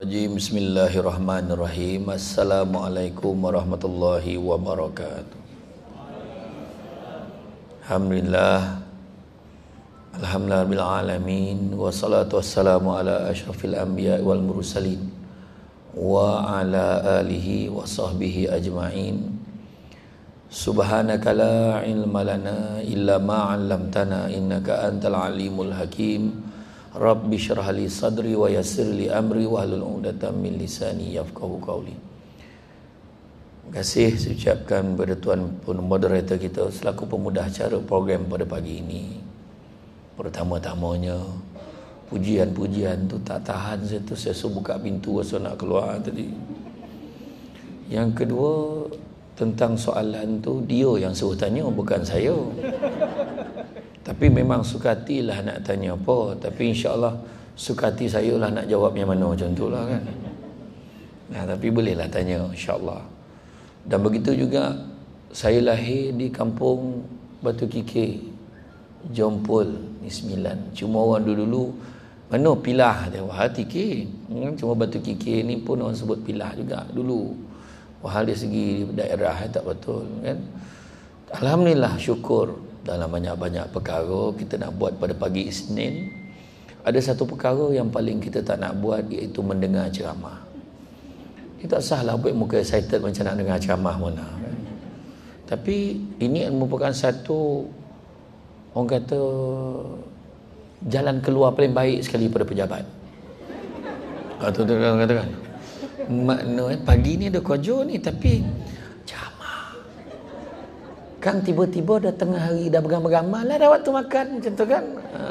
Bismillahirrahmanirrahim. Assalamualaikum warahmatullahi wabarakatuh. Alhamdulillah. Alhamdulillahirabbil alamin wassalatu wassalamu ala asyrafil anbiya wal mursalin wa ala alihi wa sahbihi ajma'in. Subhanaka la ilma illa ma 'allamtana innaka antal alimul hakim. Rabbi syrah li sadri wa yasir li amri wa ahlul uqdatan min lisani yafqahu qawli Terima kasih saya ucapkan kepada Tuan Pun Moderator kita selaku pemudah acara program pada pagi ini Pertama-tamanya pujian-pujian tu tak tahan saya tu saya suruh buka pintu saya nak keluar tadi Yang kedua tentang soalan tu dia yang suruh tanya bukan saya tapi memang sukatilah nak tanya apa Tapi insya insyaAllah sukati saya lah nak jawab yang mana macam tu lah kan nah, Tapi boleh lah tanya insya Allah. Dan begitu juga saya lahir di kampung Batu Kiki, Jompol ni sembilan Cuma orang dulu-dulu Mana pilah dia Wahal Kikir hmm, Cuma Batu Kiki ni pun orang sebut pilah juga dulu Wahal dari segi daerah eh, tak betul kan Alhamdulillah syukur dalam banyak-banyak perkara kita nak buat pada pagi Isnin ada satu perkara yang paling kita tak nak buat iaitu mendengar ceramah kita tak sahlah buat muka excited macam nak dengar ceramah mana kan? tapi ini merupakan satu orang kata jalan keluar paling baik sekali pada pejabat atau ah, tu kata kan makna eh, pagi ni ada kojo ni tapi Kan tiba-tiba dah tengah hari dah bergambar-gambar lah dah waktu makan macam tu kan. Ha.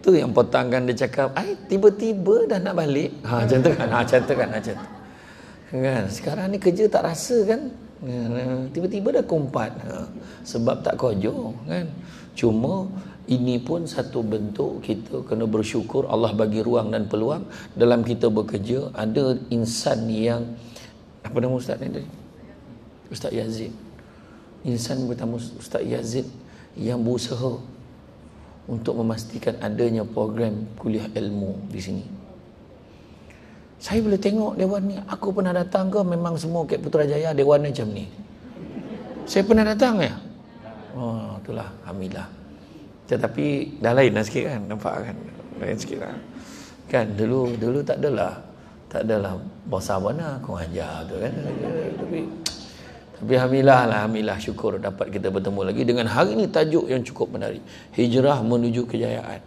Tu yang petang kan dia cakap, "Ai, tiba-tiba dah nak balik." Ha, macam tu kan. Ha, macam tu kan, ha, macam tu. Kan, sekarang ni kerja tak rasa kan. kan? Ha, tiba-tiba dah kumpat. Ha. Sebab tak kojo kan. Cuma ini pun satu bentuk kita kena bersyukur Allah bagi ruang dan peluang dalam kita bekerja ada insan yang apa nama ustaz ni tadi? Ustaz Yazid insan bertama Ustaz Yazid yang berusaha untuk memastikan adanya program kuliah ilmu di sini. Saya boleh tengok dewan ni, aku pernah datang ke memang semua kat Putrajaya dewan ni macam ni. Saya pernah datang ya? Oh, itulah alhamdulillah. Tetapi dah lain dah sikit kan nampak kan. Lain sikit lah. Kan dulu dulu tak adalah. Tak adalah bahasa mana aku ajar tu kan. Tapi tapi alhamdulillah, lah, alhamdulillah syukur dapat kita bertemu lagi dengan hari ini tajuk yang cukup menarik. Hijrah menuju kejayaan.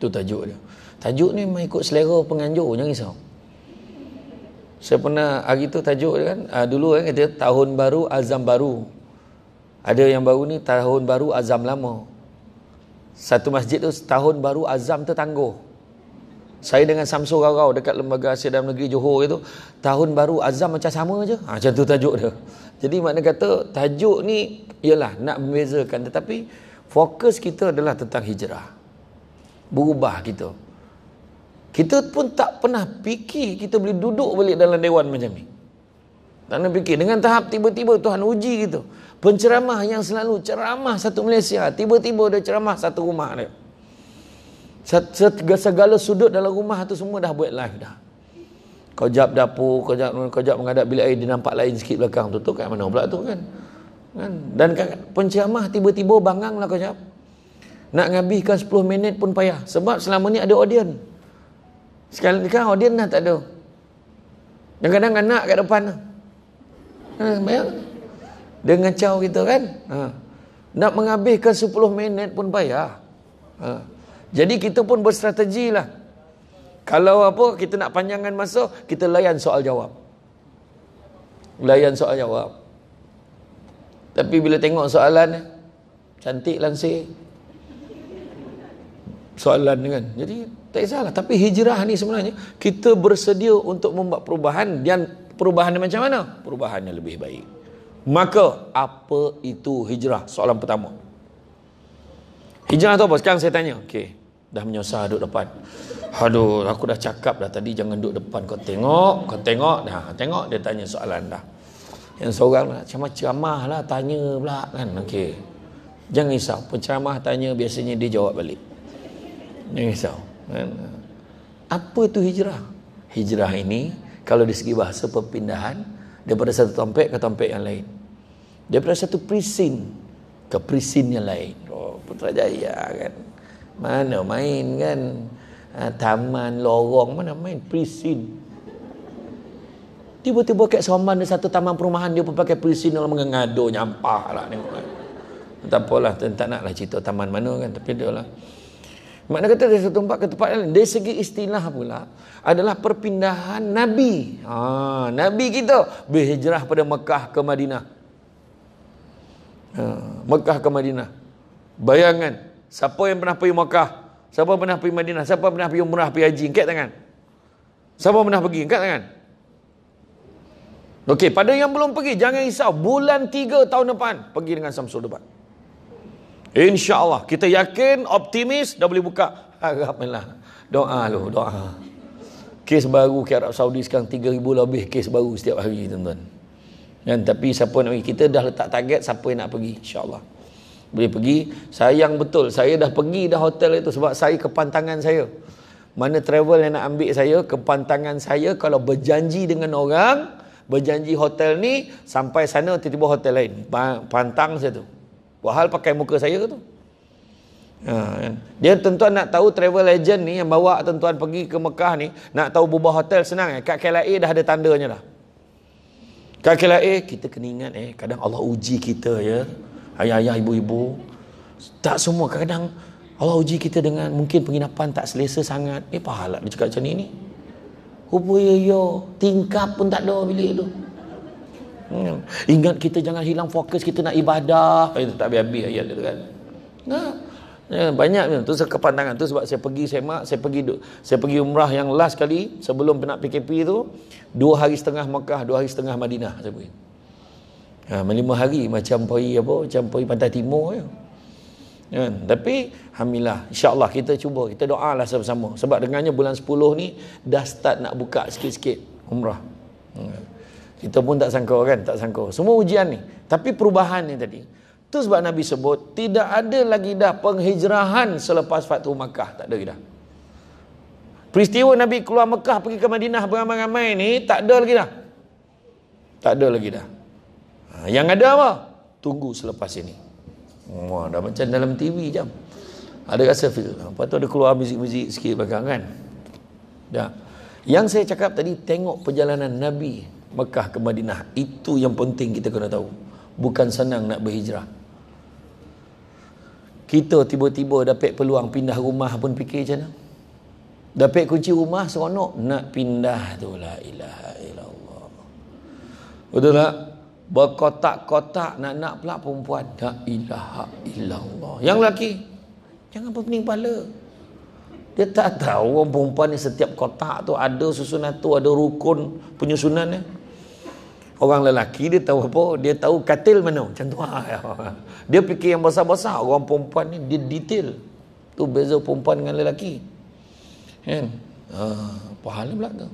Itu tajuk dia. Tajuk ni memang ikut selera penganjur, jangan risau. Saya pernah hari tu tajuk kan, ah, dulu kan kata tahun baru azam baru. Ada yang baru ni tahun baru azam lama. Satu masjid tu tahun baru azam tu tangguh saya dengan Samsung Samsul Garau dekat Lembaga Asia Dalam Negeri Johor itu tahun baru azam macam sama aje. Ha, macam tu tajuk dia. Jadi makna kata tajuk ni ialah nak membezakan tetapi fokus kita adalah tentang hijrah. Berubah kita. Kita pun tak pernah fikir kita boleh duduk balik dalam dewan macam ni. Tak pernah fikir. Dengan tahap tiba-tiba Tuhan uji kita. Penceramah yang selalu ceramah satu Malaysia. Tiba-tiba dia ceramah satu rumah dia segala sudut dalam rumah tu semua dah buat live dah. Kau jap dapur, kau jap, kau jap menghadap bilik air, dia nampak lain sikit belakang tu. Tu kat mana pula tu kan? kan? Dan penceramah tiba-tiba bangang lah kau jap. Nak ngabihkan 10 minit pun payah. Sebab selama ni ada audien. Sekarang, sekarang audien dah tak ada. Dan kadang anak kat depan. Kan, dia ngacau kita kan? Ha. Nak menghabiskan 10 minit pun payah. Ha. Jadi kita pun berstrategi lah. Kalau apa kita nak panjangkan masa, kita layan soal jawab. Layan soal jawab. Tapi bila tengok soalan, cantik langsir, Soalan kan. Jadi tak salah. Tapi hijrah ni sebenarnya, kita bersedia untuk membuat perubahan. Dan perubahan ni macam mana? Perubahan yang lebih baik. Maka apa itu hijrah? Soalan pertama. Hijrah tu apa? Sekarang saya tanya. Okey. Dah menyusah duduk depan. Aduh, aku dah cakap dah tadi jangan duduk depan. Kau tengok, kau tengok. Nah, tengok dia tanya soalan dah. Yang seorang lah, macam ceramah lah tanya pula kan. Okey. Jangan risau. Penceramah tanya biasanya dia jawab balik. Jangan risau. Kan? Apa tu hijrah? Hijrah ini kalau di segi bahasa perpindahan daripada satu tempat ke tempat yang lain. Daripada satu prisin ke prisin yang lain. Oh, Putrajaya kan mana main kan ha, taman lorong mana main prisin? tiba-tiba kat Soman ada satu taman perumahan dia pun pakai prisin orang mengadu nyampah lah ni tak apalah tak naklah cerita taman mana kan tapi dia lah makna kata dari satu tempat ke tempat lain dari segi istilah pula adalah perpindahan Nabi ha, Nabi kita berhijrah pada Mekah ke Madinah ha, Mekah ke Madinah bayangan Siapa yang pernah pergi Makkah? Siapa yang pernah pergi Madinah? Siapa yang pernah pergi Umrah, pergi Haji? Angkat tangan. Siapa yang pernah pergi? Angkat tangan. Okey, pada yang belum pergi, jangan risau. Bulan tiga tahun depan, pergi dengan Samsul Debat. InsyaAllah. Kita yakin, optimis, dah boleh buka. Harapkanlah. Doa lu, doa. Kes baru ke Arab Saudi sekarang tiga ribu lebih kes baru setiap hari, tuan-tuan. Tapi siapa nak pergi? Kita dah letak target siapa yang nak pergi, insyaAllah. Allah. Boleh pergi. Sayang betul. Saya dah pergi dah hotel itu sebab saya kepantangan saya. Mana travel yang nak ambil saya, kepantangan saya kalau berjanji dengan orang, berjanji hotel ni, sampai sana tiba-tiba hotel lain. Pantang saya tu. Wahal pakai muka saya ke tu? Ha, kan? Dia tuan nak tahu travel legend ni yang bawa tentuan pergi ke Mekah ni, nak tahu bubah hotel senang eh. Kat KLIA dah ada tandanya dah. Kat KLIA, kita kena ingat eh, kadang Allah uji kita ya ayah-ayah, ibu-ibu. Tak semua. kadang Allah uji kita dengan mungkin penginapan tak selesa sangat. Eh, pahala dia cakap macam ni ni. Rupa yo, yo tingkap pun tak ada bilik tu. Hmm. Ingat kita jangan hilang fokus kita nak ibadah. Eh, tak habis-habis ayat tu kan. Nah. Ha. Ya, banyak tu saya tangan tu sebab saya pergi semak, saya pergi saya pergi umrah yang last kali sebelum nak PKP tu, dua hari setengah Mekah, dua hari setengah Madinah saya pergi ha, lima hari macam pergi apa macam pergi pantai timur ya. Ya, tapi alhamdulillah insyaallah kita cuba kita doalah sama-sama sebab dengannya bulan 10 ni dah start nak buka sikit-sikit umrah ya. kita pun tak sangka kan tak sangka semua ujian ni tapi perubahan ni tadi tu sebab Nabi sebut tidak ada lagi dah penghijrahan selepas Fatuh Makkah tak ada lagi dah peristiwa Nabi keluar Mekah pergi ke Madinah beramai-ramai ni tak ada lagi dah tak ada lagi dah Ah, yang ada apa? Tunggu selepas ini. Wah, dah macam dalam TV jam. Ada rasa feel. Apa tu ada keluar muzik-muzik sikit belakang kan? Dah. Yang saya cakap tadi tengok perjalanan Nabi Mekah ke Madinah itu yang penting kita kena tahu. Bukan senang nak berhijrah. Kita tiba-tiba dapat peluang pindah rumah pun fikir macam mana? Dapat kunci rumah seronok nak pindah tu la ilaha illallah. Betul tak? Berkotak-kotak nak-nak pula perempuan. La ilaha illallah. Yang lelaki. Jangan berpening kepala. Dia tak tahu orang perempuan ni setiap kotak tu ada susunan tu. Ada rukun penyusunan ni. Orang lelaki dia tahu apa? Dia tahu katil mana. Macam tu. Ah, ya. Dia fikir yang besar-besar. Orang perempuan ni dia detail. Tu beza perempuan dengan lelaki. Kan? Ha, ah, pahala pula tu.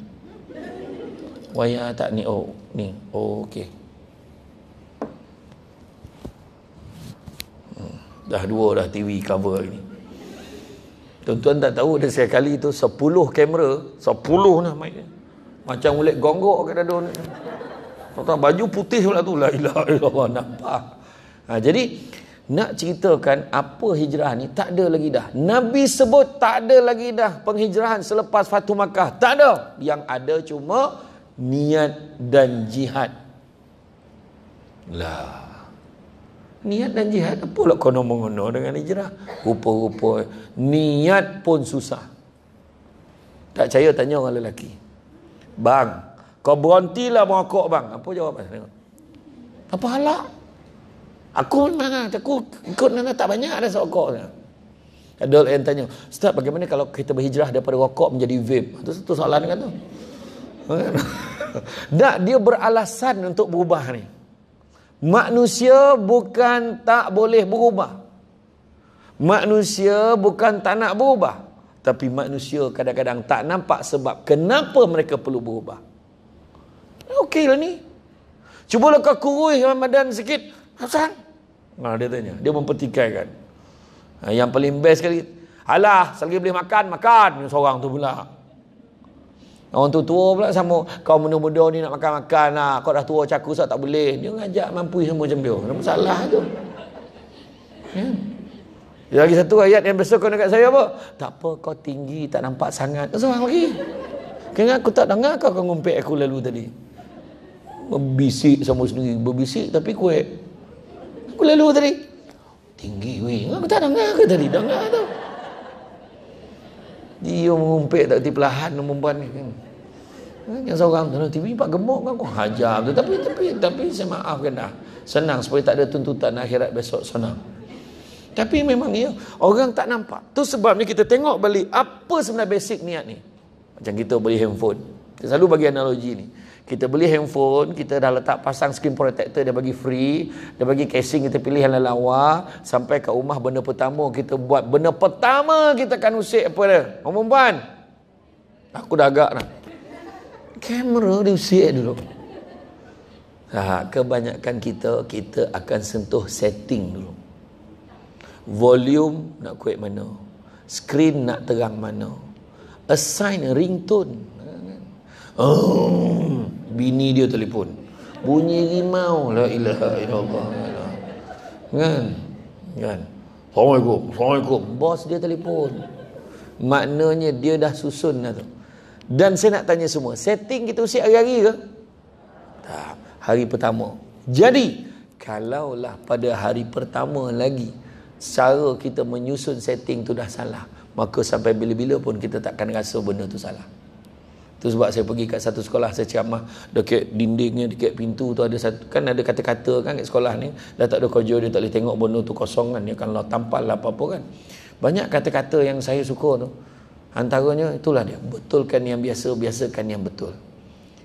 Wayah tak ni. Oh, ni. Oh, okey. dah dua dah TV cover ini. Tuan-tuan tak tahu ada sekali itu sepuluh kamera, sepuluh lah mic. Macam mulai gonggok kat dadu ni. Tuan-tuan baju putih pula tu. La ilah illallah nampak. Ha, jadi nak ceritakan apa hijrah ni tak ada lagi dah. Nabi sebut tak ada lagi dah penghijrahan selepas Fatu Makkah. Tak ada. Yang ada cuma niat dan jihad. Lah. Niat dan jihad apa lah kono-mengono dengan hijrah? Rupa-rupa niat pun susah. Tak percaya tanya orang lelaki. Bang, kau berhentilah merokok bang. Apa jawapan? Tengok. Apa halak? Aku nana, aku ikut nana tak banyak ada rokok. Ada yang tanya, Ustaz bagaimana kalau kita berhijrah daripada rokok menjadi vape? Itu satu soalan kan tu. Tak, dia beralasan untuk berubah ni. Manusia bukan tak boleh berubah. Manusia bukan tak nak berubah. Tapi manusia kadang-kadang tak nampak sebab kenapa mereka perlu berubah. Okey lah ni. Cuba lah kau kurus Ramadan sikit. Hasan. Nah, dia tanya. Dia mempertikaikan. Yang paling best sekali. Alah, selagi boleh makan, makan. Seorang tu pula. Orang tu tua pula sama kau muda-muda ni nak makan-makan lah. Kau dah tua caku sebab tak boleh. Dia ngajak mampu semua macam dia. Nama salah tu. Ya. Lagi satu ayat yang besok kau dekat saya apa? Tak apa kau tinggi tak nampak sangat. Kau seorang lagi. Kenapa aku tak dengar kau kau ngumpik aku lalu tadi? membisik, sama sendiri. Berbisik tapi kuek. Aku lalu tadi. Tinggi weh. Aku tak dengar kau tadi. Dengar tu. Dia mengumpit tak tiba lahan nombor ni. Hmm. Hmm, yang seorang tu, TV pak gemuk kan aku hajar tu. Tapi, tapi, tapi saya maafkan dah. Senang supaya tak ada tuntutan akhirat besok senang. Tapi memang dia orang tak nampak. Tu sebabnya kita tengok balik apa sebenarnya basic niat ni. Macam kita beli handphone. Saya selalu bagi analogi ni. Kita beli handphone, kita dah letak pasang screen protector dia bagi free, dia bagi casing kita pilih yang lawa, sampai ke rumah benda pertama kita buat benda pertama kita akan usik apa dia? Omongan. Aku dah agak dah. Kamera dia usik dulu. Ha, kebanyakan kita kita akan sentuh setting dulu. Volume nak kuat mana? Screen nak terang mana? Assign ringtone. Oh, bini dia telefon. Bunyi rimau la ilaha illallah. Kan? Kan? Assalamualaikum. Assalamualaikum. Bos dia telefon. Maknanya dia dah susun dah tu. Dan saya nak tanya semua, setting kita usik hari-hari ke? Tak. Hari pertama. Jadi, kalaulah pada hari pertama lagi cara kita menyusun setting tu dah salah, maka sampai bila-bila pun kita takkan rasa benda tu salah. Itu sebab saya pergi kat satu sekolah saya ceramah dekat dindingnya dekat pintu tu ada satu kan ada kata-kata kan kat sekolah ni dah tak ada kojo dia tak boleh tengok benda tu kosong kan dia akan lah tampal lah apa-apa kan. Banyak kata-kata yang saya suka tu. Antaranya itulah dia betulkan yang biasa biasakan yang betul.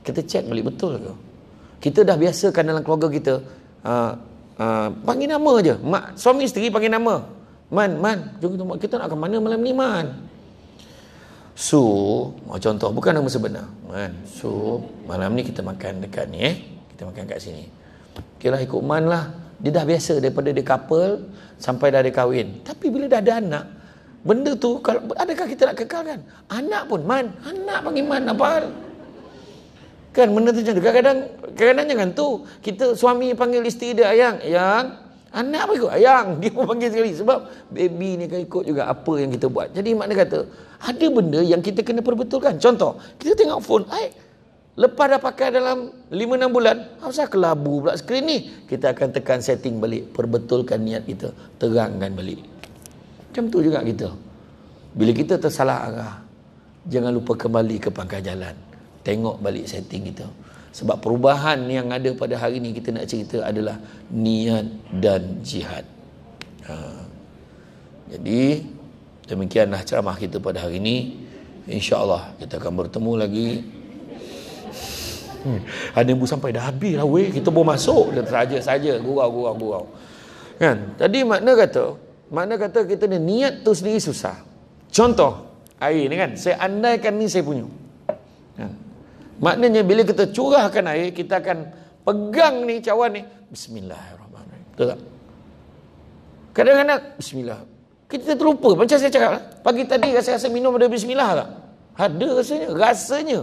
Kita cek balik betul ke? Kita dah biasakan dalam keluarga kita uh, uh, panggil nama je. Mak suami isteri panggil nama. Man, man, jom kita kita nak ke mana malam ni, man? So, su contoh bukan nama sebenar kan so malam ni kita makan dekat ni eh kita makan kat sini okay lah ikut man lah dia dah biasa daripada dia couple sampai dah ada kahwin tapi bila dah ada anak benda tu kalau adakah kita nak kekalkan anak pun man anak panggil man apa kan benda tu macam kadang-kadang kadang-kadang jangan tu kita suami panggil isteri dia ayang ayang anak pun ikut ayang dia pun panggil sekali sebab baby ni akan ikut juga apa yang kita buat jadi makna kata ada benda yang kita kena perbetulkan. Contoh, kita tengok phone, ai lepas dah pakai dalam 5 6 bulan, apa kelabu pula skrin ni? Kita akan tekan setting balik, perbetulkan niat kita, terangkan balik. Macam tu juga kita. Bila kita tersalah arah, jangan lupa kembali ke pangkal jalan. Tengok balik setting kita. Sebab perubahan yang ada pada hari ini kita nak cerita adalah niat dan jihad. Ha. Jadi, Demikianlah ceramah kita pada hari ini. Insya Allah kita akan bertemu lagi. Hmm. Ada yang sampai dah habis lah weh. Kita pun masuk. Dia saja-saja. Gurau, gurau, gurau. Kan? Tadi makna kata, makna kata kita ni niat tu sendiri susah. Contoh, air ni kan. Saya andaikan ni saya punya. Kan? Maknanya bila kita curahkan air, kita akan pegang ni cawan ni. Bismillahirrahmanirrahim. Betul tak? Kadang-kadang, Bismillah. Kita terlupa macam saya cakap Pagi tadi saya rasa minum ada bismillah tak? Ada rasanya, rasanya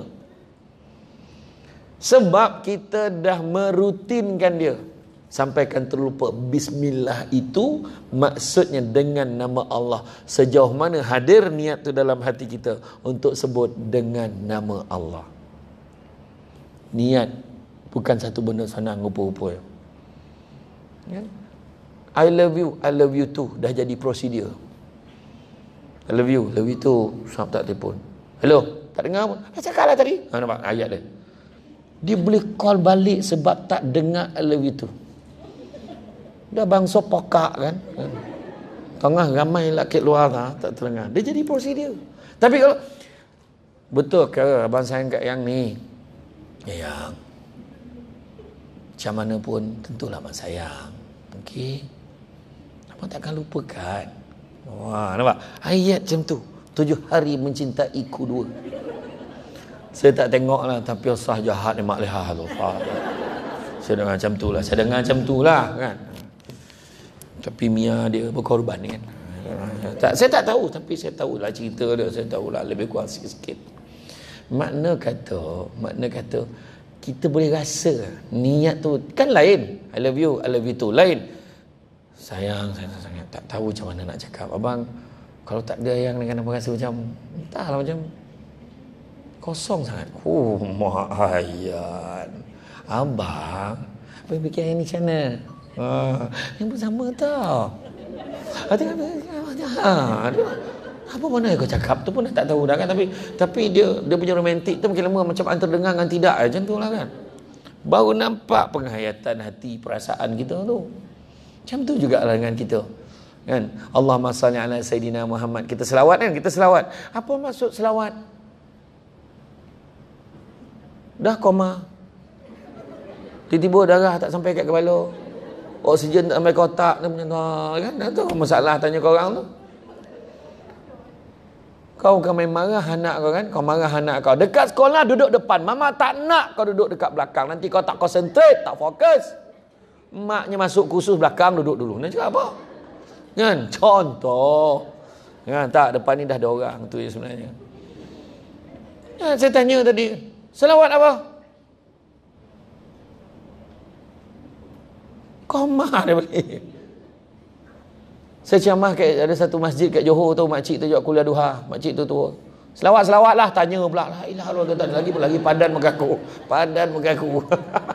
Sebab kita dah merutinkan dia Sampaikan terlupa Bismillah itu Maksudnya dengan nama Allah Sejauh mana hadir niat tu dalam hati kita Untuk sebut dengan nama Allah Niat Bukan satu benda senang rupa-rupa Ya I love you, I love you too Dah jadi prosedur I love you, love you too Suap tak telefon Hello, tak dengar pun Saya cakap lah tadi ha, Nampak ayat dia Dia boleh call balik sebab tak dengar I love you too Dah bangsa pokak kan Tengah ramai lelaki luar lah, tak terdengar Dia jadi prosedur Tapi kalau Betul ke abang sayang kat yang ni ya, Yang macam mana pun tentulah mak sayang. Okey. Abang takkan lupakan. Wah, nampak? Ayat macam tu. Tujuh hari mencintai ku dua. Saya tak tengok lah. Tapi usah jahat ni mak leha tu. Saya dengar macam tu lah. Saya dengar macam tu lah kan. Tapi Mia dia berkorban kan. Tak, saya tak tahu. Tapi saya tahu lah cerita dia. Saya tahu lah lebih kurang sikit-sikit. Makna kata, makna kata, kita boleh rasa niat tu kan lain. I love you, I love you tu Lain sayang saya sangat, sangat tak tahu macam mana nak cakap abang kalau tak ada yang dengan apa rasa macam entahlah macam kosong sangat oh mak ayat abang apa fikir yang ni kena ha ah, yang pun sama tau hati ah, ah, apa ha apa mana yang kau cakap tu pun tak tahu dah kan tapi tapi dia dia punya romantik tu mungkin lama macam antara dengar dengan tidak macam tu lah kan baru nampak penghayatan hati perasaan kita tu macam tu juga lah dengan kita. Kan? Allah masalahnya ala Sayyidina Muhammad. Kita selawat kan? Kita selawat. Apa maksud selawat? Dah koma. Tiba-tiba darah tak sampai kat kepala. Oksigen tak sampai kotak. Dan ah, macam tu. Kan? Dan tu masalah tanya korang tu. Kau kan main marah anak kau kan? Kau marah anak kau. Dekat sekolah duduk depan. Mama tak nak kau duduk dekat belakang. Nanti kau tak konsentrate, tak fokus maknya masuk khusus belakang duduk dulu. Nak cakap apa? Kan? Contoh. Kan? Tak, depan ni dah ada orang. Itu sebenarnya. Ya, saya tanya tadi. Selawat apa? Koma dia beri. Saya ciamah kat, ada satu masjid kat Johor tu. Makcik tu jawab kuliah duha. Makcik tu tu. Selawat-selawat lah. Tanya pula. La Allah. Lagi pun lagi padan mengaku. Padan mengaku.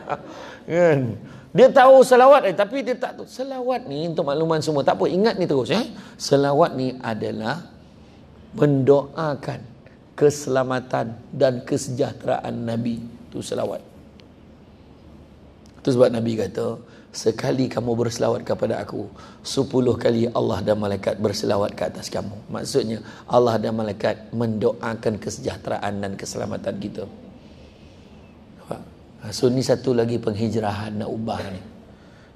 kan? Dia tahu selawat eh, tapi dia tak tahu. Selawat ni untuk makluman semua. Tak apa, ingat ni terus. Eh. Selawat ni adalah mendoakan keselamatan dan kesejahteraan Nabi. Itu selawat. Itu sebab Nabi kata, sekali kamu berselawat kepada aku, sepuluh kali Allah dan malaikat berselawat ke atas kamu. Maksudnya, Allah dan malaikat mendoakan kesejahteraan dan keselamatan kita. Gitu. Ha, so ni satu lagi penghijrahan nak ubah ni.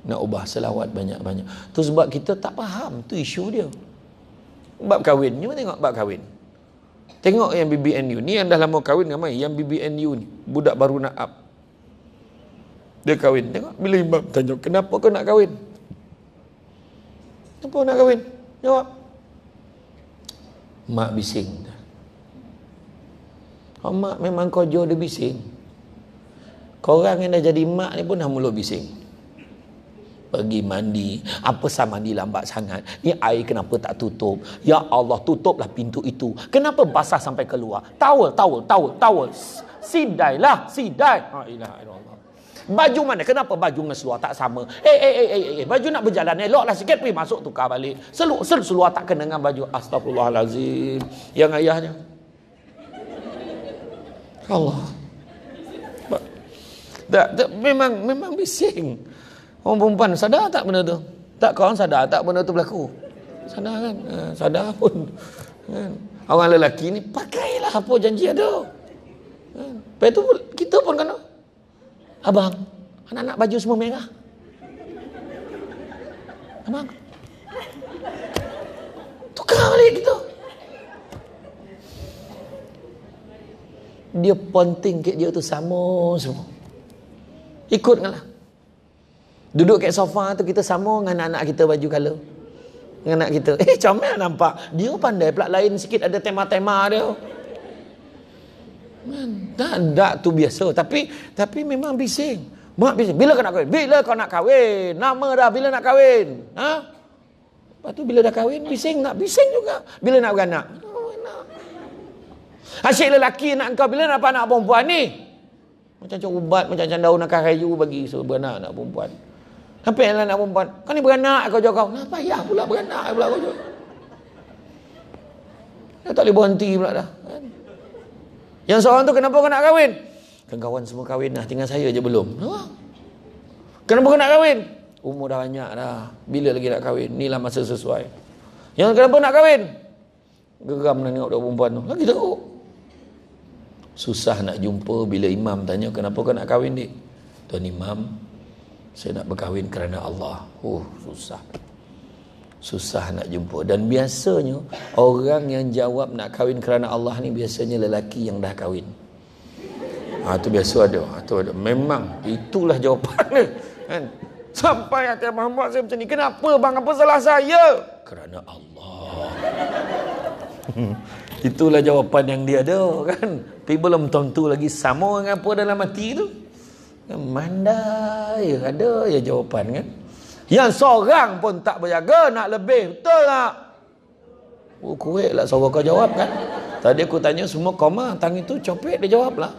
Nak ubah selawat banyak-banyak. Tu sebab kita tak faham tu isu dia. Bab kahwin. Cuma tengok bab kahwin. Tengok yang BBNU ni yang dah lama kahwin dengan mai. Yang BBNU ni. Budak baru nak up. Dia kahwin. Tengok bila imam tanya. Kenapa kau nak kahwin? Kenapa nak kahwin? Jawab. Mak bising. Oh, mak memang kau jauh dia bising. Korang yang dah jadi mak ni pun dah mulut bising. Pergi mandi. Apa sah mandi lambat sangat? Ni air kenapa tak tutup? Ya Allah, tutuplah pintu itu. Kenapa basah sampai keluar? Tawal tawal tawal tawel. Sidailah sidai. Lah, ha, Allah. Baju mana? Kenapa baju dengan seluar tak sama? Eh, eh, eh, eh, eh. Baju nak berjalan eloklah lah sikit. Pergi masuk, tukar balik. Selu, sel, seluar tak kena dengan baju. Astagfirullahalazim. Yang ayahnya. Allah tak, tak, memang memang bising. Orang perempuan sadar tak benda tu? Tak kau sadar tak benda tu berlaku? Sadar kan? Ha, sadar pun. Kan? Orang lelaki ni pakailah apa janji ada. Kan? Lepas tu kita pun kena. Abang, anak-anak baju semua merah. Abang. Tukar balik kita. Dia ponting kek dia tu sama semua. Ikut kan lah. Duduk kat sofa tu kita sama dengan anak-anak kita baju colour. Dengan anak kita. Eh comel nampak. Dia pandai pula lain sikit ada tema-tema dia. Man, tak, tak tu biasa. Tapi tapi memang bising. Mak bising. Bila kau nak kahwin? Bila kau nak kahwin? Nama dah bila nak kahwin? Ha? Lepas tu bila dah kahwin bising nak bising juga. Bila nak beranak? Oh, Asyik lelaki nak kau bila nak dapat anak perempuan ni? Macam-macam ubat, macam-macam daun nak kayu bagi so beranak anak perempuan. Sampai lah anak perempuan. Kau ni beranak kau jauh kau. Kenapa ya pula beranak pula kau jauh. Dah tak boleh berhenti pula dah. Kan? Yang seorang tu kenapa kau nak kahwin? Kan kawan semua kahwin dah. Tinggal saya je belum. Kenapa kau nak kahwin? Umur dah banyak dah. Bila lagi nak kahwin? Inilah masa sesuai. Yang kenapa nak kahwin? Geram lah nak tengok perempuan tu. Lagi teruk. Susah nak jumpa bila imam tanya kenapa kau nak kahwin dik? Tuan imam, saya nak berkahwin kerana Allah. Oh, susah. Susah nak jumpa dan biasanya orang yang jawab nak kahwin kerana Allah ni biasanya lelaki yang dah kahwin. Ha, biasa ada. Ha, ada. Memang itulah jawapannya. Kan? Sampai hati Abang Ahmad saya macam ni. Kenapa bang? Apa salah saya? Kerana Allah. Itulah jawapan yang dia ada kan. Tapi belum tentu lagi sama dengan apa dalam hati tu. Kan, mandai ada ya jawapan kan. Yang seorang pun tak berjaga nak lebih betul tak? Oh kuek lah suara kau jawab kan. Tadi aku tanya semua koma tang itu copet dia jawab lah.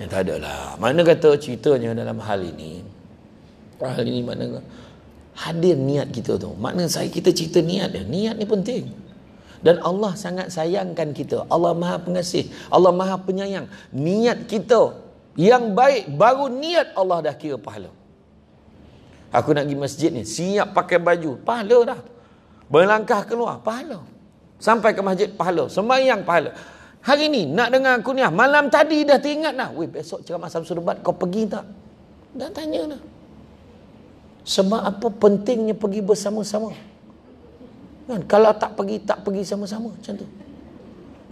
Eh, tak ada lah. Mana kata ceritanya dalam hal ini. Hal ini mana hadir niat kita tu. Makna saya kita cerita niat dia. Niat ni penting. Dan Allah sangat sayangkan kita. Allah maha pengasih. Allah maha penyayang. Niat kita yang baik baru niat Allah dah kira pahala. Aku nak pergi masjid ni. Siap pakai baju. Pahala dah. Berlangkah keluar. Pahala. Sampai ke masjid. Pahala. Semayang, pahala. Hari ni nak dengar aku ni. Ah, malam tadi dah teringat dah. Weh besok cakap Samsul surubat, kau pergi tak? Dah tanya dah. Sebab apa pentingnya pergi bersama-sama? Kan? Kalau tak pergi, tak pergi sama-sama. Macam tu.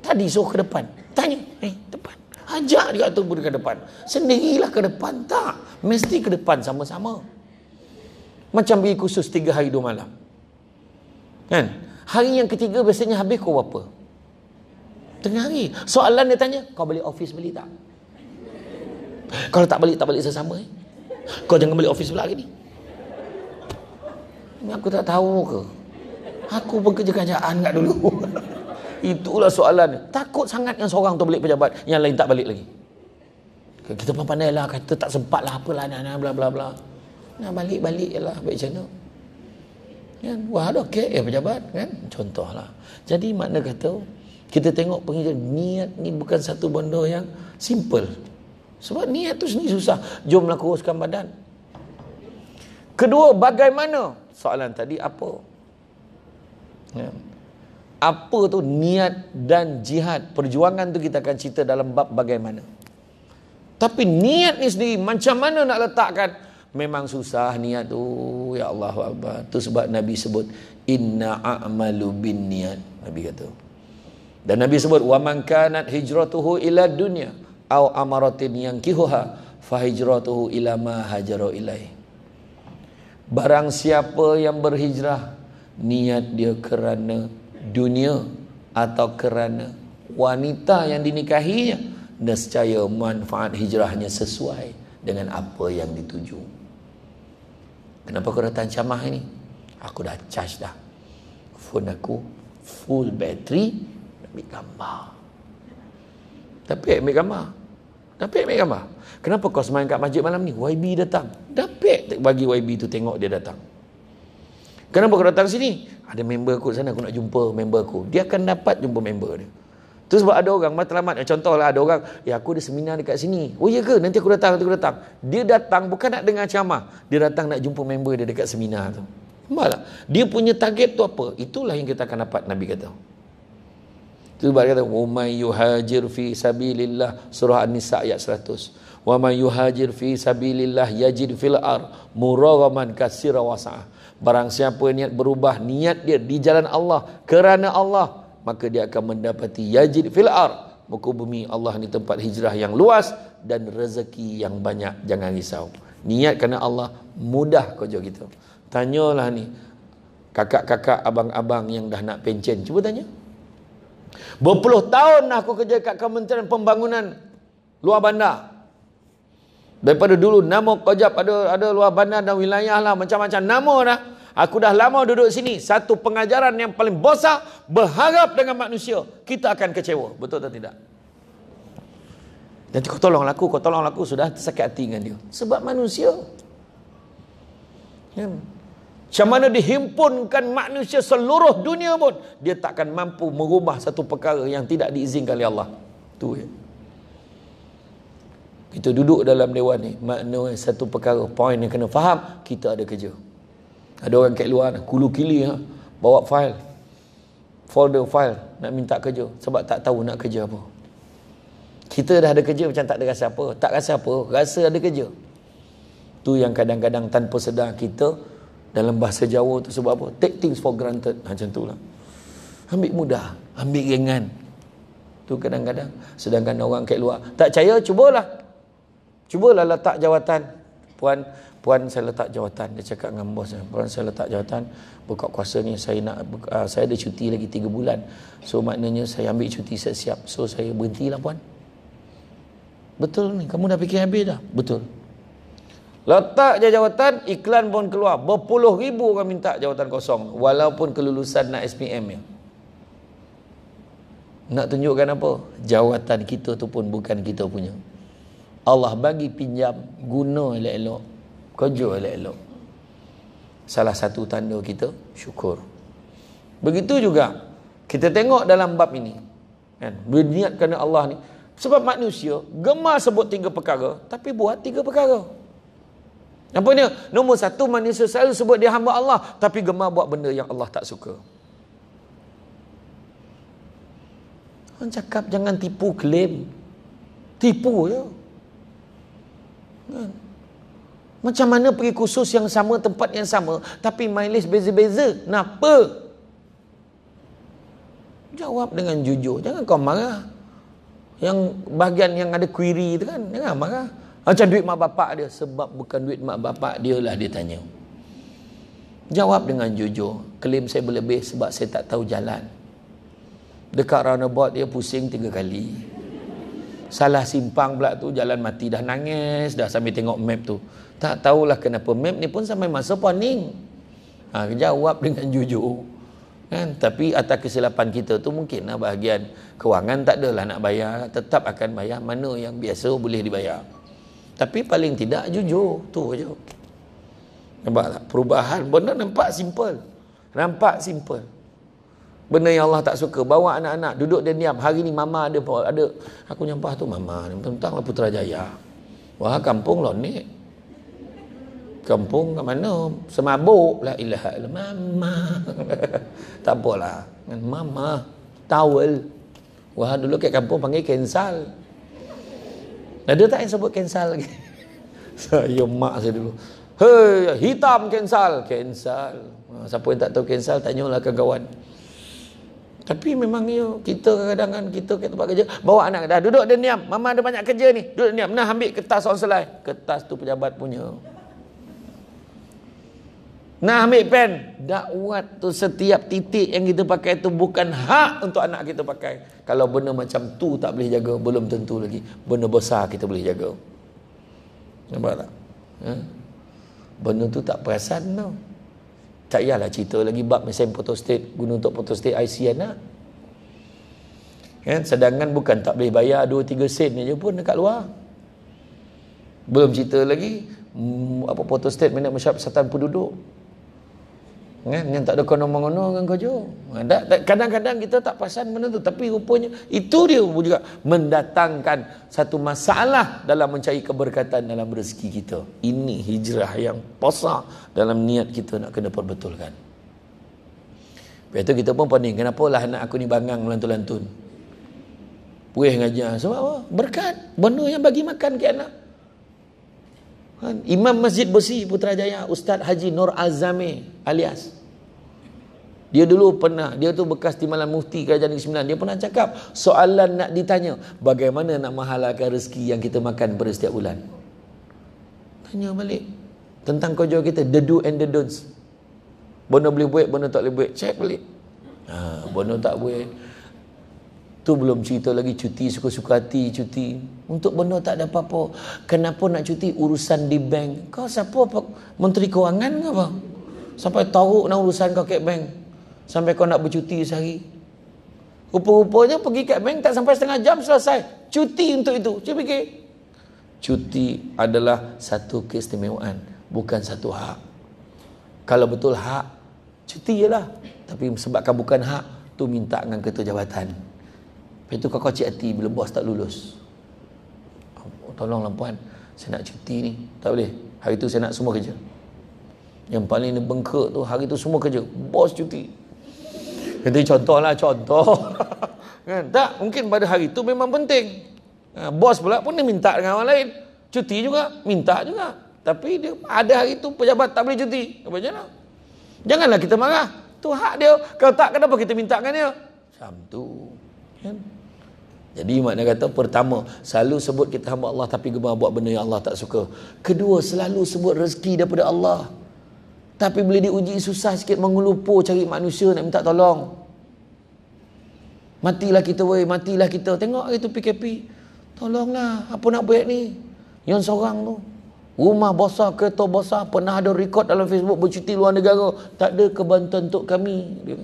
Tadi suruh ke depan. Tanya. Eh, depan. Ajak dia tu pun ke depan. Sendirilah ke depan. Tak. Mesti ke depan sama-sama. Macam bagi khusus tiga hari dua malam. Kan? Hari yang ketiga biasanya habis kau apa? Tengah hari. Soalan dia tanya, kau balik office beli tak? Kalau tak balik, tak balik sesama. Eh? Kau jangan balik office pula hari ni. Ini aku tak tahu ke? Aku pun kerja kerajaan kat dulu. Itulah soalan. Takut sangat yang seorang tu balik pejabat, yang lain tak balik lagi. Kita pun pandai lah, kata tak sempat lah, apalah, nah, nah, bla bla bla. Nah, balik-balik lah, baik macam tu. Kan? Wah, ada okey, ya pejabat. Kan? Contohlah. Jadi, makna kata, kita tengok pengajian niat ni bukan satu benda yang simple. Sebab niat tu sendiri susah. Jom lah kuruskan badan. Kedua, bagaimana? Soalan tadi apa? Ya. Apa tu niat dan jihad? Perjuangan tu kita akan cerita dalam bab bagaimana. Tapi niat ni sendiri macam mana nak letakkan? Memang susah niat tu. Ya Allah Akbar. Tu sebab Nabi sebut inna a'malu bin niat. Nabi kata. Dan Nabi sebut wa man hijratuhu ila dunya aw amaratin yang fa fahijratuhu ila ma hajara ilai. Barang siapa yang berhijrah niat dia kerana dunia atau kerana wanita yang dinikahinya nescaya manfaat hijrahnya sesuai dengan apa yang dituju kenapa kau datang ceramah ini aku dah charge dah phone aku full battery ambil gambar tapi ambil gambar tapi ambil gambar kenapa kau semain kat masjid malam ni YB datang dapat bagi YB tu tengok dia datang Kenapa kau datang sini? Ada member aku sana, aku nak jumpa member aku. Dia akan dapat jumpa member dia. Itu sebab ada orang matlamat. Contohlah ada orang, ya aku ada seminar dekat sini. Oh iya ke? Nanti aku datang, nanti aku datang. Dia datang bukan nak dengar ceramah. Dia datang nak jumpa member dia dekat seminar tu. Malah. Dia punya target tu apa? Itulah yang kita akan dapat Nabi kata. Itu sebab dia kata, Umay yuhajir fi sabilillah surah An-Nisa ayat 100. Wa may yuhajir fi sabilillah yajid fil ar muragaman kasira wasa'ah. Barang siapa niat berubah niat dia di jalan Allah kerana Allah maka dia akan mendapati yajid fil ar muka bumi Allah ni tempat hijrah yang luas dan rezeki yang banyak jangan risau niat kerana Allah mudah kau jawab kita tanyalah ni kakak-kakak abang-abang yang dah nak pencen cuba tanya berpuluh tahun aku kerja kat kementerian pembangunan luar bandar Daripada dulu nama Qajab ada ada luar bandar dan wilayah lah macam-macam nama dah. Aku dah lama duduk sini. Satu pengajaran yang paling bosak berharap dengan manusia. Kita akan kecewa. Betul atau tidak? Nanti kau tolong aku, kau tolong aku sudah tersakit hati dengan dia. Sebab manusia. Ya. Macam mana dihimpunkan manusia seluruh dunia pun. Dia takkan mampu merubah satu perkara yang tidak diizinkan oleh Allah. Itu ya kita duduk dalam dewan ni maknanya satu perkara poin yang kena faham kita ada kerja ada orang kat luar kulu kili ha? bawa file folder file nak minta kerja sebab tak tahu nak kerja apa kita dah ada kerja macam tak ada rasa apa tak rasa apa rasa ada kerja tu yang kadang-kadang tanpa sedar kita dalam bahasa Jawa tu sebab apa take things for granted ha, macam tu lah ambil mudah ambil ringan tu kadang-kadang sedangkan orang kat luar tak percaya cubalah Cubalah letak jawatan. Puan, puan saya letak jawatan. Dia cakap dengan bos saya. Puan saya letak jawatan. Buka kuasa ni saya nak uh, saya ada cuti lagi 3 bulan. So maknanya saya ambil cuti saya siap. So saya berhentilah puan. Betul ni. Kamu dah fikir habis dah. Betul. Letak je jawatan, iklan pun keluar. Berpuluh ribu orang minta jawatan kosong. Walaupun kelulusan nak SPM ni. Ya. Nak tunjukkan apa? Jawatan kita tu pun bukan kita punya. Allah bagi pinjam guna elok-elok kerja elok-elok salah satu tanda kita syukur begitu juga kita tengok dalam bab ini kan berniat kerana Allah ni sebab manusia gemar sebut tiga perkara tapi buat tiga perkara apa ni? nombor satu manusia selalu sebut dia hamba Allah tapi gemar buat benda yang Allah tak suka Orang cakap jangan tipu klaim. Tipu je. Ya? Hmm. Macam mana pergi kursus yang sama tempat yang sama tapi mileage beza-beza? Kenapa? Jawab dengan jujur. Jangan kau marah. Yang bahagian yang ada query tu kan, jangan marah. Macam duit mak bapak dia sebab bukan duit mak bapak dia lah dia tanya. Jawab dengan jujur. Klaim saya berlebih sebab saya tak tahu jalan. Dekat roundabout dia pusing tiga kali salah simpang pula tu jalan mati dah nangis dah sambil tengok map tu tak tahulah kenapa map ni pun sampai masa poning. ha, jawab dengan jujur kan tapi atas kesilapan kita tu mungkin lah bahagian kewangan tak adalah nak bayar tetap akan bayar mana yang biasa boleh dibayar tapi paling tidak jujur tu aja nampak tak perubahan benda nampak simple nampak simple benda yang Allah tak suka bawa anak-anak duduk dia diam hari ni mama ada ada aku nyampah tu mama ni tentang lah Putrajaya wah kampung lah ni kampung kat mana semabuk la ilaha illallah mama tak apalah mama tawel wah dulu kat kampung panggil kensal ada lah, tak yang sebut kensal lagi saya mak saya dulu hei hitam kensal kensal siapa yang tak tahu kensal tanyalah ke kawan tapi memang ya, kita kadang-kadang kan, kita ke tempat kerja, bawa anak dah duduk dia diam. Mama ada banyak kerja ni. Duduk dia diam. Nah ambil kertas on selai. Kertas tu pejabat punya. Nah ambil pen. Dakwat tu setiap titik yang kita pakai tu bukan hak untuk anak kita pakai. Kalau benda macam tu tak boleh jaga, belum tentu lagi. Benda besar kita boleh jaga. Nampak tak? Ha? Benda tu tak perasan tau. No. Tak yalah cerita lagi bab mesin photostat guna untuk photostat IC anak. Lah. Kan? Sedangkan bukan tak boleh bayar 2 3 sen je pun dekat luar. Belum cerita lagi mm, apa photostat minat mesyap satan penduduk. Ya, yang tak ada kono-mengono dengan kau eh, Kadang-kadang kita tak pasan benda tu. Tapi rupanya itu dia juga mendatangkan satu masalah dalam mencari keberkatan dalam rezeki kita. Ini hijrah yang pasak dalam niat kita nak kena perbetulkan. Lepas tu kita pun pening. Kenapa lah anak aku ni bangang melantun-lantun? Puih ngajar. Sebab apa? Berkat. Benda yang bagi makan ke anak. Kan? Imam Masjid Besi Putrajaya Ustaz Haji Nur Azami alias dia dulu pernah, dia tu bekas timbalan mufti kerajaan negeri sembilan. Dia pernah cakap, soalan nak ditanya, bagaimana nak menghalalkan rezeki yang kita makan pada setiap bulan? Tanya balik. Tentang kojo kita, the do and the don'ts. Bono boleh buat, bono tak boleh buat. Check balik. Ha, bono tak buat. Tu belum cerita lagi cuti suka-suka hati cuti. Untuk benda tak ada apa-apa. Kenapa nak cuti urusan di bank? Kau siapa apa? Menteri kewangan ke apa? Sampai taruh nak urusan kau kat bank. Sampai kau nak bercuti sehari. Rupa-rupanya pergi kat bank tak sampai setengah jam selesai. Cuti untuk itu. Cuba fikir. Cuti adalah satu keistimewaan. Bukan satu hak. Kalau betul hak, cuti ialah. Tapi sebabkan bukan hak, tu minta dengan ketua jabatan. Lepas tu kakak cik hati bila bos tak lulus. Oh, tolonglah puan, saya nak cuti ni. Tak boleh. Hari tu saya nak semua kerja. Yang paling dia bengkak tu, hari tu semua kerja. Bos cuti. Jadi contohlah, contoh. kan? Tak, mungkin pada hari tu memang penting. Ha, bos pula pun dia minta dengan orang lain. Cuti juga, minta juga. Tapi dia ada hari tu pejabat tak boleh cuti. Macam mana? Janganlah kita marah. Tu hak dia. Kalau tak, kenapa kita minta dengan dia? Macam tu. Kan? Yeah. Jadi makna kata pertama selalu sebut kita hamba Allah tapi gemar buat benda yang Allah tak suka. Kedua selalu sebut rezeki daripada Allah. Tapi boleh diuji susah sikit mengelupo cari manusia nak minta tolong. Matilah kita weh, matilah kita. Tengok itu PKP. Tolonglah, apa nak buat ni? Yang seorang tu. Rumah bosah, kereta bosah, pernah ada rekod dalam Facebook bercuti luar negara. Tak ada kebantuan untuk kami. Dia.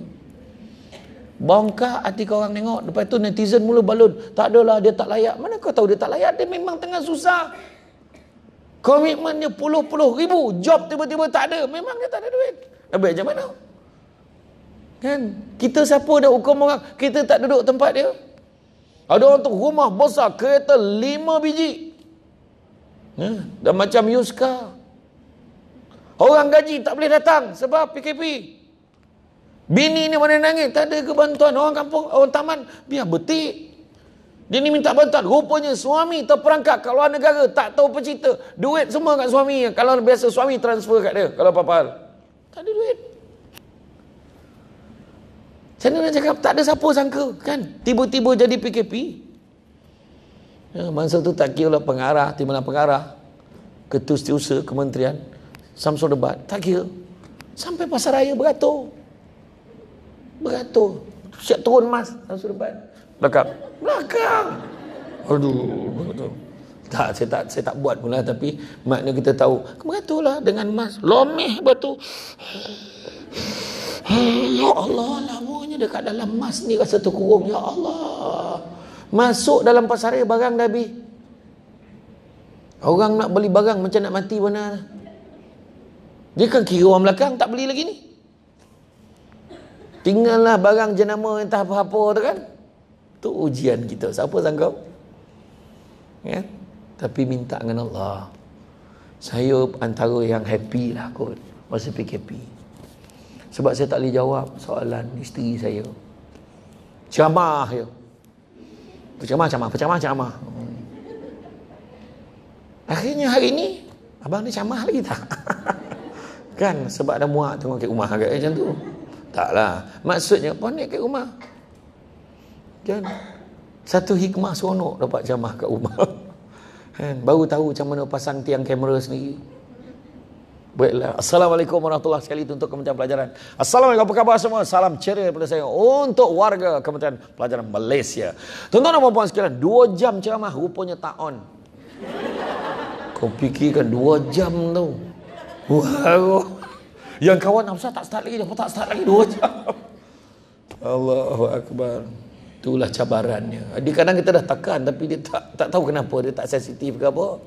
Bongkar hati kau orang tengok Lepas tu netizen mula balut Tak adalah dia tak layak Mana kau tahu dia tak layak Dia memang tengah susah Komitmennya puluh-puluh ribu Job tiba-tiba tak ada Memang dia tak ada duit Habis macam mana Kan Kita siapa dah hukum orang Kita tak duduk tempat dia Ada orang tu rumah besar Kereta lima biji ya? Dan macam Yuska Orang gaji tak boleh datang Sebab PKP Bini ni mana nangis, tak ada kebantuan orang kampung, orang taman, biar betik. Dia ni minta bantuan, rupanya suami terperangkap kat luar negara, tak tahu apa Duit semua kat suami, kalau biasa suami transfer kat dia, kalau apa-apa Tak ada duit. Saya nak cakap, tak ada siapa sangka kan, tiba-tiba jadi PKP. Ya, masa tu tak kira lah pengarah, timbalan pengarah, ketua setiausaha, kementerian, Samsul Debat, tak kira. Sampai pasaraya beratur. Beratur. Siap turun mas langsung depan. Belakang. Belakang. Aduh, betul. Tak, saya tak saya tak buat pula tapi makna kita tahu. Beraturlah dengan mas. Lomeh betul. Ya Allah, lamanya dekat dalam mas ni rasa terkurung. Ya Allah. Masuk dalam pasar barang Nabi. Orang nak beli barang macam nak mati mana. Dia kan kira orang belakang tak beli lagi ni. Tinggallah barang jenama entah apa-apa tu kan. Tu ujian kita. Siapa sangka? Ya. Tapi minta dengan Allah. Saya antara yang happy lah kot. Masa PKP. Sebab saya tak boleh jawab soalan isteri saya. Ceramah je. Ceramah, ceramah, ceramah, ceramah. Akhirnya hari ni, abang ni ceramah lagi tak? kan? Sebab ada muak tengok kat rumah agak macam tu. Taklah. Maksudnya apa ni kat rumah? Kan? Satu hikmah seronok dapat jamah kat rumah. Kan? Baru tahu macam mana pasang tiang kamera sendiri. Baiklah. Assalamualaikum warahmatullahi sekali untuk Kementerian Pelajaran. Assalamualaikum apa khabar semua? Salam ceria daripada saya untuk warga Kementerian Pelajaran Malaysia. Tonton tuan dan puan-puan sekalian, 2 jam ceramah rupanya tak on. Kau fikirkan 2 jam tu. Wah. Wow. Yang kawan Hamzah tak start lagi, dia pun tak start lagi dua jam. Allahu akbar. Itulah cabarannya. Dia kadang kita dah tekan tapi dia tak tak tahu kenapa dia tak sensitif ke apa.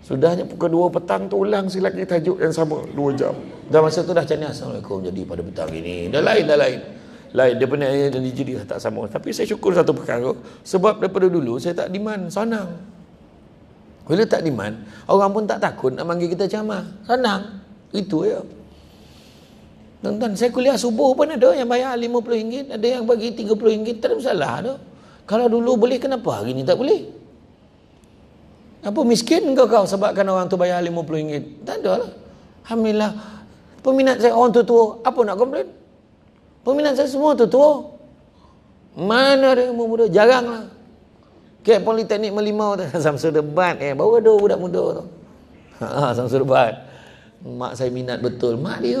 Sudahnya pukul 2 petang tu ulang sekali lagi tajuk yang sama 2 jam. Dan masa tu dah cakap Assalamualaikum jadi pada petang ini. Dah lain, dah lain. Lain, dia punya ayah dan jadi tak sama. Tapi saya syukur satu perkara. Sebab daripada dulu saya tak diman, senang. Bila tak diman, orang pun tak takut nak manggil kita ceramah. Senang. Itu ya. Tuan-tuan, saya kuliah subuh pun ada yang bayar RM50, ada yang bagi RM30, tak ada masalah tu. Kalau dulu boleh, kenapa hari ni tak boleh? Apa miskin kau kau sebabkan orang tu bayar RM50? Tak ada lah. Alhamdulillah. Peminat saya orang tu tua, apa nak komplain? Peminat saya semua tu tua. Mana ada yang muda-muda? Jarang lah. Okay, Politeknik Melimau tu, Samsul Debat eh. Baru ada budak muda tu. Ha, Samsul Debat. Mak saya minat betul. Mak dia.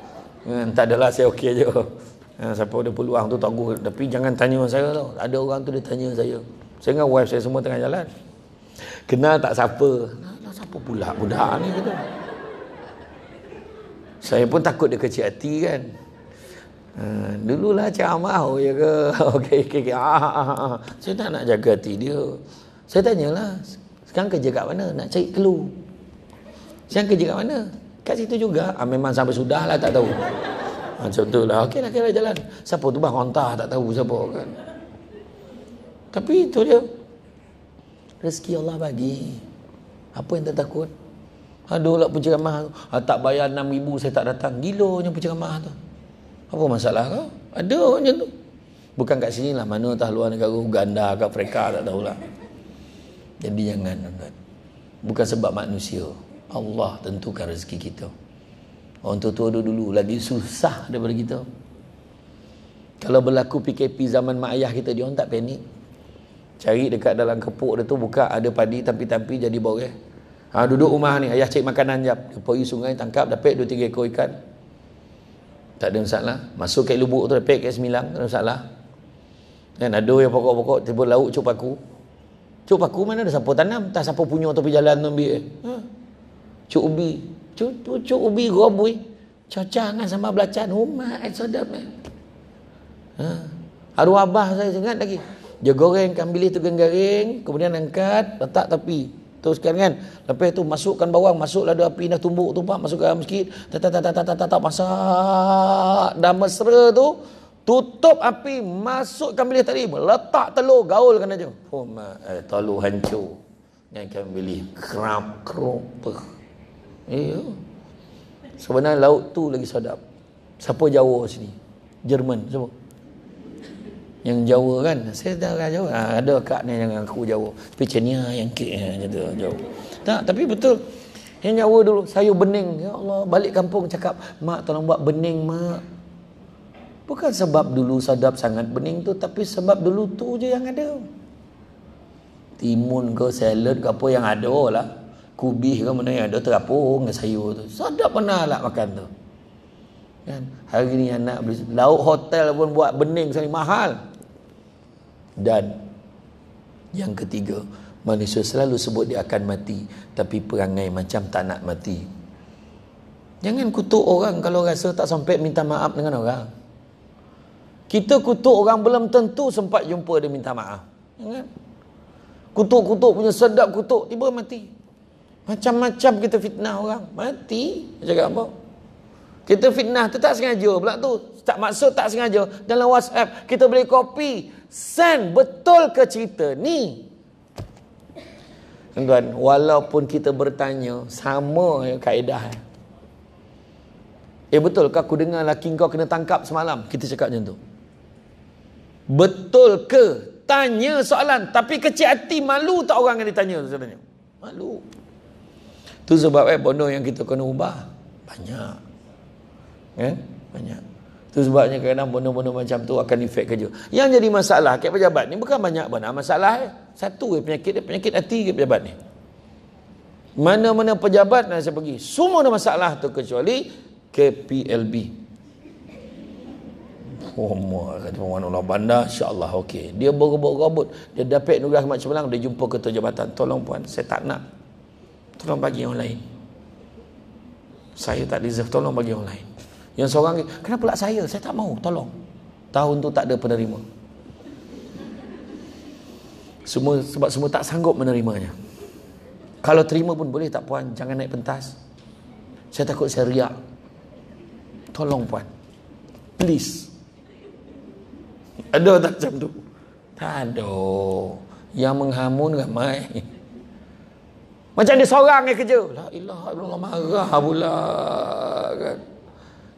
Hmm, eh, tak adalah saya okey je. Hmm, siapa ada peluang tu tangguh tapi jangan tanya saya tau. Ada orang tu dia tanya saya. Saya dengan wife saya semua tengah jalan. Kenal tak siapa? Nah, siapa pula budak ni kata. Saya pun takut dia kecil hati kan. Hmm, dululah ceramah oh, ya ke. Okey Okay. Ah, ah, ah, ah. Saya tak nak jaga hati dia. Saya tanyalah, sekarang kerja kat mana? Nak cari clue. Sekarang kerja kat mana? Kat situ juga. Ah, memang sampai sudah lah tak tahu. Ah, macam tu lah. Okey lah, kira lah, jalan. Siapa tu bang? Hontah tak tahu siapa kan. Tapi itu dia. Rezeki Allah bagi. Apa yang tak takut? Aduh lah penceramah tu. Ah, tak bayar enam ribu saya tak datang. Gila punya penceramah tu. Apa masalah kau? Ada macam tu. Bukan kat sini lah. Mana tah luar negara Uganda ke Afrika tak tahulah. Jadi jangan. Bukan sebab manusia. Allah tentukan rezeki kita. Orang tua-tua dulu lagi susah daripada kita. Kalau berlaku PKP zaman mak ayah kita, dia orang tak panik. Cari dekat dalam kepuk dia tu, buka ada padi tapi-tapi jadi boreh. Ha, duduk rumah ni, ayah cek makanan jap. Dia pergi sungai, tangkap, dapat dua tiga ekor ikan. Tak ada masalah. Masuk ke lubuk tu, dapat ke semilang, tak ada masalah. Dan ada yang pokok-pokok, tiba laut cup aku. Cup aku mana ada siapa tanam? Tak siapa punya atau jalan tu ambil. Eh. Ha? cuk ubi cuk tu cuk ubi gobui cocah dengan sama belacan rumah, eh sedap eh ha aduh abah saya ingat lagi dia goreng kambilis tu geng kemudian angkat letak tepi teruskan kan lepas tu masukkan bawang masuk lada api dah tumbuk tu pak masuk dalam sikit tata tata tata tata masak dah mesra tu tutup api masuk kambilis tadi letak telur gaul kena je oh mak eh, telur hancur dengan kambilis kerap kerup Eh, ya. Sebenarnya laut tu lagi sedap. Siapa Jawa sini? Jerman semua. Yang Jawa kan, saya dah kan Jawa. Ha, ada kak ni yang aku Jawa. Tapi cenia yang kek macam tu Jawa. Tak, tapi betul. Yang Jawa dulu, sayur bening. Ya Allah, balik kampung cakap, Mak tolong buat bening, Mak. Bukan sebab dulu sadap sangat bening tu, tapi sebab dulu tu je yang ada. Timun ke, salad ke apa yang ada lah kubis ke mana yang ada terapung dengan sayur tu. Sedap mana nak lah makan tu. Kan? Hari ni anak beli lauk hotel pun buat bening sangat mahal. Dan yang ketiga, manusia selalu sebut dia akan mati tapi perangai macam tak nak mati. Jangan kutuk orang kalau rasa tak sampai minta maaf dengan orang. Kita kutuk orang belum tentu sempat jumpa dia minta maaf. Kutuk-kutuk punya sedap kutuk tiba mati. Macam-macam kita fitnah orang. Mati. Cakap apa? Kita fitnah tu tak sengaja pula tu. Tak maksud tak sengaja. Dalam WhatsApp kita boleh copy. Send betul ke cerita ni? Tuan-tuan, walaupun kita bertanya sama ya kaedah. Ya. Eh, betul ke aku dengar laki kau kena tangkap semalam? Kita cakap macam tu. Betul ke? Tanya soalan. Tapi kecil hati malu tak orang yang ditanya Malu. Tu sebab eh, benda yang kita kena ubah banyak. Ya, eh? banyak. Tu sebabnya kadang-kadang benda macam tu akan efek kerja. Yang jadi masalah kat pejabat ni bukan banyak benda ah, masalah eh. Satu eh, penyakit dia, penyakit hati ke pejabat ni. Mana-mana pejabat nak saya pergi, semua ada masalah tu kecuali KPLB. Oh, mak, kata pemuan Allah bandar, insyaAllah, okey. Dia berobot-robot, dia dapat nugrah macam belang, dia jumpa ketua jabatan, tolong puan, saya tak nak Tolong bagi yang lain Saya tak deserve Tolong bagi yang lain Yang seorang Kenapa lah saya Saya tak mau Tolong Tahun tu tak ada penerima semua Sebab semua tak sanggup menerimanya Kalau terima pun boleh tak puan Jangan naik pentas Saya takut saya riak Tolong puan Please Ada tak macam tu Tak ada Yang menghamun ramai macam dia seorang yang kerja. La ilaha illallah marah pula kan.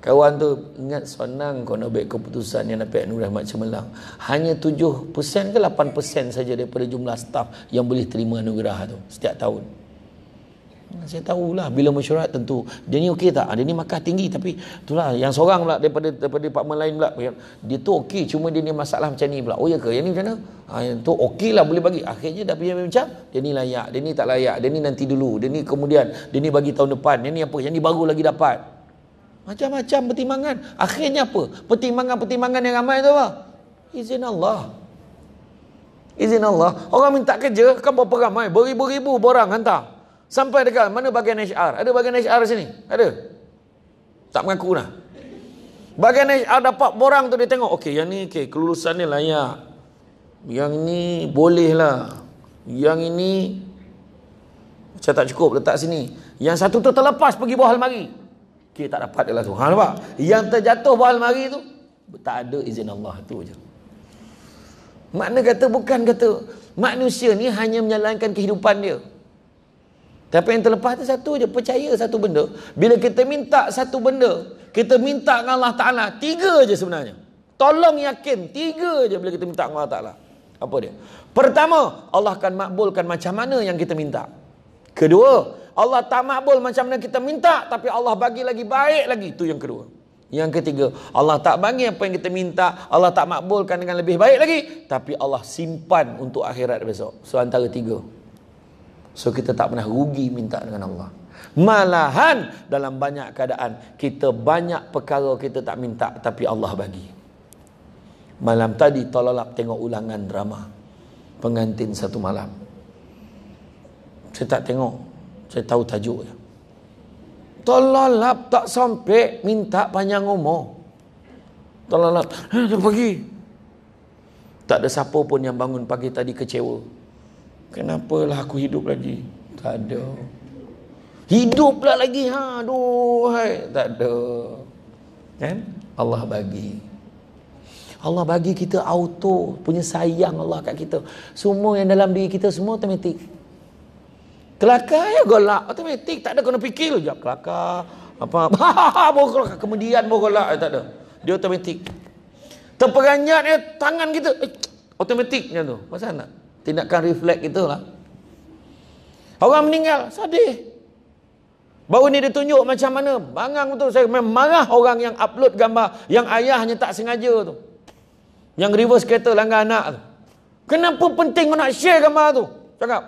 Kawan tu ingat senang kau nak buat keputusan yang Nabi Nur Rahmat Cemelang. Hanya 7% ke 8% saja daripada jumlah staff yang boleh terima anugerah tu setiap tahun. Hmm, saya tahulah bila mesyuarat tentu dia ni okey tak? Ah, dia ni makah tinggi tapi itulah yang seorang pula daripada daripada department lain pula dia tu okey cuma dia ni masalah macam ni pula. Oh ya ke? Yang ni macam mana? Ha, yang tu okeylah boleh bagi. Akhirnya dah punya macam dia ni layak, dia ni tak layak, dia ni nanti dulu, dia ni kemudian, dia ni bagi tahun depan, dia ni apa? Yang ni baru lagi dapat. Macam-macam pertimbangan. Akhirnya apa? Pertimbangan-pertimbangan yang ramai tu apa? Izin Allah. Izin Allah. Orang minta kerja kan berapa ramai? Beribu-ribu orang hantar. Sampai dekat mana bagian HR? Ada bagian HR sini? Ada? Tak mengaku dah. Bagian HR dapat borang tu dia tengok. Okey, yang ni okay, kelulusan dia layak. Yang ni boleh lah. Yang ini macam tak cukup letak sini. Yang satu tu terlepas pergi bawah almari. Okey, tak dapat dia lah tu. Ha, nampak? Yang terjatuh bawah almari tu, tak ada izin Allah tu je. Makna kata bukan kata manusia ni hanya menjalankan kehidupan dia. Tapi yang terlepas tu satu je, percaya satu benda. Bila kita minta satu benda, kita minta dengan Allah Ta'ala, tiga je sebenarnya. Tolong yakin, tiga je bila kita minta dengan Allah Ta'ala. Apa dia? Pertama, Allah akan makbulkan macam mana yang kita minta. Kedua, Allah tak makbul macam mana kita minta, tapi Allah bagi lagi baik lagi. Itu yang kedua. Yang ketiga, Allah tak bagi apa yang kita minta, Allah tak makbulkan dengan lebih baik lagi, tapi Allah simpan untuk akhirat besok. So, antara tiga. So kita tak pernah rugi minta dengan Allah Malahan dalam banyak keadaan Kita banyak perkara kita tak minta Tapi Allah bagi Malam tadi tolalap tengok ulangan drama Pengantin satu malam Saya tak tengok Saya tahu tajuk je Tolalap tak sampai minta panjang umur Tolalap Dia eh, pergi Tak ada siapa pun yang bangun pagi tadi kecewa Kenapalah aku hidup lagi? Tak ada. Hidup pula lagi. Ha, aduh, hai. Tak ada. Kan? Allah bagi. Allah bagi kita auto punya sayang Allah kat kita. Semua yang dalam diri kita semua otomatik Kelakar ya golak otomatik Tak ada kena fikir je kelakar. Apa apa kemudian bergolak eh, tak ada. Dia otomatik Terperanjat ya, tangan kita eh, automatiknya tu. Pasal tak? tindakan reflek refleks lah. orang meninggal sedih baru ni ditunjuk macam mana bangang betul saya memarah orang yang upload gambar yang ayahnya tak sengaja tu yang reverse kereta langgar anak tu kenapa penting nak share gambar tu cakap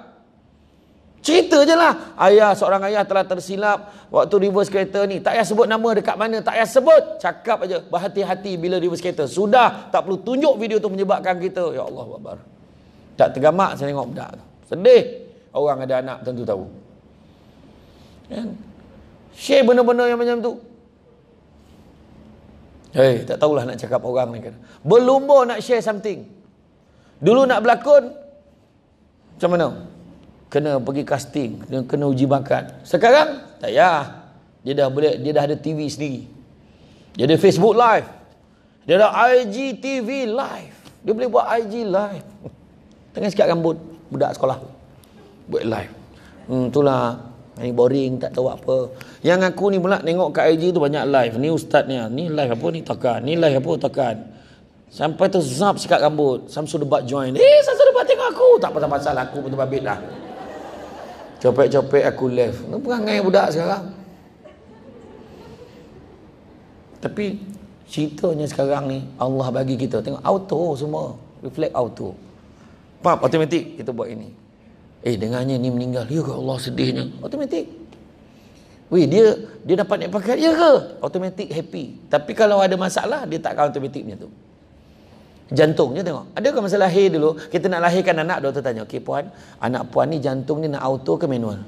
Cerita je lah. Ayah, seorang ayah telah tersilap waktu reverse kereta ni. Tak payah sebut nama dekat mana. Tak payah sebut. Cakap aja. Berhati-hati bila reverse kereta. Sudah. Tak perlu tunjuk video tu menyebabkan kita. Ya Allah. Wabarakatuh. Tak tergamak saya tengok budak tu. Sedih orang ada anak tentu tahu. Kan? Share benda-benda yang macam tu. Hei, eh, tak tahulah nak cakap orang ni. Berlumba nak share something. Dulu nak berlakon, macam mana? Kena pergi casting, kena, kena uji bakat. Sekarang, tak payah. Dia dah boleh, dia dah ada TV sendiri. Dia ada Facebook live. Dia ada IG TV live. Dia boleh buat IG live. Tengah sikat rambut Budak sekolah Buat live hmm, Itulah Ini boring Tak tahu apa Yang aku ni pula Tengok kat IG tu banyak live Ni ustaz ni Ni live apa ni takkan Ni live apa takkan Sampai tu zap sikat rambut Samsung debat join Eh Samsung debat tengok aku Tak pasal-pasal aku betul babit lah Copek-copek aku live Ni perangai budak sekarang Tapi Ceritanya sekarang ni Allah bagi kita Tengok auto semua Reflect auto Pap, otomatik, kita buat ini. Eh, dengannya ni meninggal. Ya ke Allah sedihnya? otomatik. Weh, dia dia dapat naik pangkat. Ya ke? Otomatik happy. Tapi kalau ada masalah, dia tak akan automatik macam tu. Jantungnya tengok. Ada ke masalah lahir dulu? Kita nak lahirkan anak, doktor tanya. Okey, puan. Anak puan ni jantung ni nak auto ke manual?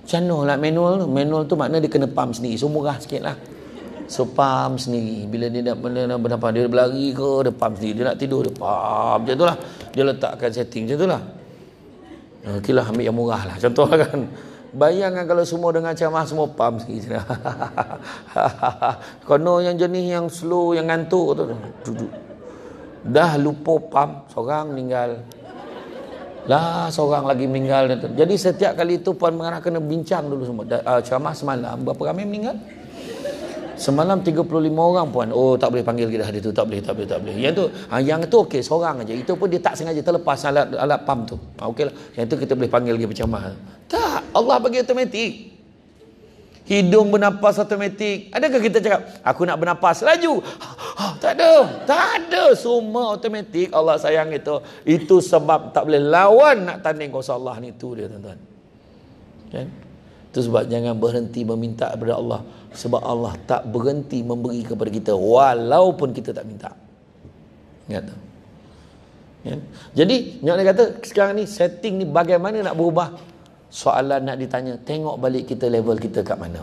Macam mana lah manual tu? Manual tu makna dia kena pump sendiri. So, murah sikit lah. So pam sendiri Bila dia nak benda nak berdampak Dia berlari ke Dia pam sendiri Dia nak tidur Dia pam macam tu lah Dia letakkan setting macam tu lah ah, Ok lah ambil yang murah lah Contoh lah kan Bayangkan kalau semua dengan ceramah Semua pam sendiri Konon yang jenis yang slow Yang ngantuk tu Duduk Dah lupa pam Seorang meninggal lah seorang lagi meninggal Jadi setiap kali itu Puan Mengarah kena bincang dulu semua uh, Ceramah semalam Berapa ramai meninggal? Semalam 35 orang puan. Oh tak boleh panggil kita hari tu. Tak boleh, tak boleh, tak boleh. Yang tu, ha, yang tu okey seorang aja. Itu pun dia tak sengaja terlepas alat alat pam tu. Ha, okeylah. Yang tu kita boleh panggil lagi macam mahal. Tak, Allah bagi automatik. Hidung bernafas automatik. Adakah kita cakap, aku nak bernafas laju? Ha, ha, tak ada. Tak ada. Semua automatik Allah sayang itu. Itu sebab tak boleh lawan nak tanding kuasa Allah ni. tu, dia tuan-tuan. Kan? Okay? Itu sebab jangan berhenti meminta kepada Allah Sebab Allah tak berhenti memberi kepada kita Walaupun kita tak minta Ingat tu ya? Kan? Jadi nak ni kata sekarang ni setting ni bagaimana nak berubah Soalan nak ditanya Tengok balik kita level kita kat mana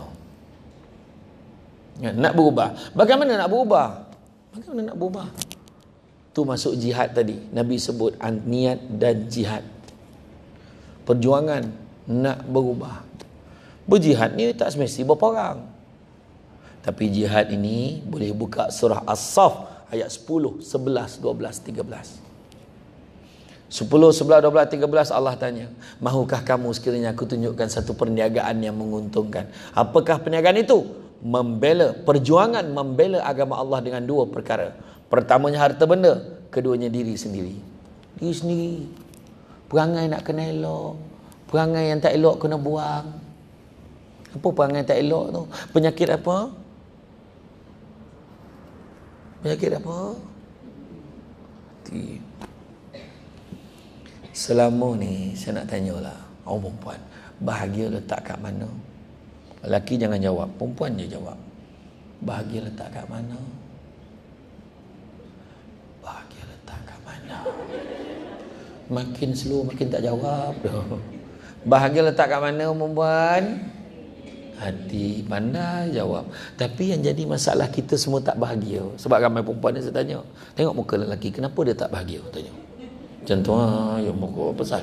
ya? Nak berubah Bagaimana nak berubah Bagaimana nak berubah Tu masuk jihad tadi Nabi sebut niat dan jihad Perjuangan nak berubah Berjihad ni tak semesti berapa orang. Tapi jihad ini boleh buka surah As-Saf ayat 10, 11, 12, 13. 10, 11, 12, 13 Allah tanya Mahukah kamu sekiranya aku tunjukkan satu perniagaan yang menguntungkan Apakah perniagaan itu? Membela, perjuangan membela agama Allah dengan dua perkara Pertamanya harta benda Keduanya diri sendiri Diri sendiri Perangai nak kena elok Perangai yang tak elok kena buang apa perangai tak elok tu? Penyakit apa? Penyakit apa? Hati. Selama ni saya nak tanyalah orang perempuan. Bahagia letak kat mana? Lelaki jangan jawab, perempuan je jawab. Bahagia letak kat mana? Bahagia letak kat mana? Makin slow makin tak jawab. Bahagia letak kat mana perempuan? Bahagia letak kat mana? hati pandai jawab tapi yang jadi masalah kita semua tak bahagia sebab ramai perempuan ni saya tanya tengok muka lelaki kenapa dia tak bahagia tanya macam tu ah, ya muka pesan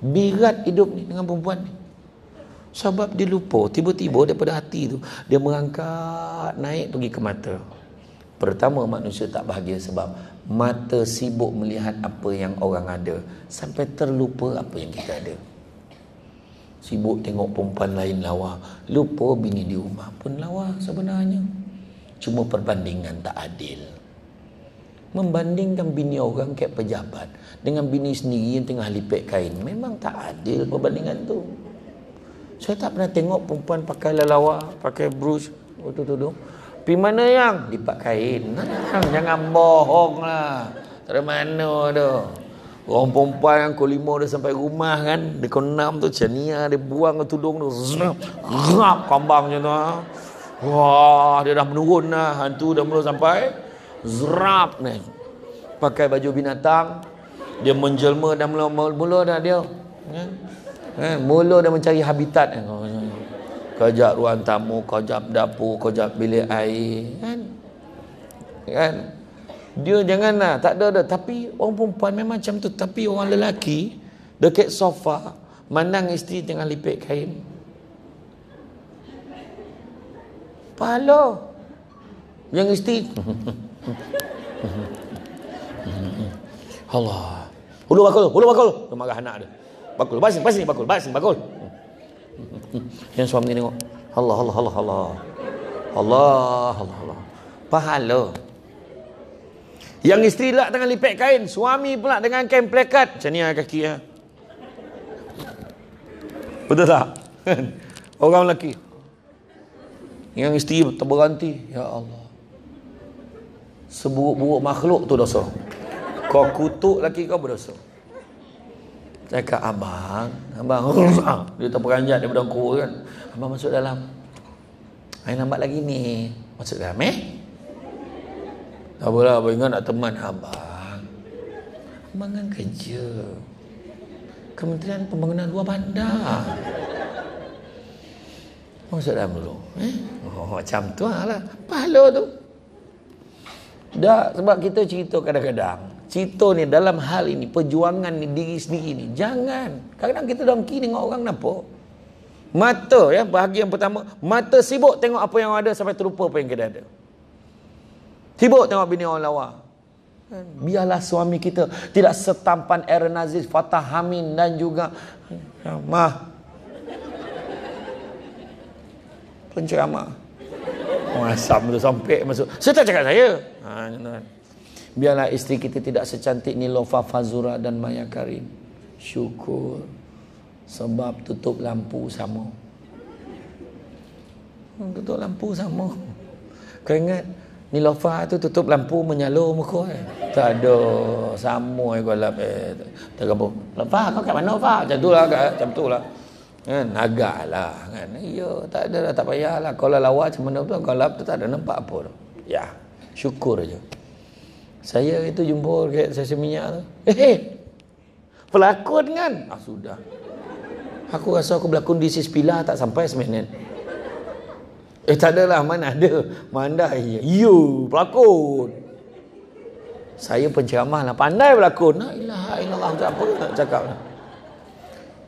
birat hidup ni dengan perempuan ni sebab dia lupa tiba-tiba daripada hati tu dia mengangkat naik pergi ke mata pertama manusia tak bahagia sebab mata sibuk melihat apa yang orang ada sampai terlupa apa yang kita ada Sibuk tengok perempuan lain lawa Lupa bini di rumah pun lawa sebenarnya Cuma perbandingan tak adil Membandingkan bini orang kayak pejabat Dengan bini sendiri yang tengah lipat kain Memang tak adil perbandingan tu Saya tak pernah tengok perempuan pakai lalawa Pakai brush Waktu tu tu Pergi mana yang? Lipat kain Jangan bohong lah Tak ada mana tu Orang perempuan yang kau lima dia sampai rumah kan. Dia kau enam tu macam ni lah. Dia buang ke tudung tu. zrap, kambang macam tu ha. Wah dia dah menurun lah. Hantu dah mula sampai. Zrap ni. Pakai baju binatang. Dia menjelma dan mula, mula, mula dah dia. Eh, mula dah mencari habitat. Eh. Ya. Kajak ruang tamu, kajak dapur, kajak bilik air. Kan? Kan? dia janganlah tak ada ada tapi orang perempuan memang macam tu tapi orang lelaki dekat sofa mandang isteri tengah lipat kain palo yang isteri Allah hulu bakul hulu bakul dia marah anak dia bakul basing basing bakul basing bakul yang suami tengok Allah Allah Allah Allah Allah Allah Allah pahala yang isteri lah tengah lipat kain. Suami pula dengan kain plekat. Macam ni lah kaki lah. Betul tak? Orang lelaki. Yang isteri terberhenti. Ya Allah. Seburuk-buruk makhluk tu dosa. Kau kutuk lelaki kau berdosa. Cakap abang. Abang. Ah, dia terperanjat daripada kuat kan. Abang masuk dalam. Saya nampak lagi ni. Masuk dalam eh. Tak apalah abang ingat nak teman abang Abang kan kerja Kementerian Pembangunan Luar Bandar Masuk dalam dulu eh? oh, Macam tu lah Pahala tu Dah sebab kita cerita kadang-kadang Cerita ni dalam hal ini Perjuangan ni diri sendiri ni Jangan Kadang-kadang kita dongki dengan orang kenapa Mata ya bahagian pertama Mata sibuk tengok apa yang ada Sampai terlupa apa yang kita ada Sibuk tengok bini orang lawa. Kan? Biarlah suami kita tidak setampan Aaron Aziz, Fatah Hamin dan juga Mah. Ya Penceramah. Masam tu sampai masuk. Saya tak cakap saya. Ha, tuan. Biarlah isteri kita tidak secantik Nilofa Fazura dan Maya Karim. Syukur. Sebab tutup lampu sama. Tutup lampu sama. Kau ingat Nilofa tu tutup lampu menyalur muka eh. Tak ada samoi golap eh. Tergabu. Lofa kau kat mana Lofa? Macam tulah kat macam tulah. Kan agaklah kan. Ya tak ada lah tak payahlah. Kalau lawa macam mana pun lap tu tak ada nampak apa tu. Ya. Syukur aja. Saya itu jumpa dekat sesi minyak tu. Eh. Hey, eh, pelakon kan? Ah sudah. Aku rasa aku berlakon di sis Sispila tak sampai seminit. Eh tak adalah mana ada Mandai You pelakon Saya penceramah lah Pandai pelakon Nah ilah Allah Macam apa nak cakap lah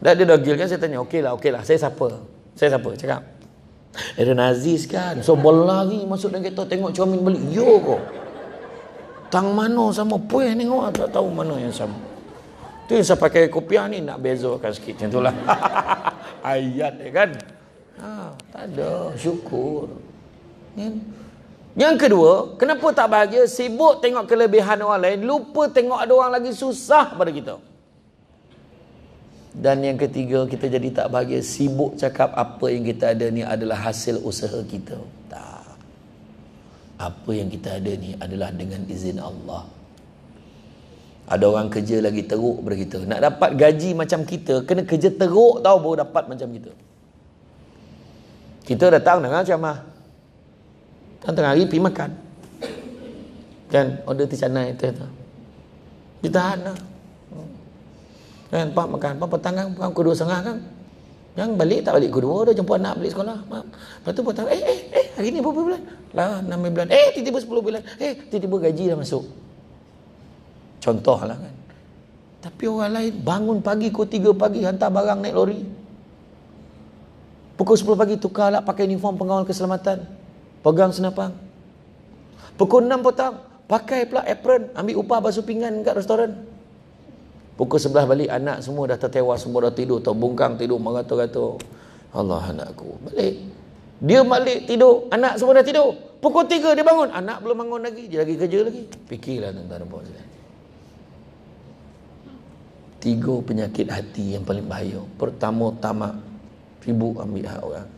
Dah dia dogil kan saya tanya Okey lah okey lah Saya siapa Saya siapa cakap Aaron Aziz kan So bola ni masuk dalam kereta Tengok cermin balik Yo kok Tang mana sama Puih ni orang tak tahu mana yang sama Tu yang saya pakai kopiah ni Nak bezakan sikit macam tu lah. Ayat kan Haa tak ada, syukur. Yang kedua, kenapa tak bahagia? Sibuk tengok kelebihan orang lain, lupa tengok ada orang lagi susah pada kita. Dan yang ketiga, kita jadi tak bahagia. Sibuk cakap apa yang kita ada ni adalah hasil usaha kita. Tak. Apa yang kita ada ni adalah dengan izin Allah. Ada orang kerja lagi teruk daripada kita. Nak dapat gaji macam kita, kena kerja teruk tau baru dapat macam kita. Kita datang dengan jamaah. Dan tengah hari pergi makan. Kan? Order di sana itu. Kita Dia tahan lah. Kan? Pak makan. Pak petang kan? Pukul dua setengah kan? Yang balik tak balik kedua dah jumpa anak balik sekolah. Mak. Lepas tu petang. Eh, eh, eh. Hari ni berapa bulan? Lah, enam bulan. Eh, tiba-tiba sepuluh bulan. Eh, tiba-tiba gaji dah masuk. Contoh lah kan. Tapi orang lain bangun pagi kau tiga pagi hantar barang naik lori. Pukul 10 pagi tukarlah pakai uniform pengawal keselamatan. Pegang senapang. Pukul 6 petang, pakai pula apron, ambil upah basuh pinggan kat restoran. Pukul sebelah balik anak semua dah tertewas semua dah tidur atau bungkang tidur meratu-ratu. Allah anakku balik. Dia balik tidur, anak semua dah tidur. Pukul 3 dia bangun, anak belum bangun lagi, dia lagi kerja lagi. Fikirlah tentang tuan dan puan-puan. Tiga penyakit hati yang paling bahaya. Pertama tamak, ribu ambil hak orang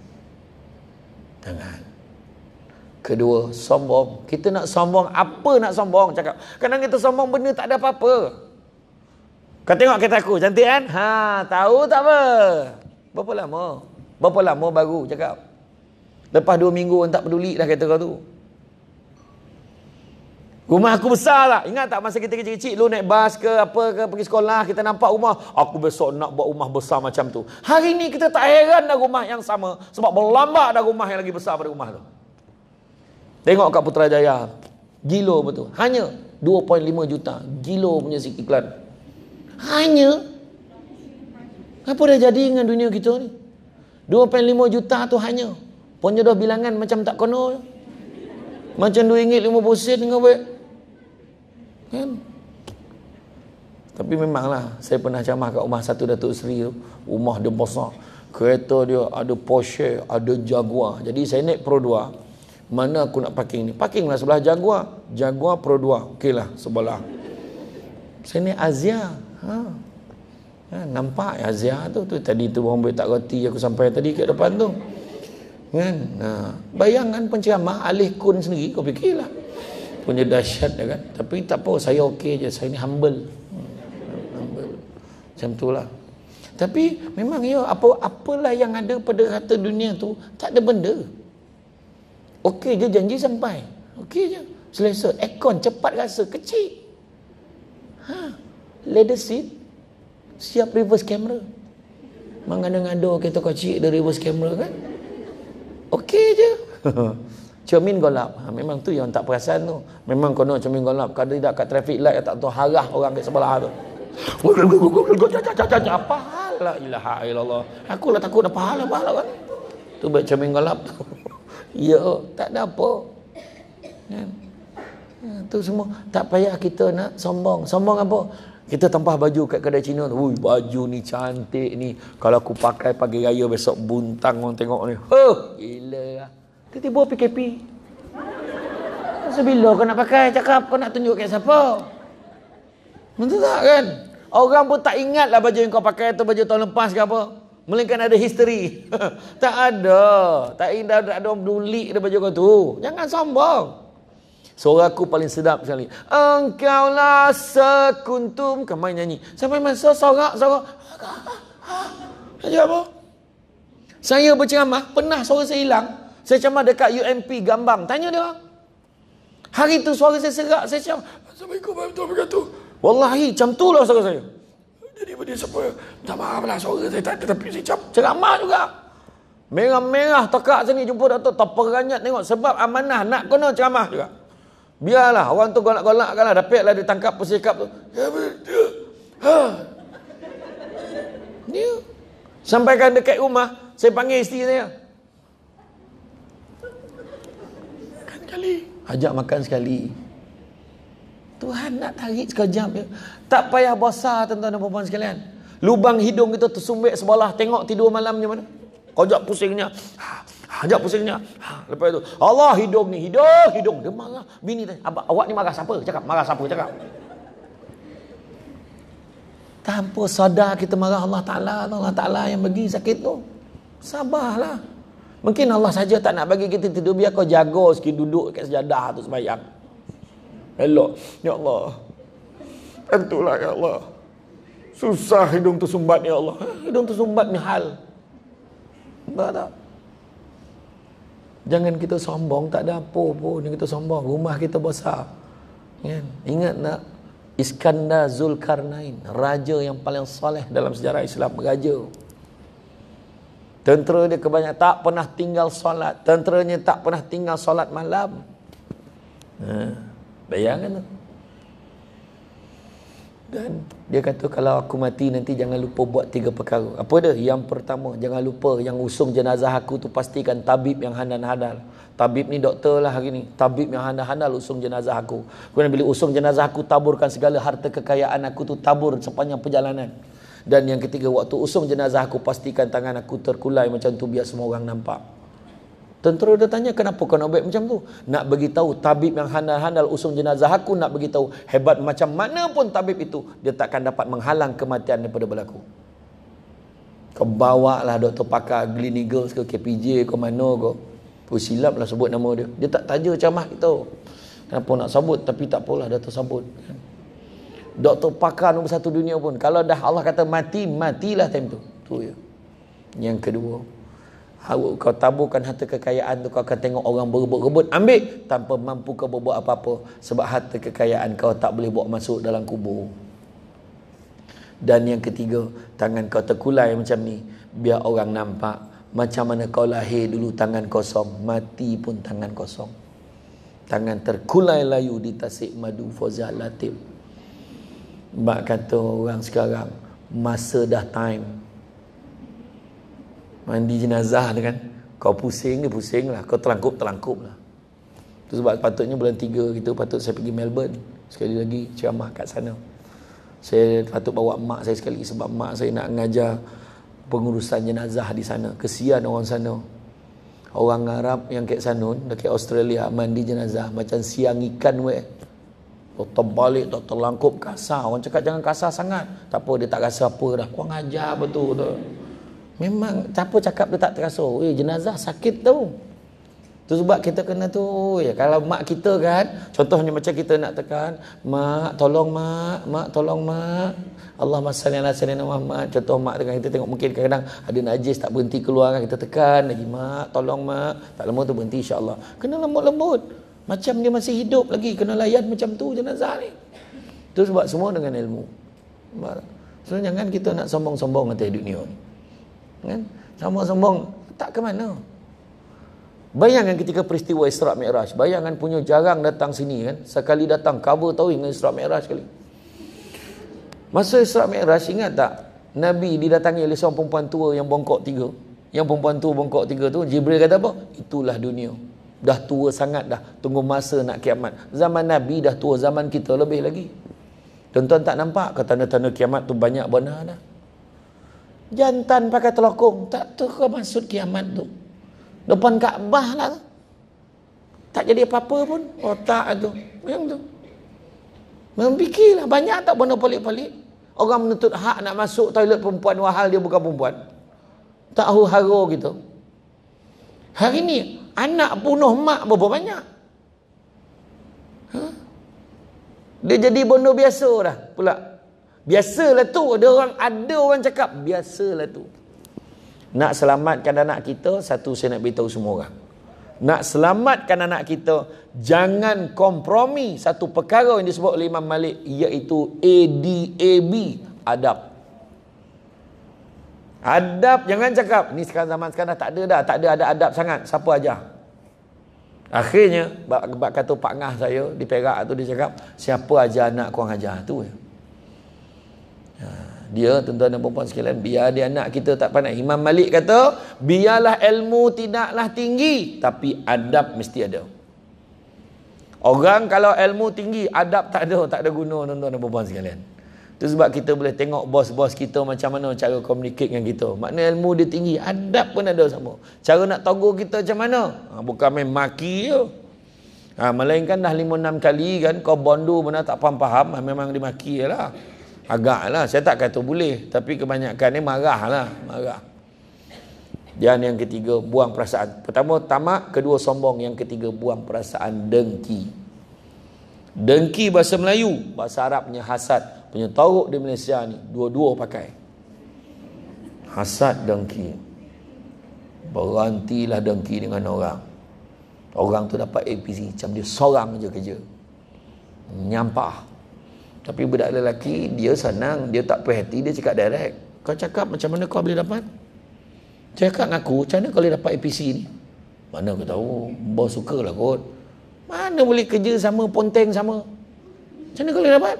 jangan kedua sombong kita nak sombong apa nak sombong cakap kadang kita sombong benda tak ada apa-apa kau tengok kereta aku cantik kan ha tahu tak apa berapa lama berapa lama baru cakap lepas dua minggu tak peduli dah kereta kau tu Rumah aku besar tak? Ingat tak masa kita kecil-kecil lu naik bas ke apa ke pergi sekolah kita nampak rumah. Aku besok nak buat rumah besar macam tu. Hari ni kita tak heran dah rumah yang sama sebab berlambak dah rumah yang lagi besar pada rumah tu. Tengok kat Putrajaya. Gilo betul. Hanya 2.5 juta. Gilo punya si iklan. Hanya apa dah jadi dengan dunia kita ni? 2.5 juta tu hanya. Punya dah bilangan macam tak kena. Macam RM2.50 kau baik. Kan? Tapi memanglah saya pernah ceramah kat rumah satu Datuk Seri tu. Rumah dia besar. Kereta dia ada Porsche, ada Jaguar. Jadi saya naik Pro 2. Mana aku nak parking ni? Parking lah sebelah Jaguar. Jaguar Pro 2. Okey lah, sebelah. Saya naik Azia. Ha. Ya, nampak Azia tu. tu. Tadi tu orang boleh tak reti aku sampai tadi kat depan tu. Kan? Ha. Bayangan penceramah alih kun sendiri kau fikirlah punya dahsyat dia kan tapi tak apa saya okey je saya ni humble humble macam itulah tapi memang ya apa apalah yang ada pada harta dunia tu tak ada benda okey je janji sampai okey je selesa ekon cepat rasa kecil ha leather seat siap reverse camera mengada-ngada kita kecil dari reverse camera kan okey je cermin golap ha, memang tu yang tak perasan tu memang kena cermin golap kadang tidak kat traffic light tak tahu harah orang kat sebelah tu apa hal la ilaha aku lah takut apa hal apa hal kan tu buat cermin golap tu ya tak ada apa kan ha, tu semua tak payah kita nak sombong sombong apa kita tempah baju kat kedai Cina tu. Ui, baju ni cantik ni. Kalau aku pakai pagi raya besok buntang orang tengok ni. Huh, gila lah. Tiba-tiba PKP. Sebila kau nak pakai cakap kau nak tunjuk kat siapa? Betul tak kan? Orang pun tak ingat lah baju yang kau pakai tu baju tahun lepas ke apa. Melainkan ada history. tak ada. Tak ada ada ada bulik dia baju kau tu. Jangan sombong. Suara aku paling sedap sekali. Engkau lah sekuntum. Kau main nyanyi. Sampai masa sorak, sorak. Saja apa? Saya berceramah, pernah suara saya hilang. Saya cuma dekat UMP Gambang. Tanya dia orang. Hari tu suara saya serak. Saya cuma, Assalamualaikum warahmatullahi wabarakatuh. Wallahi, macam tu lah suara saya. Jadi benda siapa, minta maaf lah suara saya. Tak, tetapi saya macam ceramah juga. Merah-merah tekak sini jumpa Dato' terperanjat tengok. Sebab amanah nak kena ceramah juga. Biarlah orang tu golak-golakkan lah. Dapat lah ditangkap persikap tu. Ya betul. Ha. Ni. Ya. Sampaikan dekat rumah. Saya panggil isteri saya. sekali. Ajak makan sekali. Tuhan nak tarik sekejap ya. Tak payah basah tuan-tuan dan perempuan sekalian. Lubang hidung kita tersumbat sebelah tengok tidur malamnya mana. Kau pusingnya. Ha, ha, ajak pusingnya. Ha, lepas itu, Allah hidung ni, hidung, hidung. Dia marah. Bini tanya, Abang, awak ni marah siapa? Cakap, marah siapa? Cakap. Tanpa sadar kita marah Allah Ta'ala, Allah Ta'ala yang bagi sakit tu. Sabarlah. Mungkin Allah saja tak nak bagi kita tidur biar kau jaga sikit duduk kat sejadah tu sembahyang. Elok. Ya Allah. Tentulah ya Allah. Susah hidung tu sumbat ya Allah. Ha, hidung tu sumbat ni hal. Tak tak. Jangan kita sombong, tak ada apa pun kita sombong. Rumah kita besar. Kan? Ingat nak Iskandar Zulkarnain, raja yang paling soleh dalam sejarah Islam, raja. Tentera dia kebanyakan tak pernah tinggal solat. Tenteranya tak pernah tinggal solat malam. Ha, bayangkan Dan dia kata kalau aku mati nanti jangan lupa buat tiga perkara. Apa dia? Yang pertama, jangan lupa yang usung jenazah aku tu pastikan tabib yang handal-handal. Tabib ni doktor lah hari ni. Tabib yang handal-handal usung jenazah aku. Kemudian bila usung jenazah aku taburkan segala harta kekayaan aku tu tabur sepanjang perjalanan. Dan yang ketiga waktu usung jenazah aku pastikan tangan aku terkulai macam tu biar semua orang nampak. Tentera dia tanya kenapa kau nak buat macam tu? Nak bagi tahu tabib yang handal-handal usung jenazah aku nak bagi tahu hebat macam mana pun tabib itu dia takkan dapat menghalang kematian daripada berlaku. Kau bawa lah doktor pakar Gleneagles ke KPJ ke mana ke. Pun silap lah sebut nama dia. Dia tak tanya ceramah kita. Kenapa nak sabut tapi tak apalah doktor sebut. Kan? doktor pakar nombor satu dunia pun kalau dah Allah kata mati matilah time tu tu ya yang kedua kalau kau taburkan harta kekayaan tu kau akan tengok orang berebut-rebut ambil tanpa mampu kau berbuat apa-apa sebab harta kekayaan kau tak boleh bawa masuk dalam kubur. Dan yang ketiga, tangan kau terkulai macam ni, biar orang nampak macam mana kau lahir dulu tangan kosong, mati pun tangan kosong. Tangan terkulai layu di tasik madu fozal Latif. Bak kata orang sekarang Masa dah time Mandi jenazah tu kan Kau pusing ke pusing lah Kau terangkup terangkup lah Itu sebab patutnya bulan 3 kita Patut saya pergi Melbourne Sekali lagi ceramah kat sana Saya patut bawa mak saya sekali Sebab mak saya nak ngajar Pengurusan jenazah di sana Kesian orang sana Orang Arab yang kat sana Dekat Australia Mandi jenazah Macam siang ikan weh tak terbalik, tak terlangkup, kasar. Orang cakap jangan kasar sangat. Tak apa, dia tak rasa apa dah. Kau ngajar betul tu. Memang, tak cakap dia tak terasa. Eh, jenazah sakit tau. Itu sebab kita kena tu. Ya, kalau mak kita kan, contohnya macam kita nak tekan, Mak, tolong mak, mak, tolong mak. Allah masalah ala sayyidina Muhammad. Contoh mak dengan kita tengok mungkin kadang-kadang ada najis tak berhenti keluar kan. Kita tekan lagi, mak, tolong mak. Tak lembut tu berhenti insyaAllah. Kena lembut-lembut. Macam dia masih hidup lagi kena layan macam tu jenazah ni. Itu sebab semua dengan ilmu. So jangan kita nak sombong-sombong atas dunia ni. Kan? Sombong-sombong tak ke mana. Bayangkan ketika peristiwa Israq Mi'raj. Bayangkan punya jarang datang sini kan. Sekali datang cover tahu dengan Israq Mi'raj sekali. Masa Israq Mi'raj ingat tak? Nabi didatangi oleh seorang perempuan tua yang bongkok tiga. Yang perempuan tua bongkok tiga tu. Jibril kata apa? Itulah dunia dah tua sangat dah tunggu masa nak kiamat zaman Nabi dah tua zaman kita lebih lagi tuan-tuan tak nampak ke tanda-tanda kiamat tu banyak benar dah jantan pakai telokong tak tahu ke maksud kiamat tu depan Kaabah lah tak jadi apa-apa pun otak tu yang tu memikirlah banyak tak benda pelik-pelik orang menuntut hak nak masuk toilet perempuan wahal dia bukan perempuan tak haru-haru gitu hari ni Anak bunuh mak berapa banyak? Ha? Dia jadi bondo biasa dah pula. Biasalah tu ada orang ada orang cakap biasalah tu. Nak selamatkan anak kita satu saya nak beritahu semua orang. Nak selamatkan anak kita jangan kompromi satu perkara yang disebut oleh Imam Malik iaitu ADAB adab Adab jangan cakap ni sekarang zaman sekarang dah tak ada dah, tak ada ada adab sangat. Siapa aja? Akhirnya bab kata Pak Ngah saya di Perak tu dia cakap, siapa aja anak kau ajar tu. Ha, dia tuan-tuan dan puan-puan sekalian, biar dia anak kita tak pandai. Imam Malik kata, biarlah ilmu tidaklah tinggi, tapi adab mesti ada. Orang kalau ilmu tinggi, adab tak ada, tak ada guna tuan-tuan dan puan-puan sekalian. Itu sebab kita boleh tengok bos-bos kita macam mana cara komunikasi dengan kita. Makna ilmu dia tinggi. Adab pun ada sama. Cara nak togo kita macam mana? Ha, bukan main maki je. Ha, melainkan dah lima enam kali kan kau bondu mana tak faham-faham ha, memang dia maki je lah. Agaklah. Saya tak kata boleh. Tapi kebanyakan ni marah lah. Marah. Dan yang ketiga, buang perasaan. Pertama, tamak. Kedua, sombong. Yang ketiga, buang perasaan dengki. Dengki bahasa Melayu. Bahasa Arabnya hasad punya tauhid di Malaysia ni dua-dua pakai hasad dengki berantilah dengki dengan orang orang tu dapat APC macam dia sorang je kerja nyampah tapi budak lelaki dia senang dia tak perhati dia cakap direct kau cakap macam mana kau boleh dapat cakap dengan aku macam mana kau boleh dapat APC ni mana aku tahu bos suka lah kot mana boleh kerja sama ponteng sama macam mana kau boleh dapat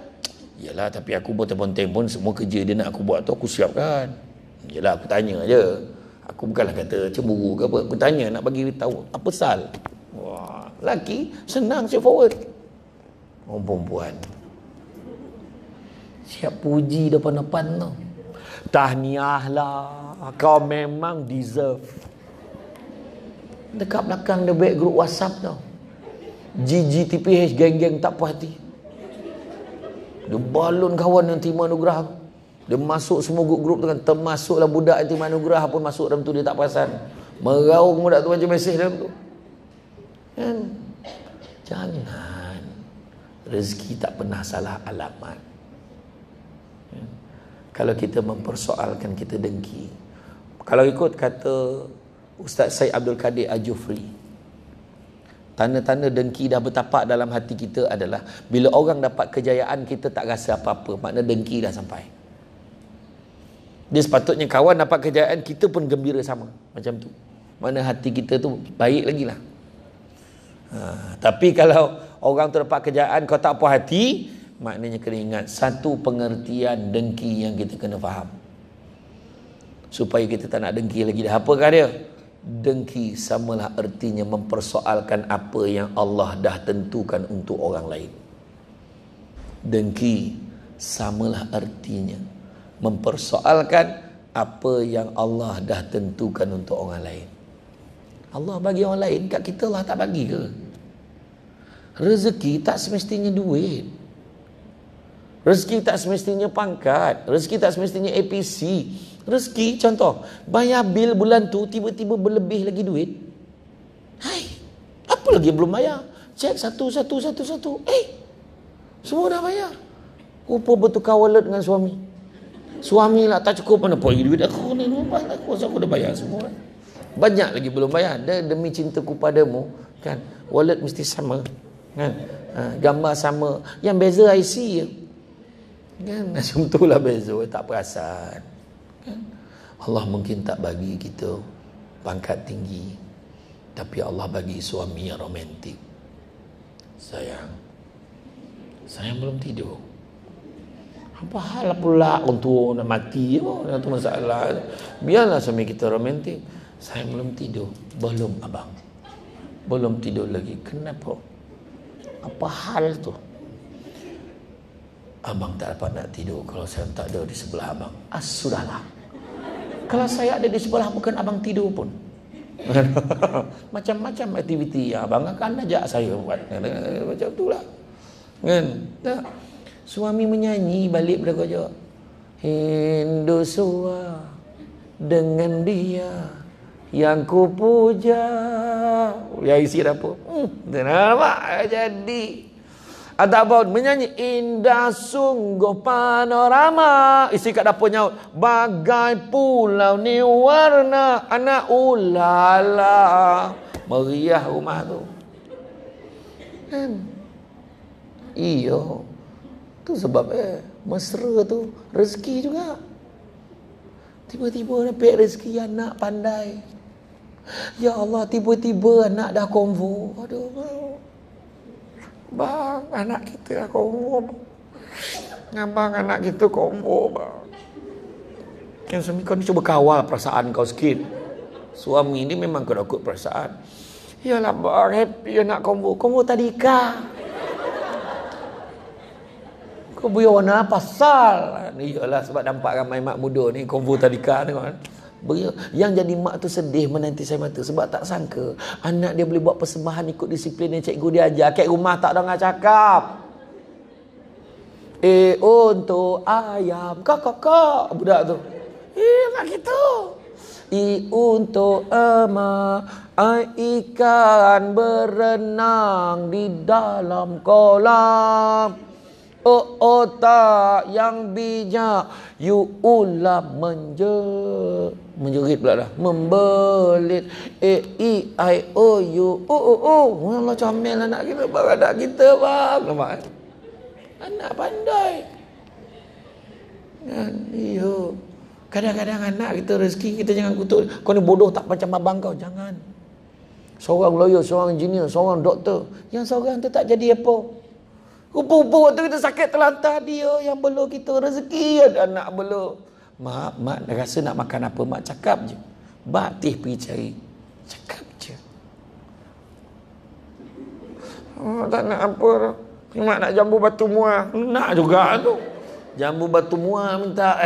Yalah tapi aku pun terpontain pun semua kerja dia nak aku buat tu aku siapkan. Yalah aku tanya aje, Aku bukanlah kata cemburu ke apa. Aku tanya nak bagi tahu apa sal. Wah, laki senang straight forward. Oh, perempuan. Siap puji depan-depan tu. Tahniahlah. Kau memang deserve. Dekat belakang dia back group WhatsApp tau. GGTPH geng-geng tak puas hati. Dia balon kawan yang timah anugerah aku. Dia masuk semua grup-grup tu kan, Termasuklah budak yang timah anugerah pun masuk dalam tu. Dia tak perasan. Meraung budak tu macam mesej dalam tu. Kan? Jangan. Rezeki tak pernah salah alamat. Kan? Kalau kita mempersoalkan kita dengki. Kalau ikut kata Ustaz Syed Abdul Kadir Ajufri. Al Tanda-tanda dengki dah bertapak dalam hati kita adalah bila orang dapat kejayaan kita tak rasa apa-apa, makna dengki dah sampai. Dia sepatutnya kawan dapat kejayaan kita pun gembira sama macam tu. Mana hati kita tu baik lagi lah. Ha, tapi kalau orang tu dapat kejayaan kau tak puas hati, maknanya kena ingat satu pengertian dengki yang kita kena faham. Supaya kita tak nak dengki lagi dah. Apakah dia? dengki samalah artinya mempersoalkan apa yang Allah dah tentukan untuk orang lain. Dengki samalah artinya mempersoalkan apa yang Allah dah tentukan untuk orang lain. Allah bagi orang lain, kat kita lah tak bagi ke? Rezeki tak semestinya duit. Rezeki tak semestinya pangkat. Rezeki tak semestinya APC. Rezeki contoh Bayar bil bulan tu tiba-tiba berlebih lagi duit Hai Apa lagi belum bayar Cek satu satu satu satu Eh Semua dah bayar Rupa bertukar wallet dengan suami Suami lah tak cukup mana pun duit aku ni rumah lah, aku rasa aku dah bayar semua Banyak lagi belum bayar Dan demi cintaku padamu kan Wallet mesti sama kan? Ha, gambar sama Yang beza IC je kan? Macam tu lah beza tak perasan Kan? Allah mungkin tak bagi kita pangkat tinggi tapi Allah bagi suami yang romantik sayang saya belum tidur apa hal pula untuk nak mati itu oh, masalah biarlah suami kita romantik saya belum tidur belum abang belum tidur lagi kenapa apa hal tu abang tak dapat nak tidur kalau saya tak ada di sebelah abang ah, sudahlah kalau saya ada di sebelah mungkin abang tidur pun macam-macam aktiviti ya, abang akan ajak saya buat macam itulah kan tak suami menyanyi balik pada kerja Hindu suwa dengan dia yang ku puja yang isi apa hmm, nampak jadi ada Ataupun menyanyi indah sungguh panorama. Isi kat dapur nyaut. Bagai pulau ni warna anak ulala. Meriah rumah tu. Kan? iyo Tu sebab eh, mesra tu rezeki juga. Tiba-tiba nak dapat rezeki anak pandai. Ya Allah, tiba-tiba anak dah konvo. Aduh, Bang, anak kita lah kombo. ngambang anak kita kombo, bang. Yang suami kau ni cuba kawal perasaan kau sikit. Suami ni memang kau takut perasaan. Yalah, bang, happy anak kombo. Kombo tadi kah? Kau punya warna pasal. iyalah sebab nampak ramai mak muda ni kombo tadi kah tengok. Yang jadi mak tu sedih menanti saya mata Sebab tak sangka Anak dia boleh buat persembahan ikut disiplin yang cikgu dia ajar Kek rumah tak dengar cakap Eh oh, untuk ayam Kok kok kok Budak tu Eh mak itu I untuk emak Ikan berenang di dalam kolam Oh otak yang bijak You ulam menjeluk menjerit pula dah membelit eh, e i o u o o o oh, lah macam mel anak kita berada kita bang nampak kan? anak pandai kan yo kadang-kadang anak kita rezeki kita jangan kutuk kau ni bodoh tak macam abang kau jangan seorang lawyer seorang engineer seorang doktor yang seorang tu tak jadi apa Rupa-rupa waktu kita sakit telantar dia yang belum kita rezeki ada anak belum Mak, mak rasa nak makan apa? Mak cakap je. Batih pergi cari. Cakap je. Oh, tak nak apa. Mak nak jambu batu mua, Nak juga tu. Jambu batu mua minta.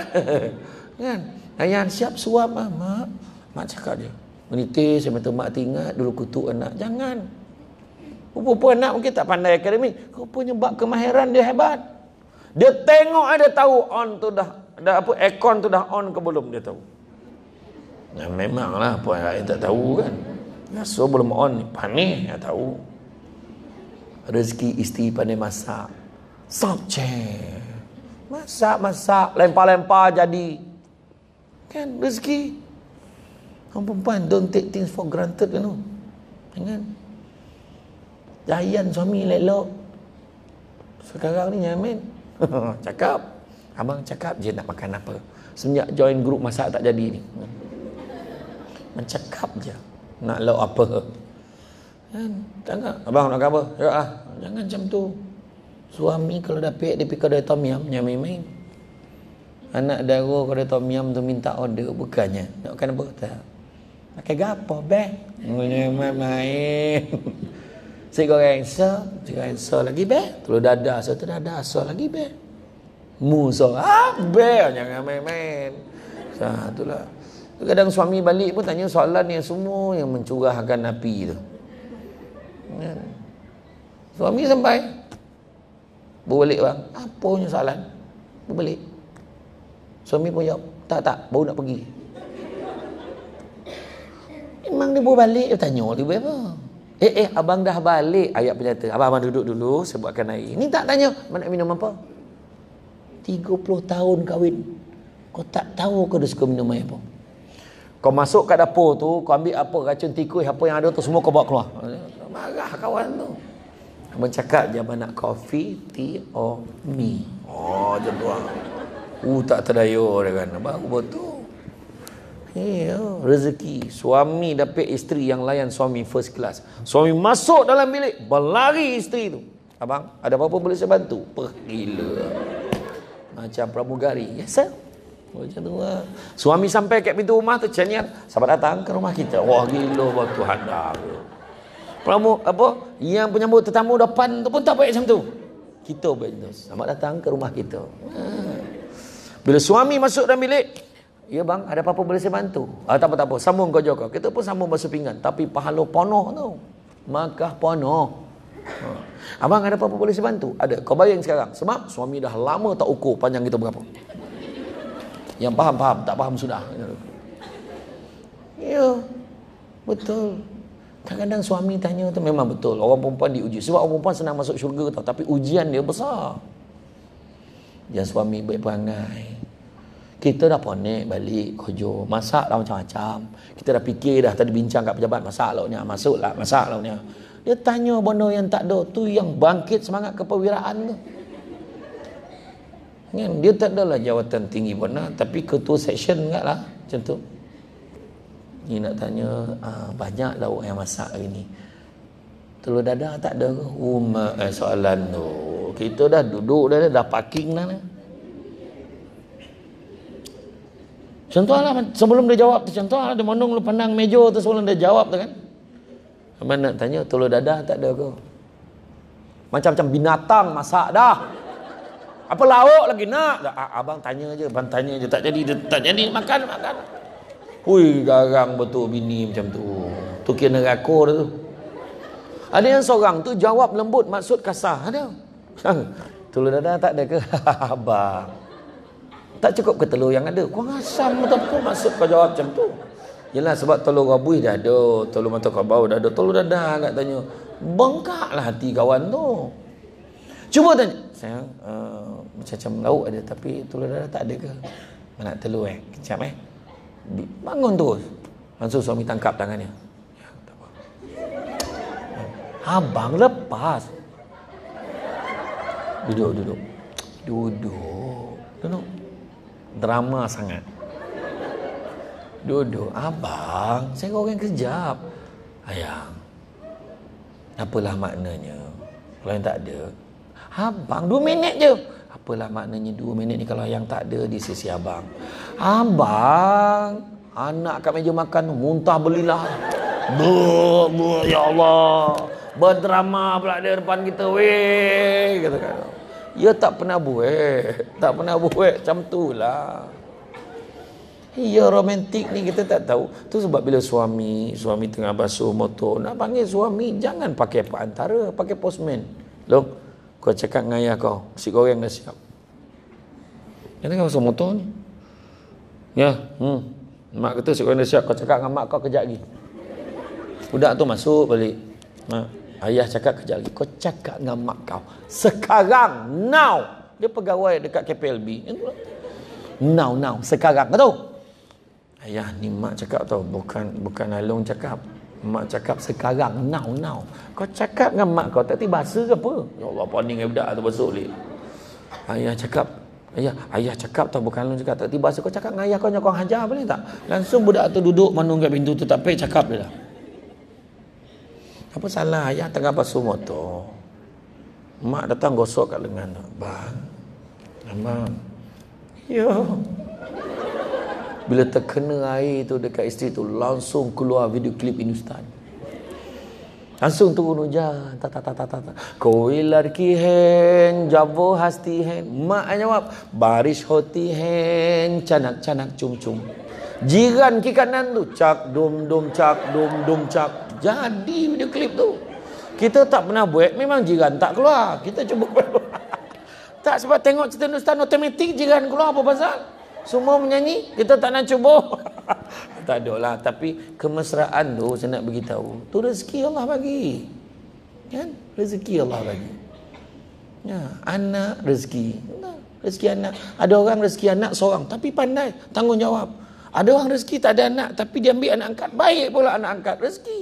kan? Ayah siap suap mak. Lah, mak, mak cakap je. Menitir saya minta mak tinggal dulu kutuk anak. Jangan. Rupa-rupa anak mungkin tak pandai akademik. Rupanya bak kemahiran dia hebat. Dia tengok ada tahu on to the ada apa aircon tu dah on ke belum dia tahu. Ya memanglah puan rakyat tak tahu kan. Ya so belum on ni panik ya tahu. Rezeki isteri pandai masak. Sop che. Masak-masak lempar-lempar jadi. Kan rezeki. Kau perempuan don't take things for granted ya, kan. Kan. Jayan suami lelok. Sekarang ni Yamin. Ya, Cakap. Abang cakap je nak makan apa. Semenjak join grup masak tak jadi ni. Mencakap je. Nak lauk apa. Dan, abang nak apa? Ya ah. Jangan macam tu. Suami kalau dah pek, dia pika dari Tom Yam. Yang main Anak dara kalau Tom Yam tu minta order. Bukannya. Nak makan apa? Tak. Pakai gapo, bang. Mereka main Si Saya goreng sel, saya goreng sel lagi, bang. Telur dada, saya telur dada, sel lagi, bang. Musuh ah, Habis Jangan main-main Nah, lah. Kadang suami balik pun tanya soalan yang semua Yang mencurahkan api tu ya. Suami sampai Berbalik bang Apa punya soalan Berbalik Suami pun jawab Tak tak baru nak pergi Memang dia berbalik Dia tanya dia apa Eh eh abang dah balik Ayat penyata Abang-abang duduk dulu Saya buatkan air Ni tak tanya Mana minum apa 30 tahun kahwin Kau tak tahu kau dah suka minum air apa Kau masuk kat dapur tu Kau ambil apa racun tikus apa yang ada tu Semua kau bawa keluar Marah kawan tu Abang cakap dia abang nak kopi, tea or me Oh macam tu lah Uh tak terdaya dia kan Abang aku betul Hey, ya, oh, rezeki Suami dapat isteri yang layan suami first class Suami masuk dalam bilik Berlari isteri tu Abang, ada apa-apa boleh saya bantu? Pergilah. Macam pramugari. Biasa. Oh, macam tu lah. Suami sampai ke pintu rumah tu. Cianyan. Siapa datang ke rumah kita? Wah gila buat Tuhan dah. Pramu, apa? Yang penyambut tetamu depan tu pun tak baik macam tu. Kita baik macam tu. Selamat datang ke rumah kita. Ah. Bila suami masuk dalam bilik. Ya bang, ada apa-apa boleh saya bantu? Ah, tak apa-apa. Sambung kau jauh Kita pun sambung basuh pinggan. Tapi pahala ponoh tu. Makah ponoh. Ha. Abang ada apa-apa boleh bantu? Ada. Kau bayang sekarang. Sebab suami dah lama tak ukur panjang kita berapa. Yang faham, faham. Tak faham sudah. Ya. Betul. Kadang-kadang suami tanya tu memang betul. Orang perempuan diuji. Sebab orang perempuan senang masuk syurga tau. Tapi ujian dia besar. Ya suami baik perangai. Kita dah ponek balik kojo. Masak lah macam-macam. Kita dah fikir dah tadi bincang kat pejabat. Masak lah. Masuk lah. Masak lah. Masak dia tanya benda yang tak ada tu yang bangkit semangat kepewiraan tu. Kan? Dia tak adalah jawatan tinggi benda tapi ketua section enggak lah macam tu. Ni nak tanya uh, banyak lauk yang masak hari ni. Telur dadar tak ada ke? Um, eh, soalan tu. Kita dah duduk dah, dah, dah parking dah. dah. Contohlah sebelum dia jawab tu contohlah dia menung lu pandang meja tu sebelum dia jawab tu kan. Apa nak tanya telur dadah tak ada ke? Macam-macam binatang masak dah. Apa lauk lagi nak? Lah, abang tanya je, abang tanya je. Tak jadi, tak jadi. Makan, makan. Hui, garang betul bini macam tu. Tu kena rakur tu. Ada yang seorang tu jawab lembut, maksud kasar. Ada. Telur dadah tak ada ke? abang. Tak cukup ke telur yang ada? Kau asam betul maksud kau jawab macam tu. Yelah sebab telur rabuih dah ada, telur mata kabau dah ada, telur dadah nak tanya. Bengkaklah hati kawan tu. Cuba tanya. Saya uh, eh, macam-macam lauk ada tapi telur dadah tak ada ke? Mana telur eh? Kejap eh. Bangun terus. Langsung suami tangkap tangannya. Ya, Abang lepas. Duduk, duduk. Duduk. Duduk. Drama sangat. Duduk Abang Saya kau orang kejap Ayang Apalah maknanya Kalau yang tak ada Abang Dua minit je Apalah maknanya Dua minit ni Kalau yang tak ada Di sisi abang Abang Anak kat meja makan Muntah belilah Buh, buh, ya Allah Berdrama pula dia depan kita Weh Kata kata Ya tak pernah buat Tak pernah buat Macam tu lah Ya romantik ni kita tak tahu. Tu sebab bila suami, suami tengah basuh motor, nak panggil suami jangan pakai antara pakai posmen Loh, kau cakap dengan ayah kau, si goreng dah siap. Dia tengah basuh motor ni. Ya, hmm. Mak kata si goreng dah siap, kau cakap dengan mak kau kejap lagi. Budak tu masuk balik. Ha. Ayah cakap kejap lagi, kau cakap dengan mak kau. Sekarang, now. Dia pegawai dekat KPLB. Lah. Now, now, sekarang. Kau tahu? Ayah ni mak cakap tau Bukan bukan Alung cakap Mak cakap sekarang Now now Kau cakap dengan mak kau Tak bahasa ke apa Ya Allah paning budak tu bahasa boleh Ayah cakap Ayah ayah cakap tau Bukan Alung cakap Tak bahasa kau cakap dengan ayah kau Nyokong hajar boleh tak Langsung budak tu duduk Menung pintu tu tapi cakap dia lah Apa salah Ayah tengah basuh motor Mak datang gosok kat lengan tu Bang Abang Ya bila terkena air tu dekat isteri tu Langsung keluar video klip ini Langsung turun hujan ta ta ta ta ta Koilar ki hen Jabo hasti hen Mak jawab Baris hoti hen Canak canak cum cum Jiran ki kanan tu Cak dum dum cak dum dum cak Jadi video klip tu Kita tak pernah buat Memang jiran tak keluar Kita cuba keluar tak sebab tengok cerita Nustan otomatik jiran keluar apa pasal? Semua menyanyi, kita tak nak cuba. tak ada lah, tapi kemesraan tu saya nak bagi tahu. Tu rezeki Allah bagi. Kan? Rezeki Allah bagi. Ya, anak rezeki. Rezeki anak. Ada orang rezeki anak seorang tapi pandai tanggungjawab. Ada orang rezeki tak ada anak tapi dia ambil anak angkat. Baik pula anak angkat rezeki.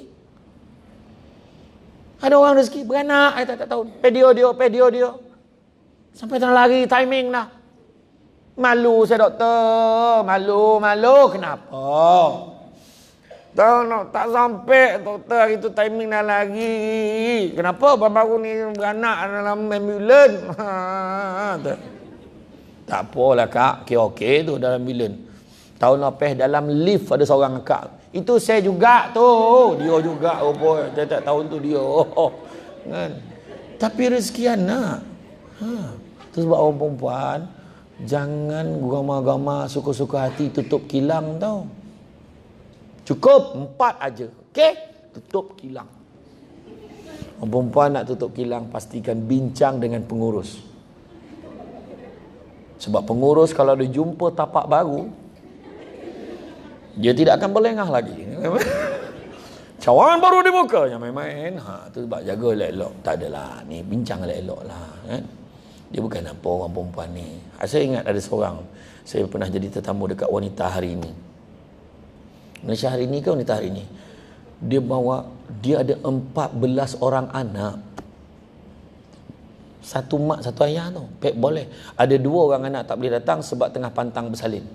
Ada orang rezeki beranak, saya eh, tak, tak tahu. Pedio dia, pedio dia. Sampai tengah lari, timing lah. Malu saya doktor. Malu, malu. Kenapa? Tak, tak sampai doktor hari tu timing dah lagi. Kenapa baru-baru ni beranak dalam ambulan? Ha, tak apalah kak. Okey-okey tu dalam ambulan. Tahun lepas dalam lift ada seorang kak. Itu saya juga tu. Dia juga. Oh boy. tahun tu dia. Oh, oh. Kan? Tapi rezeki anak. Ha. Terus buat orang perempuan. Jangan gama-gama suka-suka hati tutup kilang tau. Cukup empat aja. Okey? Tutup kilang. Perempuan nak tutup kilang pastikan bincang dengan pengurus. Sebab pengurus kalau dia jumpa tapak baru dia tidak akan berlengah lagi. Cawangan baru dibuka. Yang main-main. Ha, tu sebab jaga elok-elok. Tak adalah. Ni bincang elok-elok lah. Eh? Dia bukan apa orang perempuan ni. Ah, saya ingat ada seorang. Saya pernah jadi tetamu dekat wanita hari ini. Malaysia hari ini ke wanita hari ini? Dia bawa, dia ada empat belas orang anak. Satu mak, satu ayah tu. Pek boleh. Ada dua orang anak tak boleh datang sebab tengah pantang bersalin.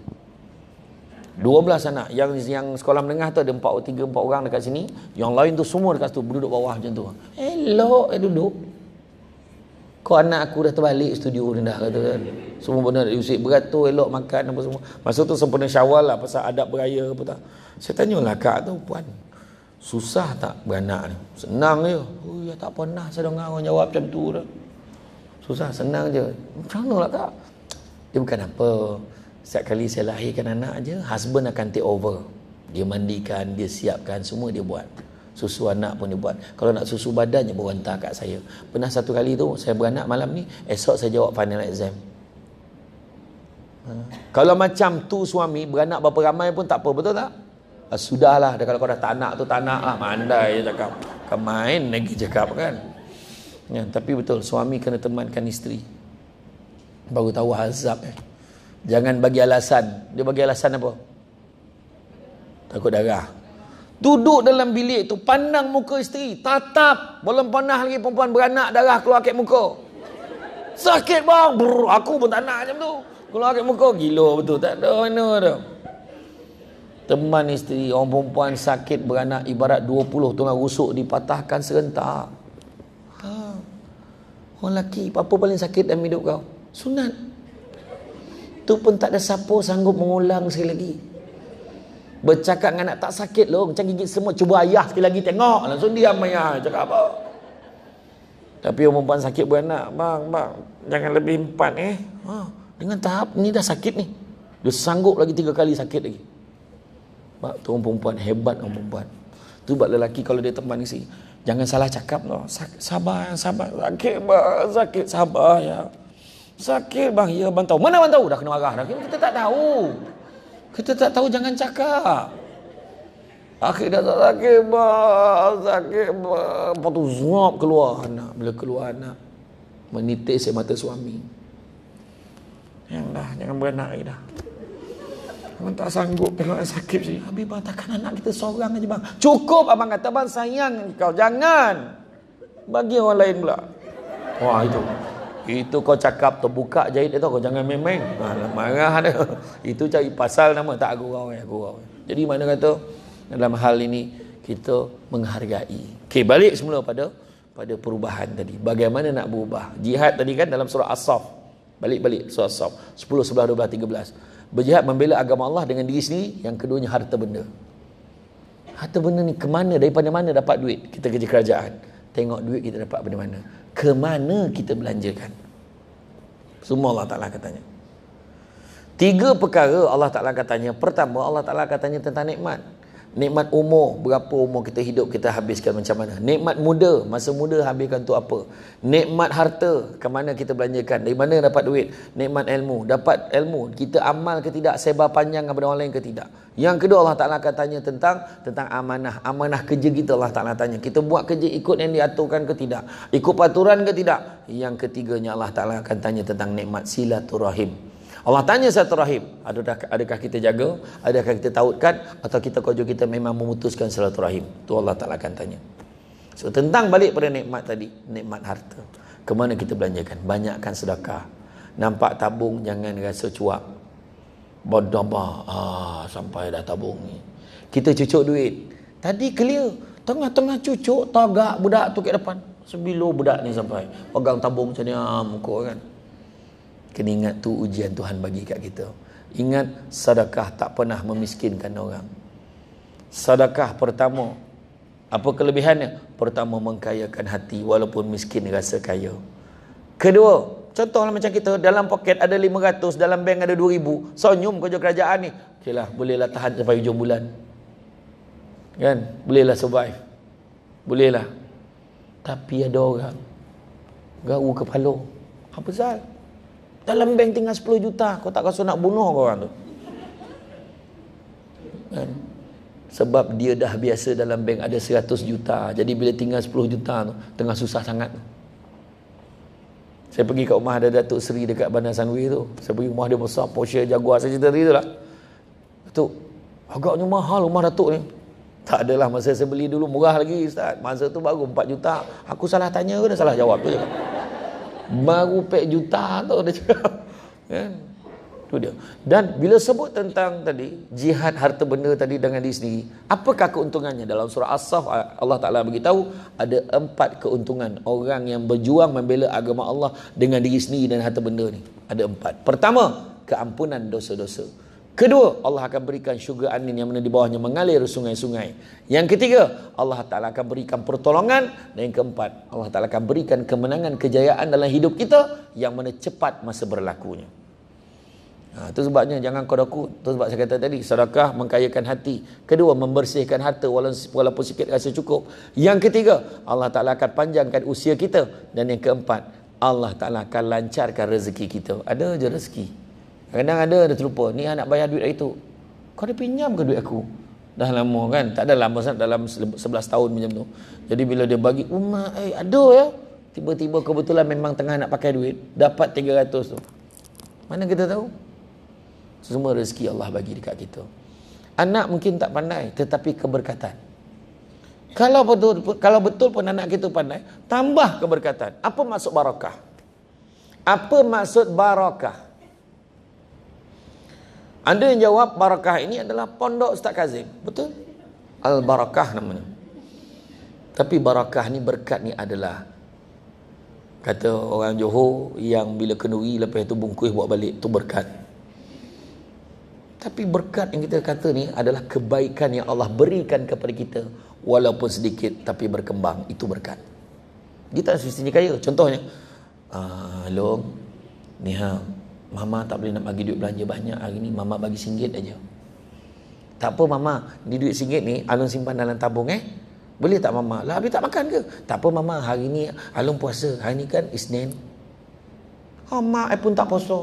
Dua belas anak. Yang yang sekolah menengah tu ada empat 3 4 orang dekat sini. Yang lain tu semua dekat tu duduk bawah macam tu. Elok eh duduk. Kau anak aku dah terbalik studio ni dah kata kan. Semua benda nak usik beratur, elok makan apa semua. Masa tu sempena syawal lah pasal adab beraya apa tak. Saya tanyalah kak tu puan. Susah tak beranak ni? Senang je. Oh ya tak pernah saya dengar orang jawab macam tu dah. Susah senang je. Macam mana lah kak? Dia bukan apa. Setiap kali saya lahirkan anak je, husband akan take over. Dia mandikan, dia siapkan, semua dia buat susu anak pun dibuat. Kalau nak susu badan je berhantar kat saya. Pernah satu kali tu saya beranak malam ni, esok saya jawab final exam. Ha. Kalau macam tu suami beranak berapa ramai pun tak apa, betul tak? Ah, sudahlah, kalau kau dah tak nak tu tak nak lah. Mandai je cakap. Kemain lagi cakap kan. Ya, tapi betul, suami kena temankan isteri. Baru tahu azab. Eh. Jangan bagi alasan. Dia bagi alasan apa? Takut darah. Duduk dalam bilik tu Pandang muka isteri Tatap Belum pernah lagi perempuan beranak darah keluar kat muka Sakit bang Brr, Aku pun tak nak macam tu Keluar kat muka Gila betul Tak ada mana tu Teman isteri Orang perempuan sakit beranak Ibarat 20 tulang rusuk Dipatahkan serentak ha. Orang lelaki Apa paling sakit dalam hidup kau Sunat Tu pun tak ada siapa sanggup mengulang sekali lagi Bercakap dengan anak tak sakit loh. Macam gigit semut. Cuba ayah sekali lagi tengok. Langsung diam ayah. Cakap apa? Tapi umur empat sakit buat anak. Bang, bang. Jangan lebih empat eh. Ha, dengan tahap ni dah sakit ni. Dia sanggup lagi tiga kali sakit lagi. Mak tu orang perempuan hebat orang perempuan. Tu buat lelaki kalau dia teman isteri. Jangan salah cakap loh. sabar sabar. Sakit bang, sakit sabar ya. Sakit bang, ya bang tahu. Mana bang tahu? Dah kena marah. Dah kita tak tahu. Kita tak tahu jangan cakap. Akhir dah tak sakit bah, sakit bah, Lepas tu zuap keluar anak. Bila keluar anak, menitik saya mata suami. Yang dah, jangan beranak lagi dah. Abang tak sanggup tengok yang sakit sih. Habis bang, takkan anak kita seorang aja bang. Cukup abang kata bang, sayang kau. Jangan. Bagi orang lain pula. Wah itu. Itu kau cakap terbuka jahit itu kau jangan main-main. Ah, lah, marah dia. Itu cari pasal nama tak gurau eh gurau. Jadi mana kata dalam hal ini kita menghargai. Okey balik semula pada pada perubahan tadi. Bagaimana nak berubah? Jihad tadi kan dalam surah As-Saff. Balik-balik surah As-Saff. 10 11 12 13. Berjihad membela agama Allah dengan diri sendiri, yang keduanya harta benda. Harta benda ni ke mana? Daripada mana dapat duit? Kita kerja kerajaan. Tengok duit kita dapat benda mana ke mana kita belanjakan semua Allah Ta'ala katanya tiga perkara Allah Ta'ala katanya pertama Allah Ta'ala katanya tentang nikmat Nikmat umur, berapa umur kita hidup kita habiskan macam mana? Nikmat muda, masa muda habiskan tu apa? Nikmat harta, ke mana kita belanjakan? Dari mana dapat duit? Nikmat ilmu, dapat ilmu. Kita amal ke tidak? Sebar panjang kepada orang lain ke tidak? Yang kedua Allah Ta'ala akan tanya tentang tentang amanah. Amanah kerja kita Allah Ta'ala tanya. Kita buat kerja ikut yang diaturkan ke tidak? Ikut paturan ke tidak? Yang ketiganya Allah Ta'ala akan tanya tentang nikmat silaturahim. Allah tanya satu rahim, adakah, adakah kita jaga, adakah kita tautkan, atau kita kau kita memang memutuskan salat rahim. Itu Allah Ta'ala akan tanya. So, tentang balik pada nikmat tadi, nikmat harta. Kemana kita belanjakan? Banyakkan sedekah. Nampak tabung, jangan rasa cuap. Bodabah, ah, sampai dah tabung ni. Kita cucuk duit. Tadi clear. Tengah-tengah cucuk, togak budak tu ke depan. Sebilo budak ni sampai. Pegang tabung macam ni, ah, muka kan. Kena ingat tu ujian Tuhan bagi kat kita. Ingat sedekah tak pernah memiskinkan orang. Sedekah pertama. Apa kelebihannya? Pertama mengkayakan hati walaupun miskin rasa kaya. Kedua, contohlah macam kita dalam poket ada 500, dalam bank ada 2000. Senyum kerja kerajaan ni. Okeylah, bolehlah tahan sampai hujung bulan. Kan? Bolehlah survive. Bolehlah. Tapi ada orang. Gau kepala. Apa salah? Dalam bank tinggal 10 juta. Kau tak rasa nak bunuh orang tu. Kan? Sebab dia dah biasa dalam bank ada 100 juta. Jadi bila tinggal 10 juta tu, tengah susah sangat. Saya pergi ke rumah ada Datuk Seri dekat Bandar Sanwi tu. Saya pergi rumah dia besar, Porsche, Jaguar. Saya cerita tadi tu lah. Datuk, agaknya mahal rumah Datuk ni. Tak adalah masa saya beli dulu murah lagi Ustaz. Masa tu baru 4 juta. Aku salah tanya ke dia salah jawab tu je baru pek juta tu dia cakap ya tu dia dan bila sebut tentang tadi jihad harta benda tadi dengan diri sendiri apakah keuntungannya dalam surah as-saf Allah Taala bagi tahu ada empat keuntungan orang yang berjuang membela agama Allah dengan diri sendiri dan harta benda ni ada empat pertama keampunan dosa-dosa Kedua, Allah akan berikan syurga anin yang mana di bawahnya mengalir sungai-sungai. Yang ketiga, Allah Ta'ala akan berikan pertolongan. Dan yang keempat, Allah Ta'ala akan berikan kemenangan, kejayaan dalam hidup kita yang mana cepat masa berlakunya. Ha, itu sebabnya jangan kau daku. Itu sebab saya kata tadi, sedekah mengkayakan hati. Kedua, membersihkan harta walaupun, walaupun sikit rasa cukup. Yang ketiga, Allah Ta'ala akan panjangkan usia kita. Dan yang keempat, Allah Ta'ala akan lancarkan rezeki kita. Ada je rezeki. Kadang-kadang ada, dia terlupa. Ni nak bayar duit itu. Kau ada pinjam ke duit aku? Dah lama kan? Tak ada lama sangat dalam 11 tahun macam tu. Jadi bila dia bagi, umat, eh, ada ya. Tiba-tiba kebetulan memang tengah nak pakai duit. Dapat 300 tu. Mana kita tahu? Semua rezeki Allah bagi dekat kita. Anak mungkin tak pandai, tetapi keberkatan. Kalau betul, kalau betul pun anak kita pandai, tambah keberkatan. Apa maksud barakah? Apa maksud barakah? Anda yang jawab barakah ini adalah pondok Ustaz Kazim. Betul? Al-barakah namanya. Tapi barakah ni berkat ni adalah kata orang Johor yang bila kenduri lepas itu bungkus buat balik tu berkat. Tapi berkat yang kita kata ni adalah kebaikan yang Allah berikan kepada kita walaupun sedikit tapi berkembang itu berkat. Kita semestinya kaya contohnya. Ah, uh, long. Ni ha. Mama tak boleh nak bagi duit belanja banyak hari ni Mama bagi singgit aja. Tak apa Mama, ni duit singgit ni Alun simpan dalam tabung eh Boleh tak Mama? Lah habis tak makan ke? Tak apa Mama, hari ni Alun puasa Hari ni kan Isnin Oh ha, Mak, saya pun tak puasa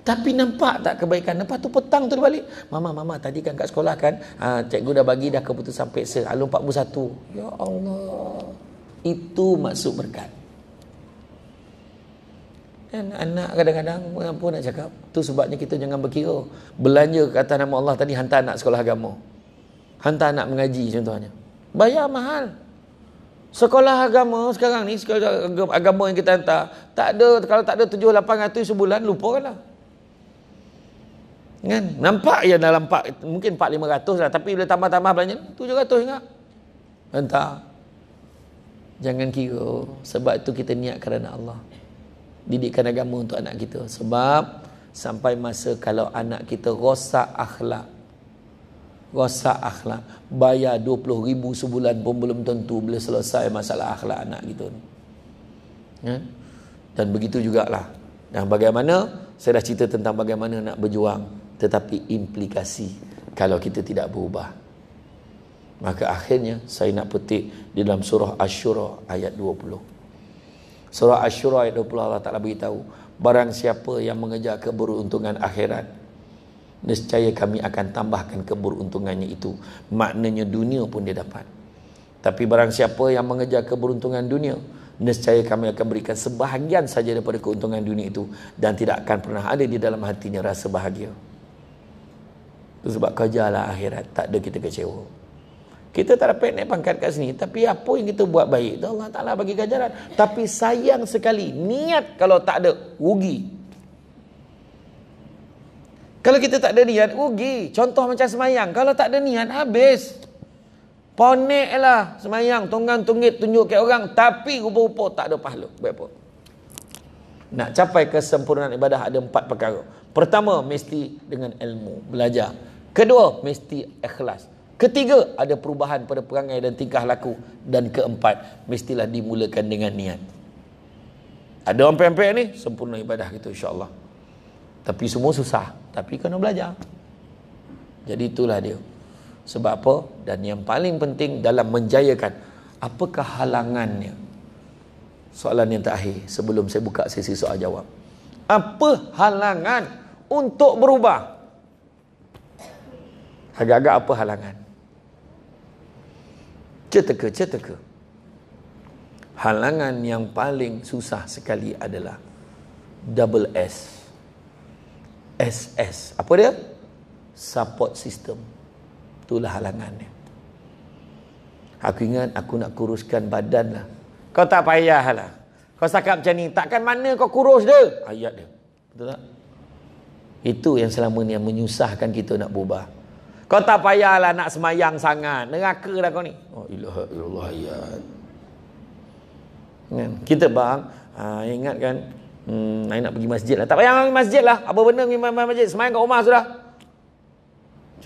tapi nampak tak kebaikan Lepas tu petang tu balik Mama, mama Tadi kan kat sekolah kan ha, Cikgu dah bagi dah keputusan peksa Alun 41 Ya Allah Itu maksud berkat dan anak kadang-kadang oh, apa nak cakap? Tu sebabnya kita jangan berkira. Belanja kata nama Allah tadi hantar anak sekolah agama. Hantar anak mengaji contohnya. Bayar mahal. Sekolah agama sekarang ni sekolah agama yang kita hantar tak ada kalau tak ada 7 800 sebulan lupakanlah. Kan? Nampak ya dalam 4, mungkin 4 500 lah tapi bila tambah-tambah belanja 700 ingat. Hantar. Jangan kira sebab tu kita niat kerana Allah didikan agama untuk anak kita sebab sampai masa kalau anak kita rosak akhlak rosak akhlak bayar 20 ribu sebulan pun belum tentu boleh selesai masalah akhlak anak kita ni ya? dan begitu jugalah dan bagaimana saya dah cerita tentang bagaimana nak berjuang tetapi implikasi kalau kita tidak berubah maka akhirnya saya nak petik di dalam surah asy-syura ayat 20 Surah Ashura ayat 20 Allah Ta'ala beritahu Barang siapa yang mengejar keberuntungan akhirat Nescaya kami akan tambahkan keberuntungannya itu Maknanya dunia pun dia dapat Tapi barang siapa yang mengejar keberuntungan dunia Nescaya kami akan berikan sebahagian saja daripada keuntungan dunia itu Dan tidak akan pernah ada di dalam hatinya rasa bahagia Sebab kajalah akhirat Tak ada kita kecewa kita tak dapat naik pangkat kat sini. Tapi apa yang kita buat baik tu Allah Ta'ala bagi ganjaran. Tapi sayang sekali. Niat kalau tak ada, rugi. Kalau kita tak ada niat, rugi. Contoh macam semayang. Kalau tak ada niat, habis. Ponek lah semayang. Tunggang-tunggit tunjuk ke orang. Tapi rupa-rupa tak ada pahala. Berapa? Nak capai kesempurnaan ibadah ada empat perkara. Pertama, mesti dengan ilmu. Belajar. Kedua, mesti ikhlas. Ketiga, ada perubahan pada perangai dan tingkah laku. Dan keempat, mestilah dimulakan dengan niat. Ada orang pempek ni, sempurna ibadah kita Allah. Tapi semua susah. Tapi kena belajar. Jadi itulah dia. Sebab apa? Dan yang paling penting dalam menjayakan. Apakah halangannya? Soalan yang terakhir. Sebelum saya buka sesi soal jawab. Apa halangan untuk berubah? Agak-agak apa halangan? Ceteka, ceteka. Halangan yang paling susah sekali adalah double S. SS. Apa dia? Support system. Itulah halangannya. Aku ingat aku nak kuruskan badan lah. Kau tak payah lah. Kau cakap macam ni. Takkan mana kau kurus dia? Ayat dia. Betul tak? Itu yang selama ni yang menyusahkan kita nak berubah. Kau tak payahlah nak semayang sangat. Neraka lah kau ni. Oh, ilah, illallah ya. Hmm. Kita bang, ha, ingat kan, hmm, nak pergi masjid lah. Tak payah pergi masjid lah. Apa benda pergi masjid? Semayang kat rumah sudah.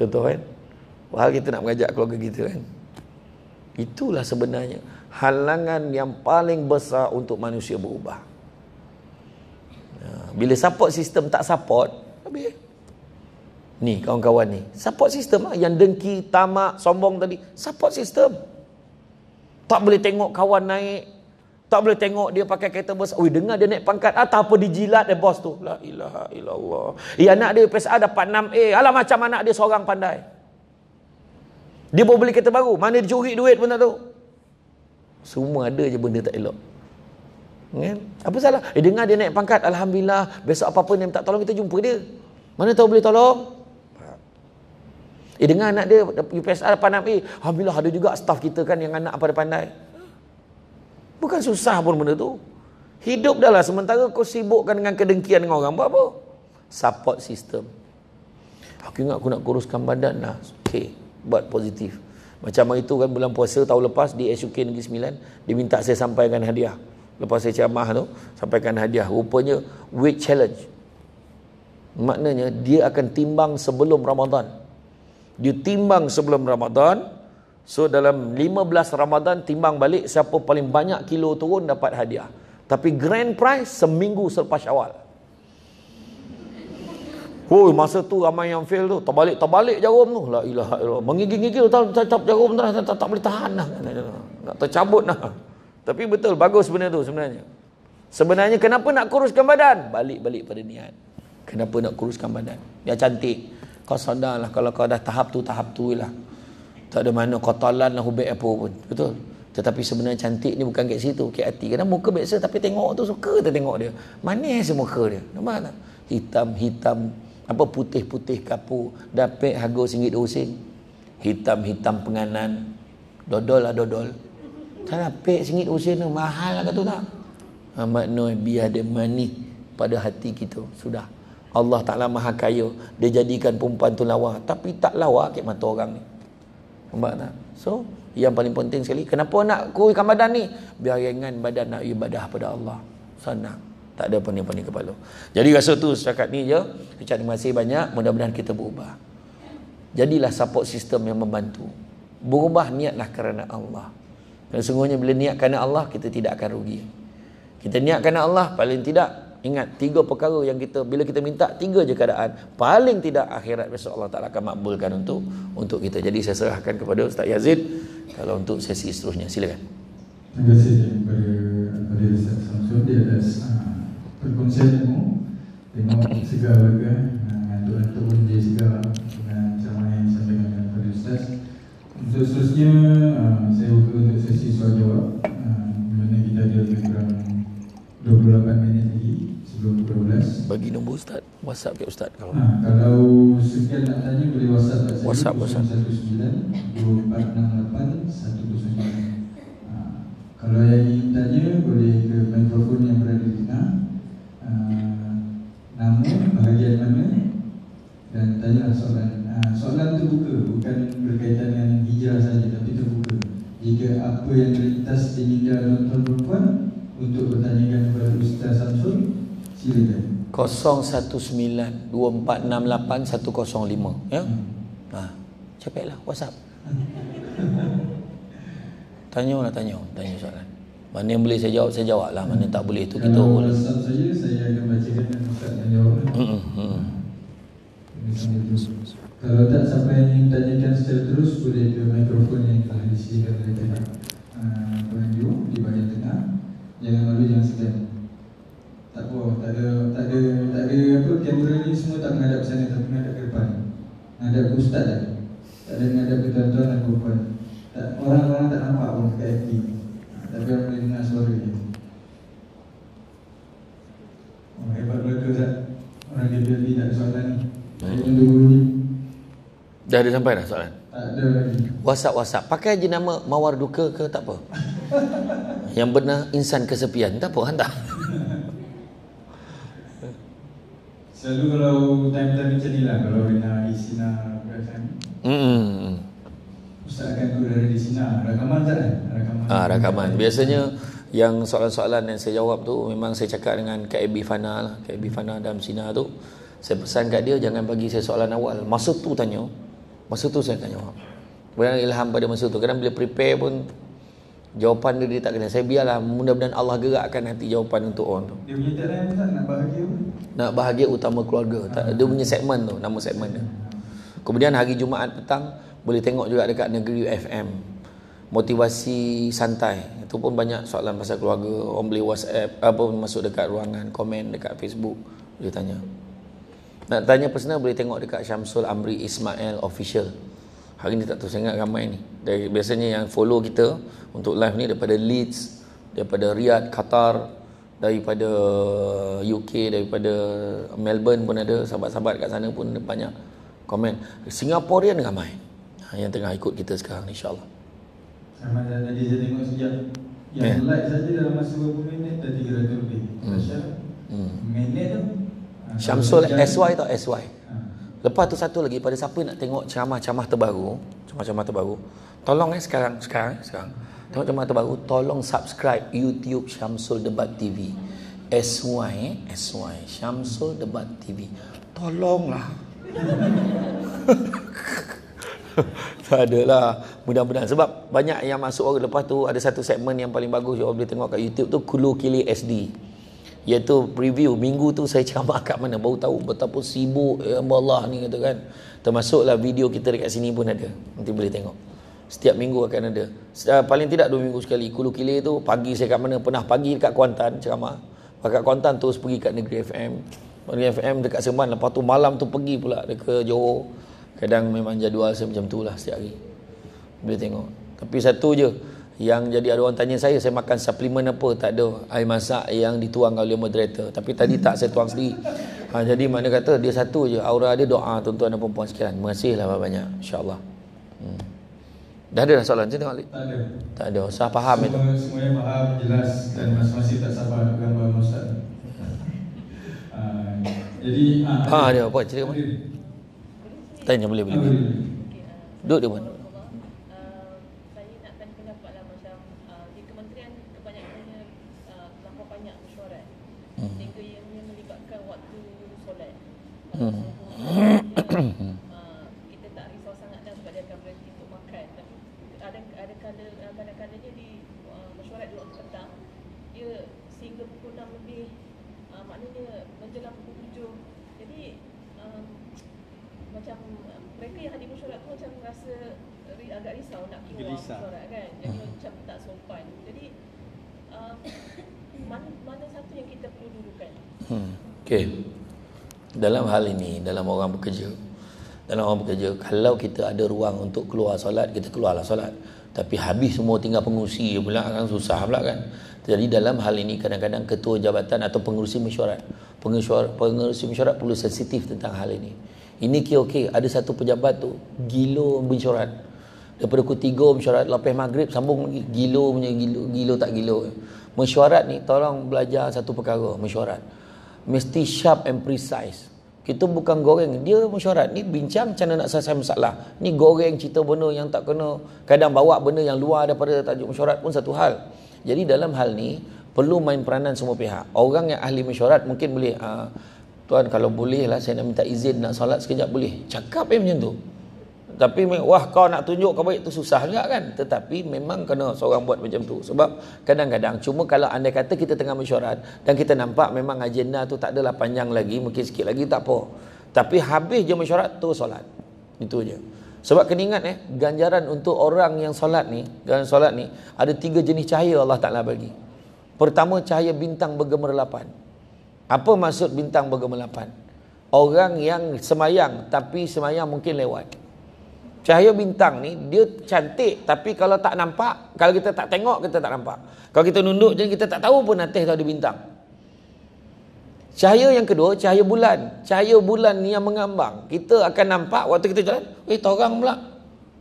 Contoh kan. Hal kita nak mengajak keluarga kita kan. Itulah sebenarnya halangan yang paling besar untuk manusia berubah. Ha, bila support sistem tak support, habis. Ni kawan-kawan ni Support sistem lah Yang dengki, tamak, sombong tadi Support sistem Tak boleh tengok kawan naik Tak boleh tengok dia pakai kereta bos Ui dengar dia naik pangkat Atau apa dijilat dia bos tu La ilaha illallah Ya anak dia PSA dapat 6A Alah macam anak dia seorang pandai Dia boleh beli kereta baru Mana dia curi duit pun tak tahu Semua ada je benda tak elok Kan? Apa salah? Eh, dengar dia naik pangkat Alhamdulillah Besok apa-apa yang Tak tolong kita jumpa dia Mana tahu boleh tolong Eh dengar anak dia UPSR depan nak eh, Alhamdulillah ada juga staff kita kan yang anak pada pandai. Bukan susah pun benda tu. Hidup dah lah sementara kau sibukkan dengan kedengkian dengan orang. Buat apa? Support system. Aku ingat aku nak kuruskan badan lah. Okay. Buat positif. Macam itu kan bulan puasa tahun lepas di SUK Negeri Sembilan. Dia minta saya sampaikan hadiah. Lepas saya ceramah tu. Sampaikan hadiah. Rupanya weight challenge. Maknanya dia akan timbang sebelum Ramadan. Ramadan dia sebelum Ramadan so dalam 15 Ramadan timbang balik siapa paling banyak kilo turun dapat hadiah tapi grand prize seminggu selepas syawal Woi oh, masa tu ramai yang fail tu terbalik terbalik jarum tu la ilaha illallah mengigil-gigil tahu tercap jarum tu tak, tak, tak boleh tahan dah nak tercabut dah tapi betul bagus benda tu sebenarnya sebenarnya kenapa nak kuruskan badan balik-balik pada niat kenapa nak kuruskan badan dia cantik kau sadarlah kalau kau dah tahap tu, tahap tu lah. Tak ada mana kotalan lah hubik apa pun. Betul? Tetapi sebenarnya cantik ni bukan kat situ, kat hati. Kadang muka biasa tapi tengok tu suka kita tengok dia. Manis si muka dia. Nampak tak? Hitam-hitam, apa putih-putih kapu, dapet harga singgit dosing. Hitam-hitam penganan, dodol lah dodol. Tak dapet singgit dosing tu, mahal lah kata tak? Ahmad Noi, biar dia manis pada hati kita. Sudah. Allah Ta'ala maha kaya Dia jadikan perempuan tu lawa Tapi tak lawa ke mata orang ni Nampak tak? So, yang paling penting sekali Kenapa nak kurikan badan ni? Biar ringan badan nak ibadah pada Allah sana Tak ada pening-pening kepala Jadi rasa tu setakat ni je Ucap terima kasih banyak Mudah-mudahan kita berubah Jadilah support sistem yang membantu Berubah niatlah kerana Allah Dan sungguhnya bila niat kerana Allah Kita tidak akan rugi Kita niat kerana Allah Paling tidak Ingat tiga perkara yang kita bila kita minta tiga je keadaan paling tidak akhirat besok Allah Taala akan makbulkan untuk untuk kita. Jadi saya serahkan kepada Ustaz Yazid kalau untuk sesi seterusnya silakan. Terima kasih kepada kepada Ustaz Samsul dia atas uh, ah, perkongsian tengok segala warga dengan uh, tuan dia juga dengan ceramah yang disampaikan kepada Ustaz. Untuk uh, saya untuk sesi soal jawab uh, ah, mana kita ada kurang 28 minit lagi sebelum 12. Bagi nombor ustaz, WhatsApp ke ustaz kalau. Ha, kalau sekian nak tanya boleh WhatsApp saya. WhatsApp WhatsApp ha, kalau yang ingin tanya boleh ke mikrofon yang berada di sana. Ha, nama, bahagian mana dan tanya soalan. Ha, soalan terbuka bukan berkaitan dengan hijrah saja tapi terbuka. Jika apa yang terlintas di minda nonton perempuan untuk pertanyaan kepada Ustaz Samsul silakan 0192468105 ya. Hmm. Ha. Capeklah WhatsApp. tanya lah tanya, tanya soalan. Mana yang boleh saya jawab, saya jawab lah. Mana yang tak boleh itu kita urus. Kalau WhatsApp saja, saya akan baca dan Ustaz tanya orang. Kalau tak sampai yang ingin tanyakan secara terus, boleh ke mikrofon yang telah disediakan oleh pihak uh, Jangan malu, jangan segan Tak apa, tak ada, tak ada, tak ada apa Kamera ni semua tak menghadap ke sana Tapi menghadap ke depan Menghadap ke ustaz lah Tak ada menghadap ke tuan-tuan dan perempuan Orang-orang tak nampak pun ke IT Tapi orang boleh dengar suara dia Oh, hebat pula tu Ustaz Orang dia beli tak ada soalan ni Dah ada sampai dah soalan? WhatsApp-WhatsApp. Pakai aja nama Mawar Duka ke tak apa. Yang benar insan kesepian. Tak apa, hantar. Selalu kalau time-time macam ni lah. Kalau Rina di nak berasal. Hmm. Ustaz akan turun dari di sini. Rakaman tak kan? Rakaman. Ah, rakaman. Biasanya yang soalan-soalan yang saya jawab tu memang saya cakap dengan KB Fana lah. KB Fana dalam Sina tu. Saya pesan kat dia jangan bagi saya soalan awal. Masa tu tanya, Masa tu saya tanya Kemudian ilham pada masa tu Kadang bila prepare pun Jawapan dia, dia tak kena Saya biarlah Mudah-mudahan Allah gerakkan hati jawapan untuk orang tu Dia punya jalan tak nak bahagia Nak bahagia utama keluarga tak, Dia punya segmen tu Nama segmen dia Kemudian hari Jumaat petang Boleh tengok juga dekat negeri UFM Motivasi santai Itu pun banyak soalan pasal keluarga Orang beli whatsapp Apa masuk dekat ruangan Komen dekat facebook Boleh tanya nak tanya personal boleh tengok dekat Syamsul Amri Ismail official. Hari ni tak tahu sangat ramai ni. Dari biasanya yang follow kita untuk live ni daripada Leeds, daripada Riyadh, Qatar, daripada UK, daripada Melbourne pun ada, sahabat-sahabat kat sana pun banyak komen. Singaporean ramai ha, yang tengah ikut kita sekarang insya-Allah. Selamat datang tadi saya tengok sejak yang yeah. live saja dalam masa beberapa minit dah 300 lebih. Masya-Allah. Hmm. hmm. Minit tu Syamsul SY tak SY. Lepas tu satu lagi pada siapa nak tengok ceramah-ceramah terbaru, ceramah-ceramah terbaru. Tolong eh sekarang sekarang eh, sekarang. Tengok ceramah terbaru, tolong subscribe YouTube Syamsul Debat TV. SY eh, SY Syamsul Debat TV. Tolonglah. tak ada lah Mudah-mudahan Sebab banyak yang masuk Lepas tu ada satu segmen Yang paling bagus Yang orang boleh tengok kat YouTube tu Kulu Kili SD iaitu preview minggu tu saya ceramah kat mana baru tahu betapa sibuk ya Allah ni kata kan termasuklah video kita dekat sini pun ada nanti boleh tengok setiap minggu akan ada Setelah, paling tidak dua minggu sekali kulu kilir tu pagi saya kat mana pernah pagi dekat Kuantan ceramah dekat Kuantan terus pergi kat negeri FM negeri FM dekat Seman lepas tu malam tu pergi pula ke Johor kadang memang jadual saya macam tu lah setiap hari boleh tengok tapi satu je yang jadi ada orang tanya saya saya makan suplemen apa tak ada air masak yang dituang oleh moderator tapi tadi tak saya tuang sendiri ha, jadi mana kata dia satu je aura dia doa tuan-tuan dan perempuan sekalian terima kasihlah banyak-banyak insyaAllah hmm. dah ada dah soalan saya tengok tak ada tak ada Saya faham semua, itu semuanya faham jelas dan masih-masih tak sabar dengan gambar Ustaz uh, jadi uh, ah, ha, ah, ada, ada apa cerita apa tanya boleh boleh, boleh. duduk dia pun kita tak risau sangat dah sebab dia akan berhenti untuk makan tapi ada ada kala kadang-kadang dia di uh, mesyuarat di waktu petang dia sehingga pukul 6 lebih uh, maknanya menjelang pukul 7 jadi um, macam mereka yang hadir mesyuarat tu macam rasa ri, agak risau nak keluar Gelisah. mesyuarat kan jadi macam tak sopan jadi um, mana, mana satu yang kita perlu dudukan hmm. okay dalam hal ini dalam orang bekerja dalam orang bekerja kalau kita ada ruang untuk keluar solat kita keluarlah solat tapi habis semua tinggal pengerusi je pula kan susah pula kan jadi dalam hal ini kadang-kadang ketua jabatan atau pengerusi mesyuarat pengerusi, mesyuarat perlu sensitif tentang hal ini ini ke okey ada satu pejabat tu gilo mesyuarat daripada pukul tiga mesyuarat lepas maghrib sambung lagi gilo punya gilo gilo tak gilo mesyuarat ni tolong belajar satu perkara mesyuarat mesti sharp and precise. Kita bukan goreng. Dia mesyuarat. Ni bincang macam nak selesai masalah. Ni goreng cerita benda yang tak kena. Kadang bawa benda yang luar daripada tajuk mesyuarat pun satu hal. Jadi dalam hal ni, perlu main peranan semua pihak. Orang yang ahli mesyuarat mungkin boleh... Ah, tuan kalau boleh lah saya nak minta izin nak solat sekejap boleh. Cakap eh macam tu tapi wah kau nak tunjuk kau baik tu susah juga kan tetapi memang kena seorang buat macam tu sebab kadang-kadang cuma kalau anda kata kita tengah mesyuarat dan kita nampak memang agenda tu tak adalah panjang lagi mungkin sikit lagi tak apa tapi habis je mesyuarat tu solat itu je sebab kena ingat eh ganjaran untuk orang yang solat ni ganjaran solat ni ada tiga jenis cahaya Allah Ta'ala bagi pertama cahaya bintang bergemerlapan apa maksud bintang bergemerlapan orang yang semayang tapi semayang mungkin lewat Cahaya bintang ni dia cantik tapi kalau tak nampak, kalau kita tak tengok kita tak nampak. Kalau kita nunduk je kita tak tahu pun atas tu ada bintang. Cahaya yang kedua, cahaya bulan. Cahaya bulan ni yang mengambang. Kita akan nampak waktu kita jalan, eh terang pula.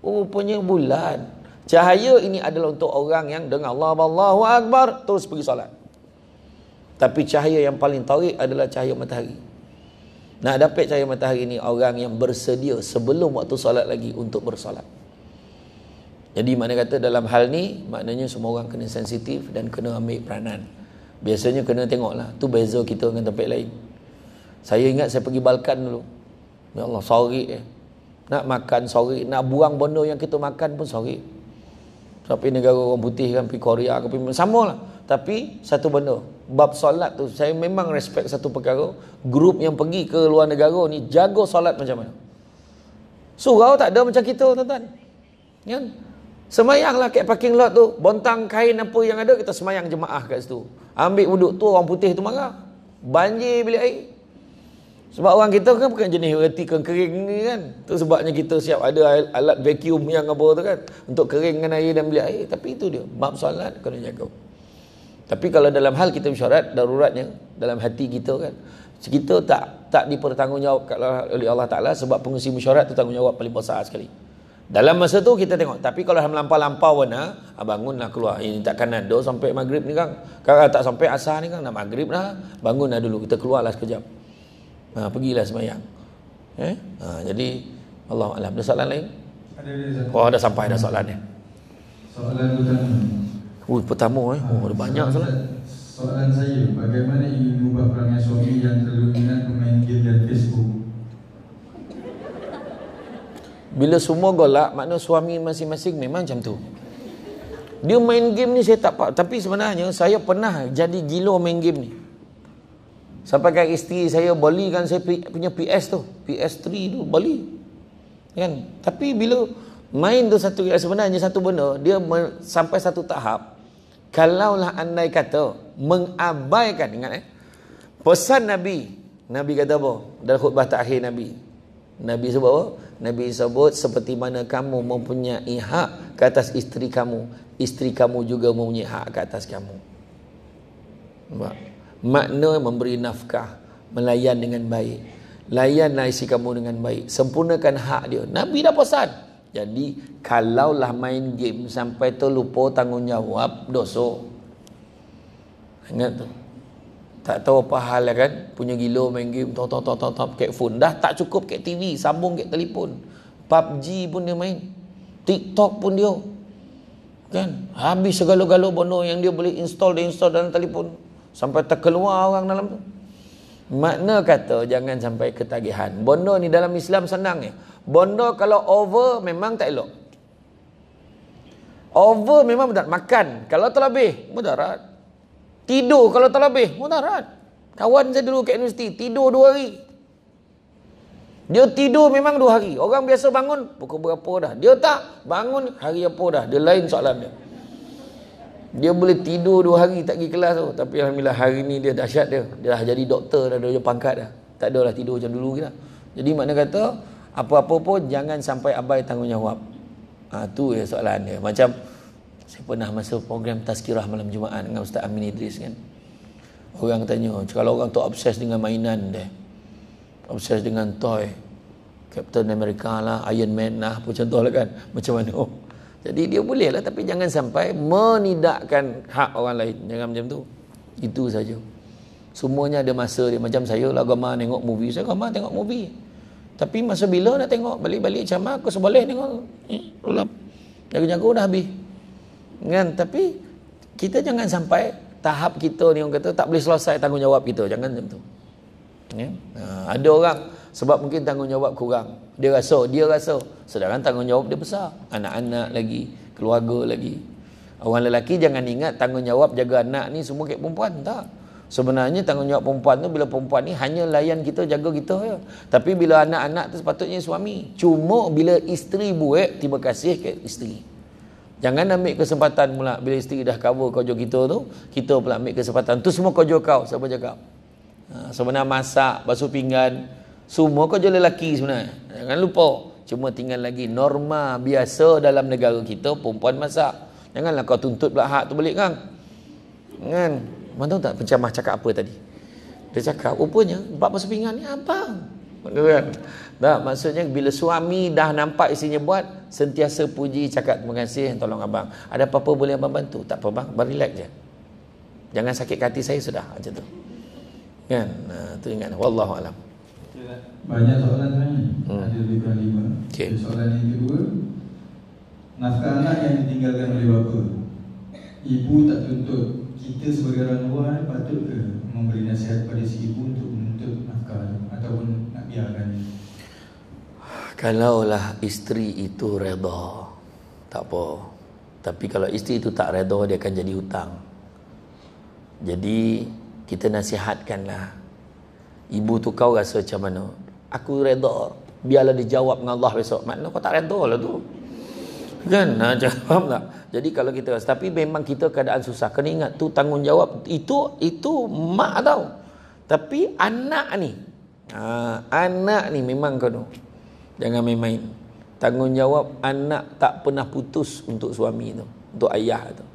Oh, rupanya bulan. Cahaya ini adalah untuk orang yang dengar Allah, Allahu Akbar, terus pergi solat. Tapi cahaya yang paling tarik adalah cahaya matahari. Nak dapat cahaya matahari ni orang yang bersedia sebelum waktu solat lagi untuk bersolat. Jadi mana kata dalam hal ni maknanya semua orang kena sensitif dan kena ambil peranan. Biasanya kena tengok lah tu beza kita dengan tempat lain. Saya ingat saya pergi Balkan dulu. Ya Allah sorry eh. Nak makan sorry, nak buang benda yang kita makan pun sorry. Tapi negara orang putih kan pergi Korea ke pergi tapi satu benda Bab solat tu Saya memang respect satu perkara Grup yang pergi ke luar negara ni Jaga solat macam mana Surau tak ada macam kita tuan-tuan ya? Semayang lah kat parking lot tu Bontang kain apa yang ada Kita semayang jemaah kat situ Ambil wuduk tu orang putih tu marah Banjir bilik air sebab orang kita kan bukan jenis reti kan, kering ni kan. Itu sebabnya kita siap ada alat vacuum yang apa tu kan. Untuk keringkan air dan beli air. Tapi itu dia. Bab solat kena jaga. Tapi kalau dalam hal kita bersyarat daruratnya dalam hati kita kan kita tak tak dipertanggungjawab oleh Allah Taala sebab pengusi mesyuarat itu tanggungjawab paling besar sekali. Dalam masa tu kita tengok tapi kalau dah lampau lampau bangun ah, ah, bangunlah keluar ini eh, tak kena do sampai maghrib ni kang. Kalau tak sampai asar ni kang nak maghrib dah bangunlah dulu kita keluarlah sekejap. Ha pergilah sembahyang. Eh? Ha, jadi Allah alam ada soalan lain? Ada Oh dah sampai dah soalan ni. Soalan tu kan. Oh, pertama eh. Oh, ada banyak salah. Soalan saya, bagaimana ingin mengubah perangai suami yang terlalu minat bermain game dan Facebook? Bila semua golak, makna suami masing-masing memang macam tu. Dia main game ni saya tak faham. Tapi sebenarnya saya pernah jadi gila main game ni. Sampai kan isteri saya kan saya punya PS tu. PS3 tu beli. Kan? Tapi bila main tu satu eh, sebenarnya satu benda dia sampai satu tahap kalaulah andai kata mengabaikan ingat eh pesan nabi nabi kata apa dalam khutbah terakhir nabi nabi sebut apa nabi sebut seperti mana kamu mempunyai hak ke atas isteri kamu isteri kamu juga mempunyai hak ke atas kamu Nampak? makna memberi nafkah melayan dengan baik layanlah isteri kamu dengan baik sempurnakan hak dia nabi dah pesan jadi kalaulah main game sampai tu lupa tanggungjawab dosa. Ingat tu. Tak tahu apa hal lah kan punya gila main game tau tau tau tau tau pakai phone dah tak cukup kek TV sambung kek telefon. PUBG pun dia main. TikTok pun dia. Kan? Habis segala-galanya benda yang dia boleh install dan install dalam telefon sampai terkeluar orang dalam tu. Makna kata jangan sampai ketagihan. Bondo ni dalam Islam senang ya. Bondo kalau over memang tak elok. Over memang mudarat. Makan kalau terlebih mudarat. Tidur kalau terlebih mudarat. Kawan saya dulu ke universiti tidur dua hari. Dia tidur memang dua hari. Orang biasa bangun pukul berapa dah. Dia tak bangun hari apa dah. Dia lain soalan dia. Dia boleh tidur dua hari tak pergi kelas tu. Tapi Alhamdulillah hari ni dia dahsyat dia. Dia dah jadi doktor dah, dia pangkat dah. Tak ada lah tidur macam dulu kita. Jadi makna kata, apa-apa pun jangan sampai abai tanggungjawab. Ha, tu ya soalan dia. Macam, saya pernah masuk program Tazkirah Malam Jumaat dengan Ustaz Amin Idris kan. Orang tanya, kalau orang tu obses dengan mainan dia. Obses dengan toy. Captain America lah, Iron Man lah, apa contoh lah kan. Macam mana? Oh. Jadi dia boleh lah tapi jangan sampai menidakkan hak orang lain. Jangan macam tu. Itu saja. Semuanya ada masa dia macam saya lah agama tengok movie. Saya agama tengok movie. Tapi masa bila nak tengok balik-balik macam aku seboleh tengok. Eh, Jaga-jaga dah habis. Kan? Tapi kita jangan sampai tahap kita ni orang kata tak boleh selesai tanggungjawab kita. Jangan macam tu. Ya? Ha, ada orang... Sebab mungkin tanggungjawab kurang Dia rasa, dia rasa Sedangkan tanggungjawab dia besar Anak-anak lagi, keluarga lagi Orang lelaki jangan ingat tanggungjawab jaga anak ni semua kek perempuan Tak Sebenarnya tanggungjawab perempuan tu bila perempuan ni hanya layan kita jaga kita je. Tapi bila anak-anak tu sepatutnya suami. Cuma bila isteri buat terima kasih ke isteri. Jangan ambil kesempatan mula bila isteri dah cover kojo kita tu, kita pula ambil kesempatan tu semua kojo kau siapa jaga Ha, sebenarnya masak, basuh pinggan, semua kau jadi lelaki sebenarnya. Jangan lupa. Cuma tinggal lagi norma biasa dalam negara kita perempuan masak. Janganlah kau tuntut pula hak tu balik kan. Kan? Mana tahu tak pencamah cakap apa tadi? Dia cakap rupanya bab pasal pinggan ni apa? Kan? Tak, maksudnya bila suami dah nampak isinya buat Sentiasa puji, cakap terima kasih Tolong abang, ada apa-apa boleh abang bantu Tak apa bang, baru relax je Jangan sakit hati saya sudah macam tu kan nah tu ingat wallahu alam banyak soalan tanya hmm. Ada lebih kurang lima okay. Jadi Soalan yang kedua Nafkah anak yang ditinggalkan oleh bapa Ibu tak tuntut Kita sebagai orang tua patut ke Memberi nasihat pada si ibu untuk menuntut nafkah Ataupun nak biarkan Kalau lah isteri itu redha Tak apa Tapi kalau isteri itu tak redha Dia akan jadi hutang Jadi kita nasihatkanlah Ibu tu kau rasa macam mana aku reda biarlah dijawab dengan Allah besok maknanya lah, kau tak reda lah tu kan nah, ha, jawab tak jadi kalau kita tapi memang kita keadaan susah kena ingat tu tanggungjawab itu itu mak tau tapi anak ni ha, anak ni memang kena jangan main-main tanggungjawab anak tak pernah putus untuk suami tu untuk ayah tu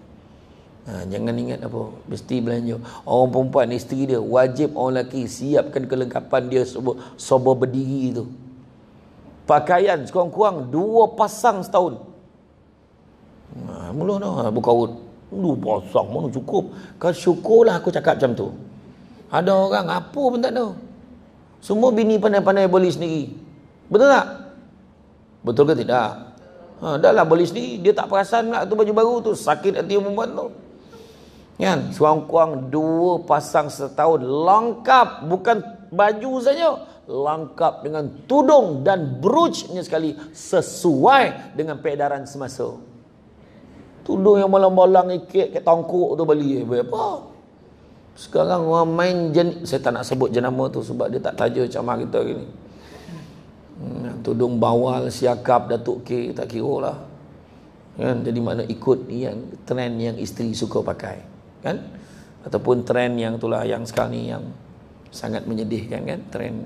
Ha, jangan ingat apa mesti belanja orang perempuan isteri dia wajib orang lelaki siapkan kelengkapan dia sober, sobo berdiri tu pakaian sekurang-kurang dua pasang setahun ha, mula dah ha, buka urut dua pasang mana cukup kan syukur lah aku cakap macam tu ada orang apa pun tak tahu semua bini pandai-pandai beli sendiri betul tak? betul ke tidak? Ha, dah lah beli sendiri dia tak perasan nak tu baju baru tu sakit hati perempuan tu Kan? Seorang kurang dua pasang setahun lengkap bukan baju saja lengkap dengan tudung dan brooch-nya sekali sesuai dengan peredaran semasa. Tudung yang malam malang ikat kat tongkuk tu beli eh, apa? Sekarang orang main jenis saya tak nak sebut jenama tu sebab dia tak tajuk macam kita gini. Hmm, tudung bawal siakap Datuk K tak kira lah. Kan? Jadi mana ikut yang trend yang isteri suka pakai kan ataupun trend yang itulah yang sekarang ni yang sangat menyedihkan kan trend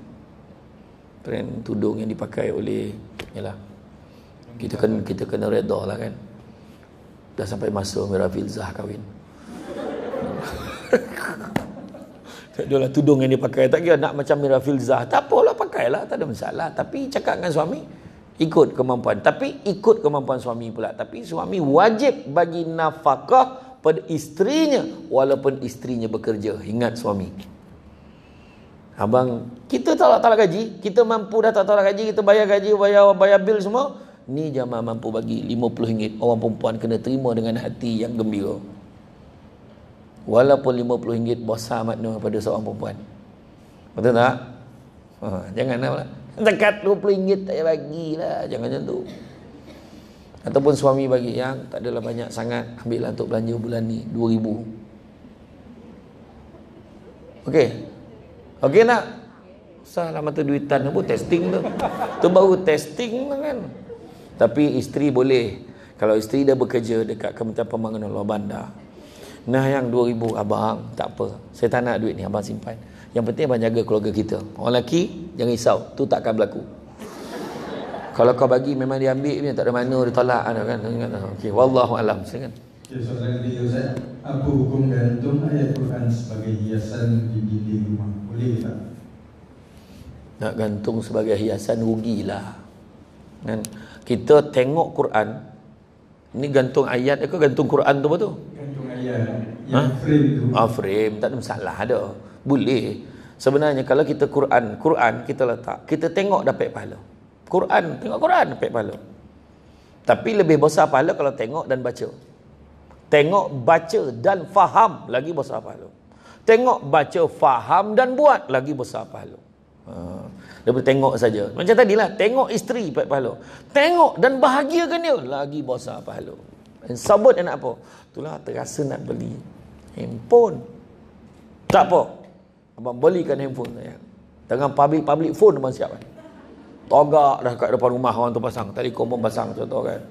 trend tudung yang dipakai oleh yalah kita kan kita kena redha lah kan dah sampai masa Mira Filzah kahwin tak adalah tudung yang pakai. tak kira nak macam Mira Filzah tak apalah pakailah tak ada masalah tapi cakap dengan suami ikut kemampuan tapi ikut kemampuan suami pula tapi suami wajib bagi nafkah pada isterinya walaupun isterinya bekerja ingat suami abang kita tak nak talak gaji kita mampu dah tak talak gaji kita bayar gaji bayar bayar bil semua ni jamaah mampu bagi RM50 orang perempuan kena terima dengan hati yang gembira walaupun RM50 besar makna pada seorang perempuan betul tak? Ha, janganlah dekat RM20 tak payah bagilah jangan macam tu Ataupun suami bagi yang tak adalah banyak sangat Ambil untuk belanja bulan ni 2000 Okey Okey nak Usah lah mata duitan tu testing tu Tu baru testing lah kan Tapi isteri boleh Kalau isteri dah bekerja dekat Kementerian Pembangunan Luar Bandar Nah yang 2000 abang tak apa Saya tak nak duit ni abang simpan Yang penting abang jaga keluarga kita Orang lelaki jangan risau Tu takkan berlaku kalau kau bagi memang dia ambil punya tak ada mana dia tolak ah, kan lah. okey wallahu alam silakan okay, ya, so, apa hukum gantung ayat Quran sebagai hiasan di dinding rumah boleh tak nak gantung sebagai hiasan rugilah kan kita tengok Quran ni gantung ayat eh, ke gantung Quran tu betul gantung ayat yang ha? frame tu ah, frame tak ada masalah ada boleh sebenarnya kalau kita Quran Quran kita letak kita tengok dapat pahala Quran, tengok Quran pek pala. Tapi lebih besar pahala kalau tengok dan baca. Tengok, baca dan faham lagi besar pahala. Tengok, baca, faham dan buat lagi besar pahala. Ha. Dia tengok saja. Macam tadilah, tengok isteri pek pahala. Tengok dan bahagiakan dia lagi besar pahala. And sabut dia nak apa? Itulah terasa nak beli handphone. Tak apa. Abang belikan handphone saya. Dengan public-public phone pun siap kan? togak dah kat depan rumah orang tu pasang Tadi kau pun pasang contoh kan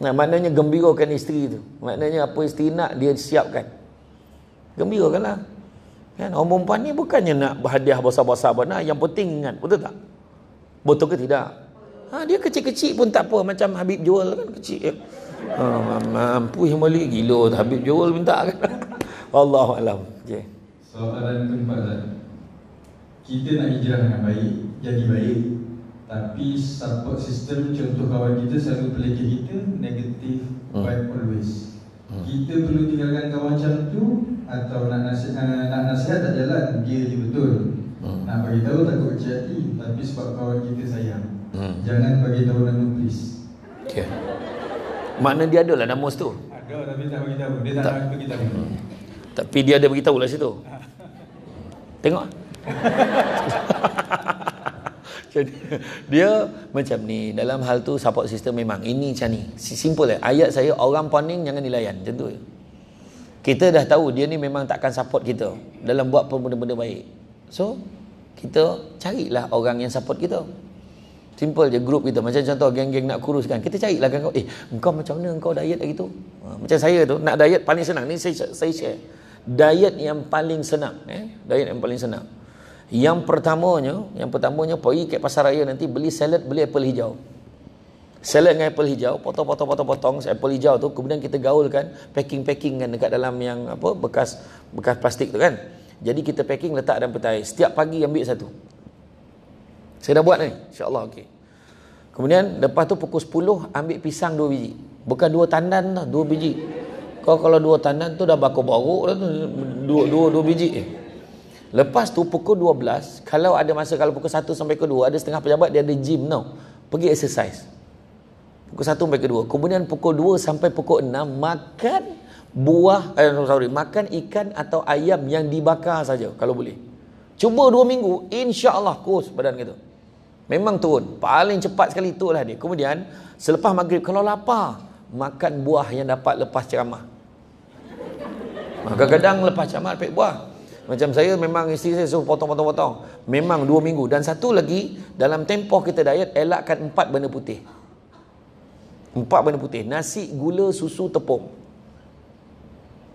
nah, maknanya kan isteri tu maknanya apa isteri nak dia siapkan kan lah kan orang perempuan ni bukannya nak berhadiah basah-basah pun nah, yang penting kan? betul tak betul ke tidak ha, dia kecil-kecil pun tak apa macam Habib Jual kan kecil ha, mampu yang balik gila Habib Jual minta kan Allah Alam okay. soalan keempat kita nak hijrah dengan baik jadi baik tapi support system contoh kawan kita selalu pelik kita negatif hmm. vibe hmm. always. Hmm. Kita perlu tinggalkan kawan macam tu atau nak nasihat eh, nak nasihat tak jalan dia je betul. Hmm. Nak bagi tahu takut kecil hati tapi sebab kawan kita sayang. Hmm. Jangan bagi tahu nama please. Okay. Mana dia ada lah nama tu? Ada tapi tak bagi tahu. Dia tak, tak. bagi tahu. Hmm. Tapi dia ada bagi tahu lah situ. Tengok. Jadi dia macam ni dalam hal tu support system memang ini macam ni. Simple eh. Ayat saya orang poning jangan dilayan macam Kita dah tahu dia ni memang takkan support kita dalam buat benda-benda baik. So kita carilah orang yang support kita. Simple je grup kita. Macam contoh geng-geng nak kuruskan kan. Kita carilah kan kau. Eh, kau macam mana kau diet lagi tu? Ha, macam saya tu nak diet paling senang ni saya saya share. Diet yang paling senang eh. Diet yang paling senang. Yang pertamanya, yang pertamanya pergi ke pasar raya nanti beli salad, beli apel hijau. Salad dengan apel hijau, potong-potong-potong-potong apel hijau tu kemudian kita gaulkan, packing-packing kan dekat dalam yang apa bekas bekas plastik tu kan. Jadi kita packing letak dalam petai. Setiap pagi ambil satu. Saya dah buat ni. Insya-Allah okey. Kemudian lepas tu pukul 10 ambil pisang dua biji. Bukan dua tandan tau, lah, 2 biji. Kau kalau dua tandan tu dah bakar baruk dah tu. dua dua dua biji eh. Lepas tu pukul 12 Kalau ada masa Kalau pukul 1 sampai pukul 2 Ada setengah pejabat Dia ada gym tau Pergi exercise Pukul 1 sampai pukul 2 Kemudian pukul 2 sampai pukul 6 Makan buah eh, sorry, Makan ikan atau ayam Yang dibakar saja Kalau boleh Cuba 2 minggu insya Allah kurs badan kita Memang turun Paling cepat sekali tu lah dia Kemudian Selepas maghrib Kalau lapar Makan buah yang dapat lepas ceramah Kadang-kadang lepas ceramah Lepas buah macam saya memang isteri saya suruh potong-potong-potong. Memang dua minggu. Dan satu lagi, dalam tempoh kita diet, elakkan empat benda putih. Empat benda putih. Nasi, gula, susu, tepung.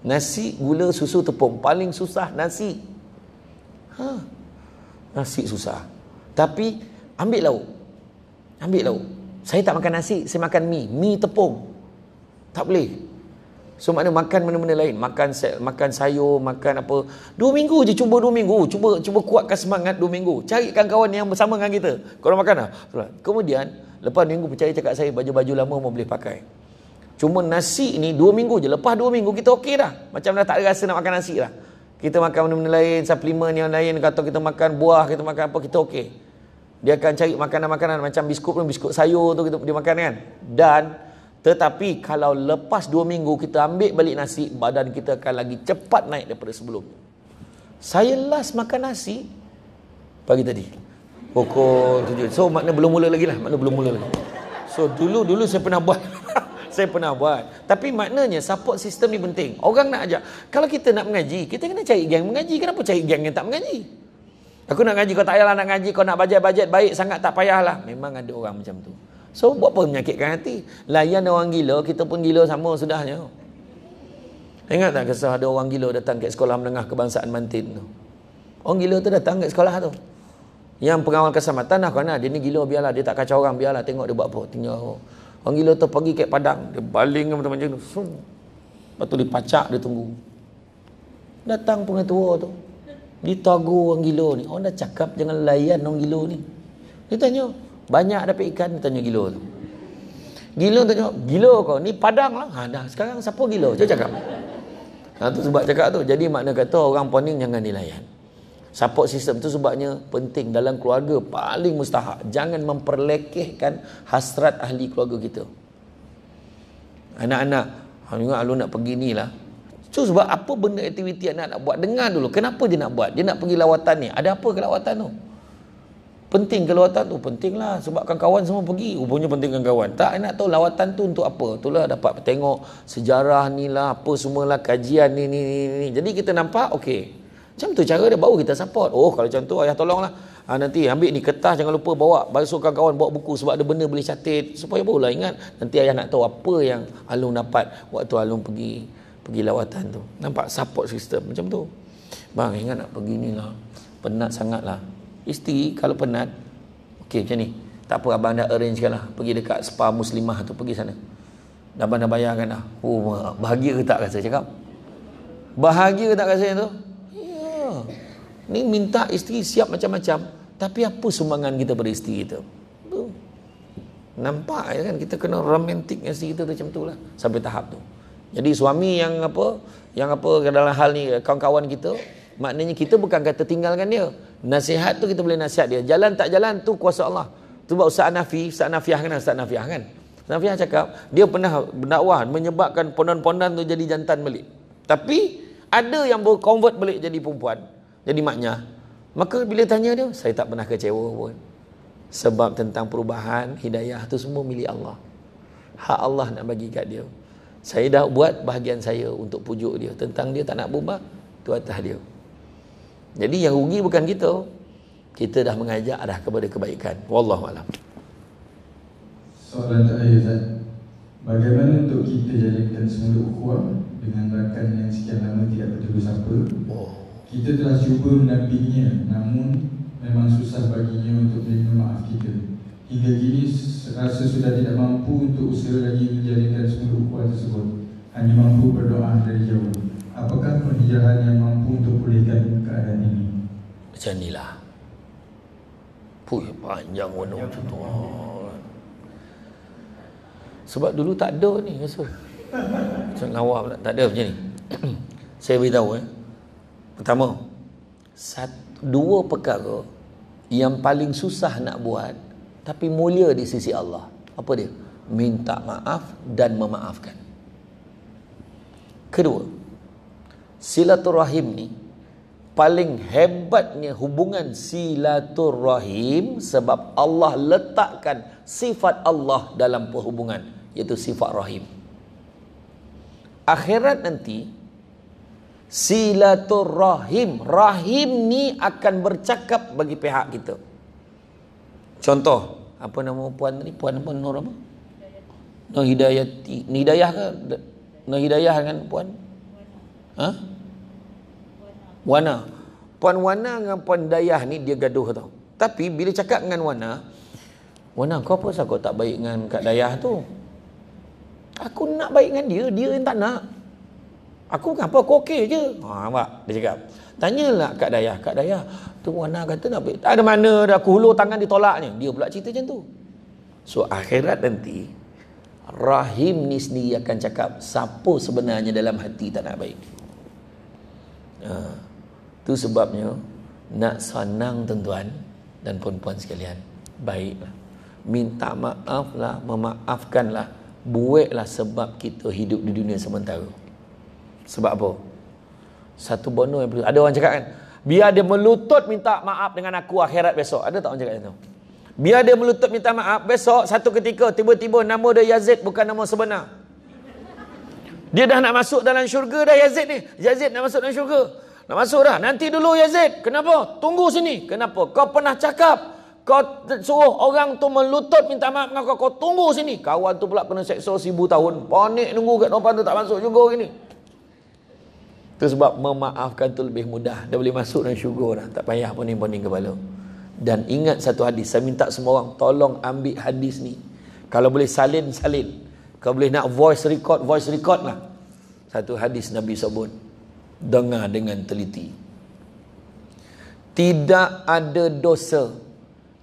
Nasi, gula, susu, tepung. Paling susah nasi. Ha. Nasi susah. Tapi, ambil lauk. Ambil lauk. Saya tak makan nasi, saya makan mie. Mie tepung. Tak boleh. So maknanya makan benda-benda lain, makan makan sayur, makan apa. Dua minggu je cuba dua minggu, cuba cuba kuatkan semangat dua minggu. cari kawan kawan yang bersama dengan kita. Kau makan lah. Kemudian lepas minggu percaya cakap saya baju-baju lama mau boleh pakai. Cuma nasi ni dua minggu je. Lepas dua minggu kita okey dah. Macam dah tak ada rasa nak makan nasi lah. Kita makan benda-benda lain, suplemen yang lain. Kata kita makan buah, kita makan apa, kita okey. Dia akan cari makanan-makanan macam biskut pun, biskut sayur tu kita, dia makan kan. Dan tetapi kalau lepas dua minggu kita ambil balik nasi, badan kita akan lagi cepat naik daripada sebelum. Saya last makan nasi pagi tadi. Pukul tujuh. So makna belum mula lagi lah. Makna belum mula lagi. So dulu dulu saya pernah buat. saya pernah buat. Tapi maknanya support system ni penting. Orang nak ajak. Kalau kita nak mengaji, kita kena cari geng mengaji. Kenapa cari geng yang tak mengaji? Aku nak mengaji kau tak payahlah nak mengaji. Kau nak bajet-bajet baik sangat, tak payahlah. Memang ada orang macam tu. So buat apa menyakitkan hati? Layan orang gila, kita pun gila sama sudahnya. Ingat tak kisah ada orang gila datang ke sekolah menengah kebangsaan Mantin tu? Orang gila tu datang ke sekolah tu. Yang pengawal keselamatan lah kerana dia ni gila biarlah. Dia tak kacau orang biarlah tengok dia buat apa. Tengok. Orang gila tu pergi ke padang. Dia baling macam macam tu. Lepas tu dipacak dia tunggu. Datang pengetua tu. tahu orang gila ni. Orang dah cakap jangan layan orang gila ni. Dia tanya, banyak dapat ikan tanya gila tu. Gila tanya, gila kau ni padang lah. Ha, dah. Sekarang siapa gila? Cakap cakap. Ha, tu sebab cakap tu. Jadi makna kata orang poning jangan dilayan. Support sistem tu sebabnya penting dalam keluarga paling mustahak. Jangan memperlekehkan hasrat ahli keluarga kita. Anak-anak, ha, ingat lu nak pergi ni lah. So, sebab apa benda aktiviti anak nak buat? Dengar dulu. Kenapa dia nak buat? Dia nak pergi lawatan ni. Ada apa ke lawatan tu? Penting ke lawatan tu? penting lah sebab kawan-kawan semua pergi. Rupanya pentingkan kawan. Tak nak tahu lawatan tu untuk apa. Itulah dapat tengok sejarah ni lah, apa semua lah kajian ni, ni, ni, ni. Jadi kita nampak, okey. Macam tu cara dia baru kita support. Oh, kalau macam tu ayah tolonglah. Ha, nanti ambil ni kertas jangan lupa bawa basuh kawan-kawan bawa buku sebab ada benda boleh catit supaya barulah ingat nanti ayah nak tahu apa yang Alung dapat waktu Alung pergi pergi lawatan tu nampak support system macam tu bang ingat nak pergi ni lah penat sangat lah Isteri kalau penat Okey macam ni Tak apa abang dah arrange kan lah Pergi dekat spa muslimah tu pergi sana Dan abang dah bayarkan lah oh, Bahagia ke tak rasa cakap Bahagia ke tak rasa yang tu ya. Ni minta isteri siap macam-macam Tapi apa sumbangan kita pada isteri kita Nampak ya kan Kita kena romantik isteri kita tu macam tu lah Sampai tahap tu Jadi suami yang apa Yang apa dalam hal ni Kawan-kawan kita Maknanya kita bukan kata tinggalkan dia Nasihat tu kita boleh nasihat dia. Jalan tak jalan tu kuasa Allah. Tu buat Ustaz Nafi, Ustaz Nafiah kan Ustaz Nafiah kan. Ustaz Nafiah cakap dia pernah berdakwah menyebabkan pondan-pondan tu jadi jantan balik. Tapi ada yang boleh convert balik jadi perempuan, jadi maknya. Maka bila tanya dia, saya tak pernah kecewa pun. Sebab tentang perubahan, hidayah tu semua milik Allah. Hak Allah nak bagi kat dia. Saya dah buat bahagian saya untuk pujuk dia. Tentang dia tak nak berubah, tu atas dia. Jadi yang rugi bukan kita. Kita dah mengajak dah kepada kebaikan. Wallahu alam. Soalan saya Zain. Bagaimana untuk kita jadikan semula ukhuwah dengan rakan yang sekian lama tidak bertemu siapa? Oh. Kita telah cuba mendampinginya namun memang susah baginya untuk menerima maaf kita. Hingga kini rasa sudah tidak mampu untuk usaha lagi menjadikan semula ukhuwah tersebut. Hanya mampu berdoa dari jauh. Apakah perhijrahan yang mampu untuk pulihkan keadaan ini? Macam inilah. Puih panjang wana macam tu. Sebab dulu tak ada ni rasa. Macam lawa pula. Tak ada macam ni. Saya beritahu eh. Pertama. Satu, dua perkara. Yang paling susah nak buat. Tapi mulia di sisi Allah. Apa dia? Minta maaf dan memaafkan. Kedua. Kedua silaturahim ni paling hebatnya hubungan silaturahim sebab Allah letakkan sifat Allah dalam perhubungan iaitu sifat rahim akhirat nanti silaturahim rahim ni akan bercakap bagi pihak kita contoh apa nama puan ni puan apa nur apa Nur Hidayati Nidayah ke Nur Hidayah kan puan ha? Wana Puan Wana dengan Puan Dayah ni dia gaduh tau Tapi bila cakap dengan Wana Wana kau apa sebab kau tak baik dengan Kak Dayah tu Aku nak baik dengan dia Dia yang tak nak Aku bukan apa aku okey je ha, nampak? Dia cakap Tanyalah Kak Dayah Kak Dayah tu Wana kata nak baik Ada mana dah aku hulur tangan ditolak ni Dia pula cerita macam tu So akhirat nanti Rahim ni sendiri akan cakap Siapa sebenarnya dalam hati tak nak baik Ha. Itu ha. sebabnya nak senang tuan-tuan dan puan-puan sekalian. baik Minta maaflah, memaafkanlah. Buatlah sebab kita hidup di dunia sementara. Sebab apa? Satu bono yang perlu. Ada orang cakap kan? Biar dia melutut minta maaf dengan aku akhirat besok. Ada tak orang cakap macam tu? Biar dia melutut minta maaf besok satu ketika tiba-tiba nama dia Yazid bukan nama sebenar. Dia dah nak masuk dalam syurga dah Yazid ni. Yazid nak masuk dalam syurga. Nak masuk dah. Nanti dulu Yazid. Kenapa? Tunggu sini. Kenapa? Kau pernah cakap. Kau suruh orang tu melutut minta maaf dengan kau. Kau tunggu sini. Kawan tu pula kena seksa sibu tahun. Panik nunggu kat depan tu tak masuk syurga ni. Itu sebab memaafkan tu lebih mudah. Dah boleh masuk dalam syurga dah. Tak payah pening-pening kepala. Dan ingat satu hadis. Saya minta semua orang tolong ambil hadis ni. Kalau boleh salin. Salin. Kau boleh nak voice record, voice record lah. Satu hadis Nabi sebut. Dengar dengan teliti. Tidak ada dosa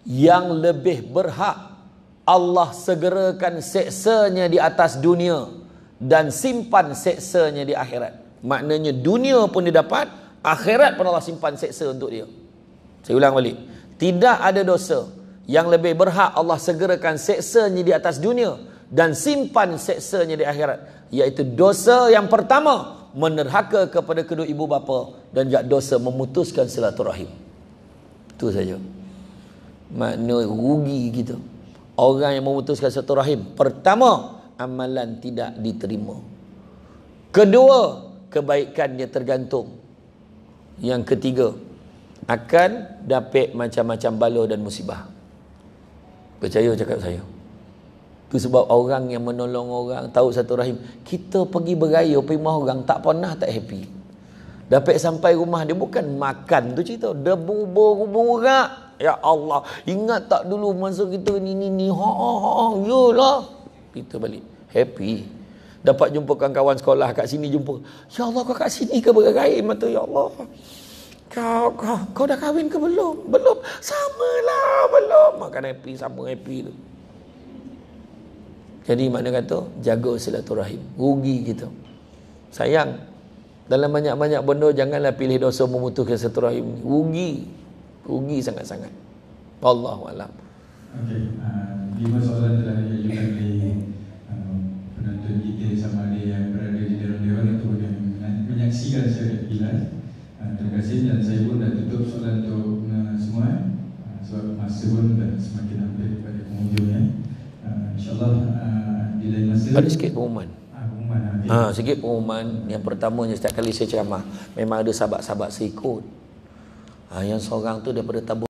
yang lebih berhak Allah segerakan seksanya di atas dunia dan simpan seksanya di akhirat. Maknanya dunia pun dia dapat, akhirat pun Allah simpan seksa untuk dia. Saya ulang balik. Tidak ada dosa yang lebih berhak Allah segerakan seksanya di atas dunia dan simpan seksanya di akhirat iaitu dosa yang pertama menerhaka kepada kedua ibu bapa dan juga dosa memutuskan silaturahim itu saja makna rugi kita orang yang memutuskan silaturahim pertama amalan tidak diterima kedua kebaikannya tergantung yang ketiga akan dapat macam-macam bala dan musibah percaya cakap saya itu sebab orang yang menolong orang Tahu satu rahim Kita pergi beraya Pergi rumah orang Tak pernah tak happy Dapat sampai rumah dia Bukan makan tu cerita Dia berubah-ubah Ya Allah Ingat tak dulu Masa kita ni ni ni ha, ha ha ha Yalah Kita balik Happy Dapat jumpa kawan-kawan sekolah Kat sini jumpa Ya Allah kau kat sini ke berair Mata Ya Allah kau, kau, kau dah kahwin ke belum? Belum. Samalah belum. Makan happy, sama happy tu. Jadi mana kata jaga silaturahim. Rugi kita. Sayang. Dalam banyak-banyak benda janganlah pilih dosa memutuskan silaturahim. Rugi. Rugi sangat-sangat. Wallahu a'lam. Okey, uh, lima soalan telah diajukan oleh uh, penonton kita sama ada yang berada di dalam dewan itu yang menyaksikan secara pilihan. Uh, ah, terima kasih dan saya pun dah tutup soalan untuk ah, semua sebab masa pun dah semakin hampir pada pengunjungnya. Uh, InsyaAllah ada sikit pengumuman ah, ah, ha, sikit pengumuman yang pertamanya setiap kali saya ceramah memang ada sahabat-sahabat saya ikut ha, yang seorang tu daripada tabung.